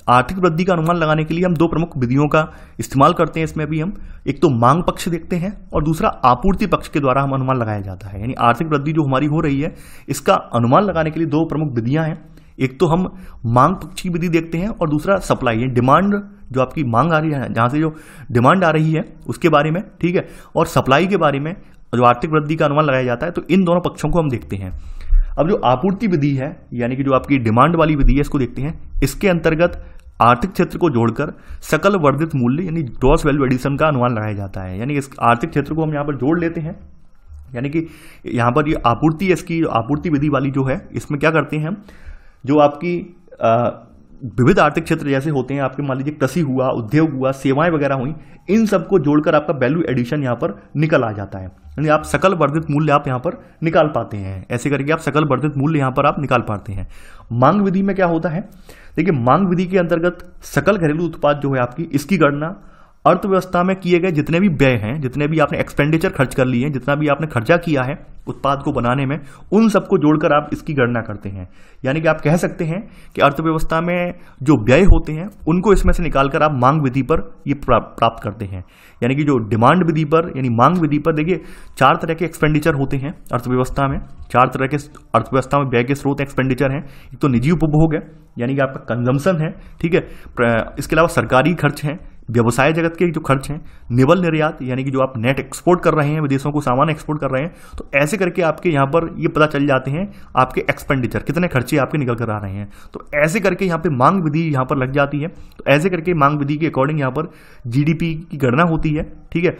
आर्थिक वृद्धि का अनुमान लगाने के लिए हम दो प्रमुख विधियों का इस्तेमाल करते हैं इसमें भी हम एक तो मांग पक्ष देखते हैं और दूसरा आपूर्ति पक्ष के द्वारा हम अनुमान लगाया जाता है यानी आर्थिक वृद्धि जो हमारी हो रही है इसका अनुमान लगाने के लिए दो प्रमुख विधियां हैं एक तो हम मांग पक्ष की विधि देखते हैं और दूसरा सप्लाई डिमांड जो आपकी मांग आ रही है जहाँ से जो डिमांड आ रही है उसके बारे में ठीक है और सप्लाई के बारे में जो आर्थिक वृद्धि का अनुमान लगाया जाता है तो इन दोनों पक्षों को हम देखते हैं अब जो आपूर्ति विधि है यानी कि जो आपकी डिमांड वाली विधि है इसको देखते हैं इसके अंतर्गत आर्थिक क्षेत्र को जोड़कर सकल वर्धित मूल्य यानी ग्रॉस वैल्यू एडिशन का अनुमान लगाया जाता है यानी इस आर्थिक क्षेत्र को हम यहाँ पर जोड़ लेते हैं यानी कि यहाँ पर ये आपूर्ति इसकी आपूर्ति विधि वाली जो है इसमें क्या करते हैं हम जो आपकी विविध आर्थिक क्षेत्र जैसे होते हैं आपके मान लीजिए कृषि हुआ उद्योग हुआ सेवाएं वगैरह हुई इन सबको जोड़कर आपका वैल्यू एडिशन यहाँ पर निकल आ जाता है यानी आप सकल वर्धित मूल्य आप यहाँ पर निकाल पाते हैं ऐसे करके आप सकल वर्धित मूल्य यहाँ पर आप निकाल पाते हैं मांग विधि में क्या होता है देखिए मांग विधि के अंतर्गत सकल घरेलू उत्पाद जो है आपकी इसकी गणना अर्थव्यवस्था में किए गए जितने भी व्यय हैं जितने भी आपने एक्सपेंडिचर खर्च कर लिए हैं जितना भी आपने खर्चा किया है उत्पाद को बनाने में उन सबको जोड़कर आप इसकी गणना करते हैं यानी कि आप कह सकते हैं कि अर्थव्यवस्था में जो व्यय होते हैं उनको इसमें से निकालकर आप मांग विधि पर ये प्राप्त करते हैं यानी कि जो डिमांड विधि पर यानी मांग विधि पर देखिए चार तरह के एक्सपेंडिचर होते हैं अर्थव्यवस्था में चार तरह के अर्थव्यवस्था में व्यय के स्रोत एक्सपेंडिचर हैं एक तो निजी उपभोग है यानी कि आपका कंजम्पन है ठीक है इसके अलावा सरकारी खर्च हैं व्यवसाय जगत के जो खर्च हैं निवल निर्यात यानी कि जो आप नेट एक्सपोर्ट कर रहे हैं विदेशों को सामान एक्सपोर्ट कर रहे हैं तो ऐसे करके आपके यहाँ पर ये पता चल जाते हैं आपके एक्सपेंडिचर कितने खर्चे आपके निकल कर आ रहे हैं तो ऐसे करके यहाँ पर मांग विधि यहाँ पर लग जाती है तो ऐसे करके मांग विधि के अकॉर्डिंग यहाँ पर जीडीपी की गणना होती है ठीक है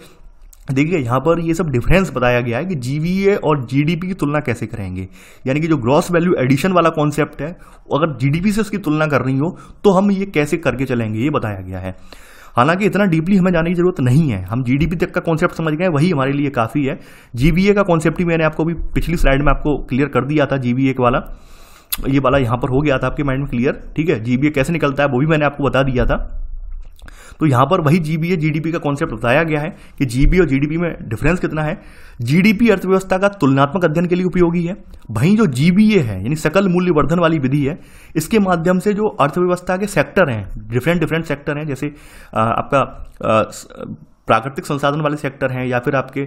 देखिए यहाँ पर ये सब डिफरेंस बताया गया है कि जीवीए और जीडीपी की तुलना कैसे करेंगे यानी कि जो ग्रॉस वैल्यू एडिशन वाला कॉन्सेप्ट है अगर जीडीपी से उसकी तुलना कर रही हो तो हम ये कैसे करके चलेंगे ये बताया गया है हालांकि इतना डीपली हमें जाने की जरूरत नहीं है हम जीडीपी तक का कॉन्सेप्ट समझ गए वही हमारे लिए काफ़ी है जीबीए का कॉन्सेप्ट ही मैंने आपको भी पिछली स्लाइड में आपको क्लियर कर दिया था जीबीए वाला ये वाला यहाँ पर हो गया था आपके माइंड में क्लियर ठीक है जीबीए कैसे निकलता है वो भी मैंने आपको बता दिया था तो यहाँ पर वही जीबी या जीडीपी का कॉन्सेप्ट बताया गया है कि जीबी और जीडीपी में डिफरेंस कितना है जीडीपी अर्थव्यवस्था का तुलनात्मक अध्ययन के लिए उपयोगी है वहीं जो जीबीए है यानी सकल मूल्यवर्धन वाली विधि है इसके माध्यम से जो अर्थव्यवस्था के सेक्टर हैं डिफरेंट डिफरेंट सेक्टर हैं जैसे आपका प्राकृतिक संसाधन वाले सेक्टर हैं या फिर आपके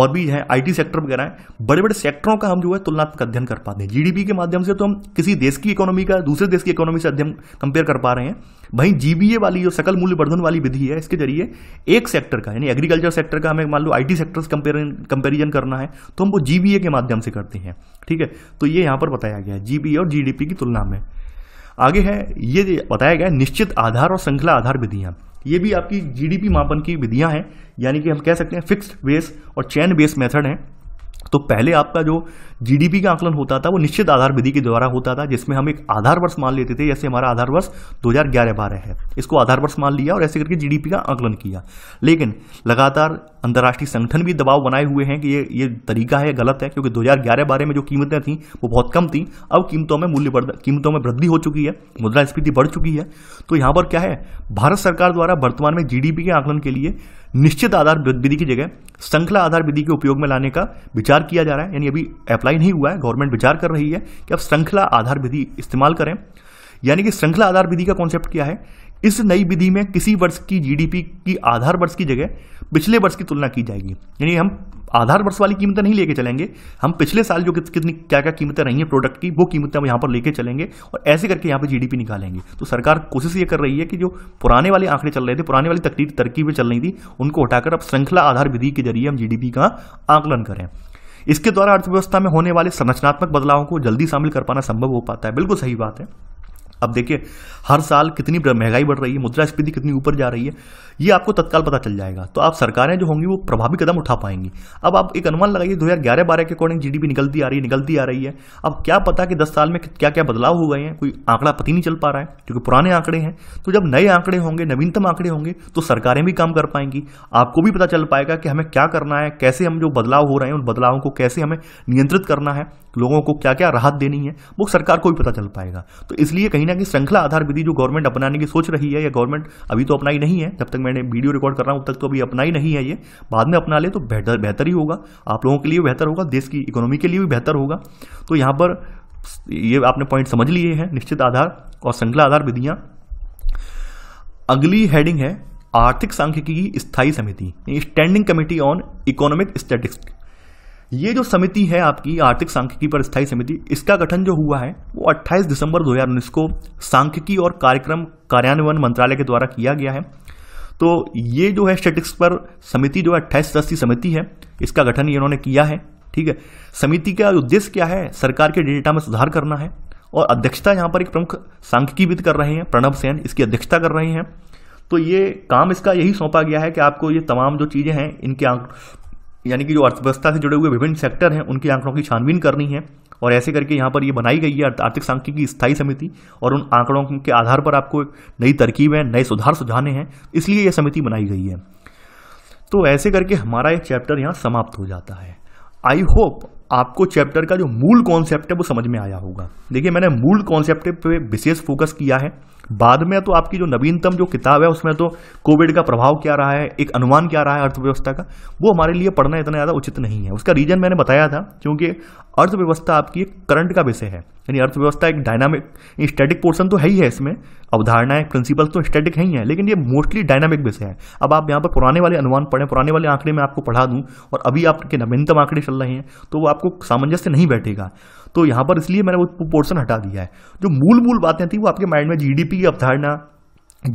और भी हैं आईटी सेक्टर वगैरह हैं बड़े बड़े सेक्टरों का हम जो है तुलनात्मक अध्ययन कर पाते हैं जीडीपी के माध्यम से तो हम किसी देश की इकोनॉमी का दूसरे देश की इकोनॉमी से अध्ययन कंपेयर कर पा रहे हैं वहीं जीबीए वाली जो सकल मूल्यवर्धन वाली विधि है इसके जरिए एक सेक्टर का यानी एग्रीकल्चर सेक्टर का हमें मान लो आईटी सेक्टर से कंपेरिजन करना है तो हम वो जीबीए के माध्यम से करते हैं ठीक है तो ये यहाँ पर बताया गया है जीबीए और जीडीपी की तुलना में आगे है ये बताया गया निश्चित आधार और श्रृंखला आधार विधियां ये भी आपकी जीडीपी मापन की विधियां हैं यानी कि हम कह सकते हैं फिक्स्ड बेस और चैन बेस मेथड है तो पहले आपका जो जीडीपी का आकलन होता था वो निश्चित आधार विधि के द्वारा होता था जिसमें हम एक आधार वर्ष मान लेते थे जैसे हमारा आधार वर्ष 2011 हजार है इसको आधार वर्ष मान लिया और ऐसे करके जीडीपी का आकलन किया लेकिन लगातार अंतर्राष्ट्रीय संगठन भी दबाव बनाए हुए हैं कि ये ये तरीका है गलत है क्योंकि 2011 बारे में जो कीमतें थीं वो बहुत कम थी अब कीमतों में मूल्य बढ़ कीमतों में वृद्धि हो चुकी है मुद्रा स्फीति बढ़ चुकी है तो यहाँ पर क्या है भारत सरकार द्वारा वर्तमान में जी के आकलन के लिए निश्चित आधार विधि की जगह श्रृंखला आधार विधि के उपयोग में लाने का विचार किया जा रहा है यानी अभी अप्लाई नहीं हुआ है गवर्नमेंट विचार कर रही है कि अब श्रृंखला आधार विधि इस्तेमाल करें यानी कि श्रृंखला आधार विधि का कॉन्सेप्ट क्या है इस नई विधि में किसी वर्ष की जीडीपी की आधार वर्ष की जगह पिछले वर्ष की तुलना की जाएगी यानी हम आधार वर्ष वाली कीमतें नहीं लेके चलेंगे हम पिछले साल जो कितनी क्या क्या कीमतें रही हैं प्रोडक्ट की वो कीमतें हम यहाँ पर लेके चलेंगे और ऐसे करके यहाँ पर जीडीपी निकालेंगे तो सरकार कोशिश ये कर रही है कि जो पुराने वाले आंकड़े चल रहे थे पुराने वाली तकनीक तरकीबें चल रही थी उनको हटाकर अब श्रृंखला आधार विधि के जरिए हम जीडीपी का आकलन करें इसके द्वारा अर्थव्यवस्था में होने वाले संरचनात्मक बदलावों को जल्दी शामिल कर पाना संभव हो पाता है बिल्कुल सही बात है अब देखिए हर साल कितनी महंगाई बढ़ रही है मुद्रास्फीति कितनी ऊपर जा रही है ये आपको तत्काल पता चल जाएगा तो आप सरकारें जो होंगी वो प्रभावी कदम उठा पाएंगी अब आप एक अनुमान लगाइए दो हज़ार ग्यारह बारह के अकॉर्डिंग जीडीपी निकलती आ रही है निकलती आ रही है अब क्या पता कि दस साल में क्या क्या बदलाव हो गए हैं कोई आंकड़ा पता नहीं चल पा रहा है क्योंकि पुराने आंकड़े हैं तो जब नए आंकड़े होंगे नवीनतम आंकड़े होंगे तो सरकारें भी काम कर पाएंगी आपको भी पता चल पाएगा कि हमें क्या करना है कैसे हम जो बदलाव हो रहे हैं उन बदलावों को कैसे हमें नियंत्रित करना है लोगों को क्या क्या राहत देनी है वो सरकार को भी पता चल पाएगा तो इसलिए कहीं ना ना कहीं श्रृंखला आधार विधि जो गवर्नमेंट अपनाने की सोच रही है या गवर्नमेंट अभी तो अपनाई नहीं है जब तक मैंने वीडियो रिकॉर्ड कर रहा हूँ तब तक तो अभी अपनाई नहीं है ये बाद में अपना ले तो बेहतर बेहतर ही होगा आप लोगों के लिए बेहतर होगा देश की इकोनॉमी के लिए भी बेहतर होगा तो यहाँ पर ये आपने पॉइंट समझ लिए हैं निश्चित आधार और श्रृंखला आधार विधियाँ अगली हेडिंग है आर्थिक सांख्यिकी स्थायी समिति standing committee on economic statistics ये जो समिति है आपकी आर्थिक सांख्यिकी पर स्थायी समिति इसका गठन जो हुआ है वो 28 दिसंबर 2019 को सांख्यिकी और कार्यक्रम कार्यान्वयन मंत्रालय के द्वारा किया गया है तो ये जो है स्टेटिक्स पर समिति जो है अट्ठाईस सदस्यीय समिति है इसका गठन इन्होंने किया है ठीक है समिति का उद्देश्य क्या है सरकार के डेटा में सुधार करना है और अध्यक्षता यहाँ पर एक प्रमुख सांख्यिकीविद कर रहे हैं प्रणब सेन इसकी अध्यक्षता कर रहे हैं तो ये काम इसका यही सौंपा गया है कि आपको ये तमाम जो चीज़ें हैं इनके यानी कि जो अर्थव्यवस्था से जुड़े हुए विभिन्न सेक्टर हैं उनके आंकड़ों की छानबीन करनी है और ऐसे करके यहाँ पर ये बनाई गई है आर्थिक सांख्यिकी की स्थायी समिति और उन आंकड़ों के आधार पर आपको नई तरकीब है नए सुधार सुझाने हैं इसलिए यह समिति बनाई गई है तो ऐसे करके हमारा ये चैप्टर यहाँ समाप्त हो जाता है आई होप आपको चैप्टर का जो मूल कॉन्सेप्ट है वो समझ में आया होगा देखिए मैंने मूल कॉन्सेप्ट पे विशेष फोकस किया है बाद में तो आपकी जो नवीनतम जो किताब है उसमें तो कोविड का प्रभाव क्या रहा है एक अनुमान क्या रहा है अर्थव्यवस्था का वो हमारे लिए पढ़ना इतना ज़्यादा उचित नहीं है उसका रीज़न मैंने बताया था क्योंकि अर्थव्यवस्था आपकी एक करंट का विषय है यानी अर्थव्यवस्था एक डायनामिक स्टैटिक पोर्सन तो है ही है इसमें अवधारणाएं प्रिंसिपल्स तो स्टैटिक है ही है लेकिन ये मोस्टली डायनामिक विषय है अब आप यहाँ पर पुराने वाले अनुमान पढ़ें पुराने वाले आंकड़े मैं आपको पढ़ा दूँ और अभी आपके नवीनतम आंकड़े चल रहे हैं तो वो आपको आपको सामंजस्य नहीं बैठेगा तो यहां पर इसलिए मैंने वो पोर्सन हटा दिया है जो मूल मूल बातें थी वो आपके माइंड में जीडीपी की अवधारणा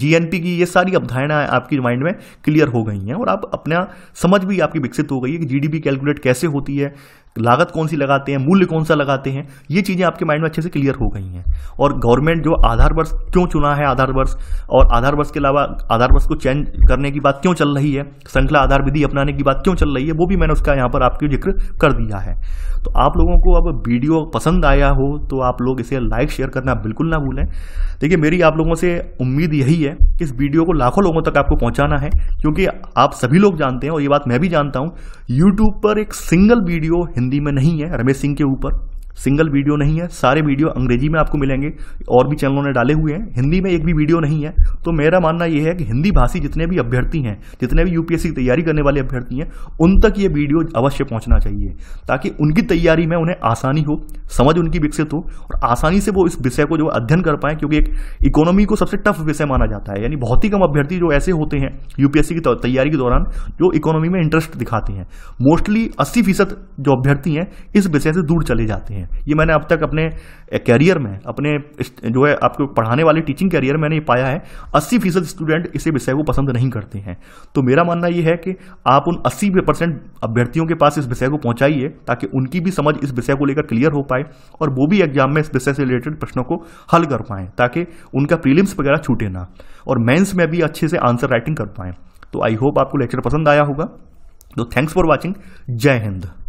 जीएनपी की ये सारी अवधारणाएं आपकी माइंड में क्लियर हो गई हैं और आप अपना समझ भी आपकी विकसित हो गई है कि जीडीपी कैलकुलेट कैसे होती है लागत कौन सी लगाते हैं मूल्य कौन सा लगाते हैं ये चीज़ें आपके माइंड में अच्छे से क्लियर हो गई हैं और गवर्नमेंट जो आधार वर्ष क्यों चुना है आधार वर्ष और आधार वर्ष के अलावा आधार वर्ष को चेंज करने की बात क्यों चल रही है श्रृंखला आधार विधि अपनाने की बात क्यों चल रही है वो भी मैंने उसका यहाँ पर आपके जिक्र कर दिया है तो आप लोगों को अब वीडियो पसंद आया हो तो आप लोग इसे लाइक शेयर करना बिल्कुल ना भूलें देखिए मेरी आप लोगों से उम्मीद यही है कि इस वीडियो को लाखों लोगों तक आपको पहुंचाना है क्योंकि आप सभी लोग जानते हैं और ये बात मैं भी जानता हूं यूट्यूब पर एक सिंगल वीडियो हिंदी में नहीं है रमेश सिंह के ऊपर सिंगल वीडियो नहीं है सारे वीडियो अंग्रेजी में आपको मिलेंगे और भी चैनलों ने डाले हुए हैं हिंदी में एक भी वीडियो नहीं है तो मेरा मानना यह है कि हिंदी भाषी जितने भी अभ्यर्थी हैं जितने भी यूपीएससी की तैयारी करने वाले अभ्यर्थी हैं उन तक ये वीडियो अवश्य पहुंचना चाहिए ताकि उनकी तैयारी में उन्हें आसानी हो समझ उनकी विकसित हो और आसानी से वो इस विषय को जो अध्ययन कर पाए क्योंकि एक इकोनॉमी को सबसे टफ विषय माना जाता है यानी बहुत ही कम अभ्यर्थी जो ऐसे होते हैं यूपीएससी की तैयारी के दौरान जो इकोनॉमी में इंटरेस्ट दिखाते हैं मोस्टली अस्सी फीसद जो अभ्यर्थी हैं इस विषय से दूर चले जाते हैं ये मैंने अब तक अपने कैरियर में अपने जो है आपको पढ़ाने वाले टीचिंग कैरियर में मैंने पाया है अस्सी फीसद स्टूडेंट इसे विषय को पसंद नहीं करते हैं तो मेरा मानना यह है कि आप उन अस्सी परसेंट अभ्यर्थियों के पास इस विषय को पहुंचाइए ताकि उनकी भी समझ इस विषय को लेकर क्लियर हो पाए और वो भी एग्जाम में इस विषय से रिलेटेड प्रश्नों को हल कर पाए ताकि उनका प्रीलिम्स वगैरह छूटे ना और मेन्स में भी अच्छे से आंसर राइटिंग कर पाए तो आई होप आपको लेक्चर पसंद आया होगा तो थैंक्स फॉर वॉचिंग जय हिंद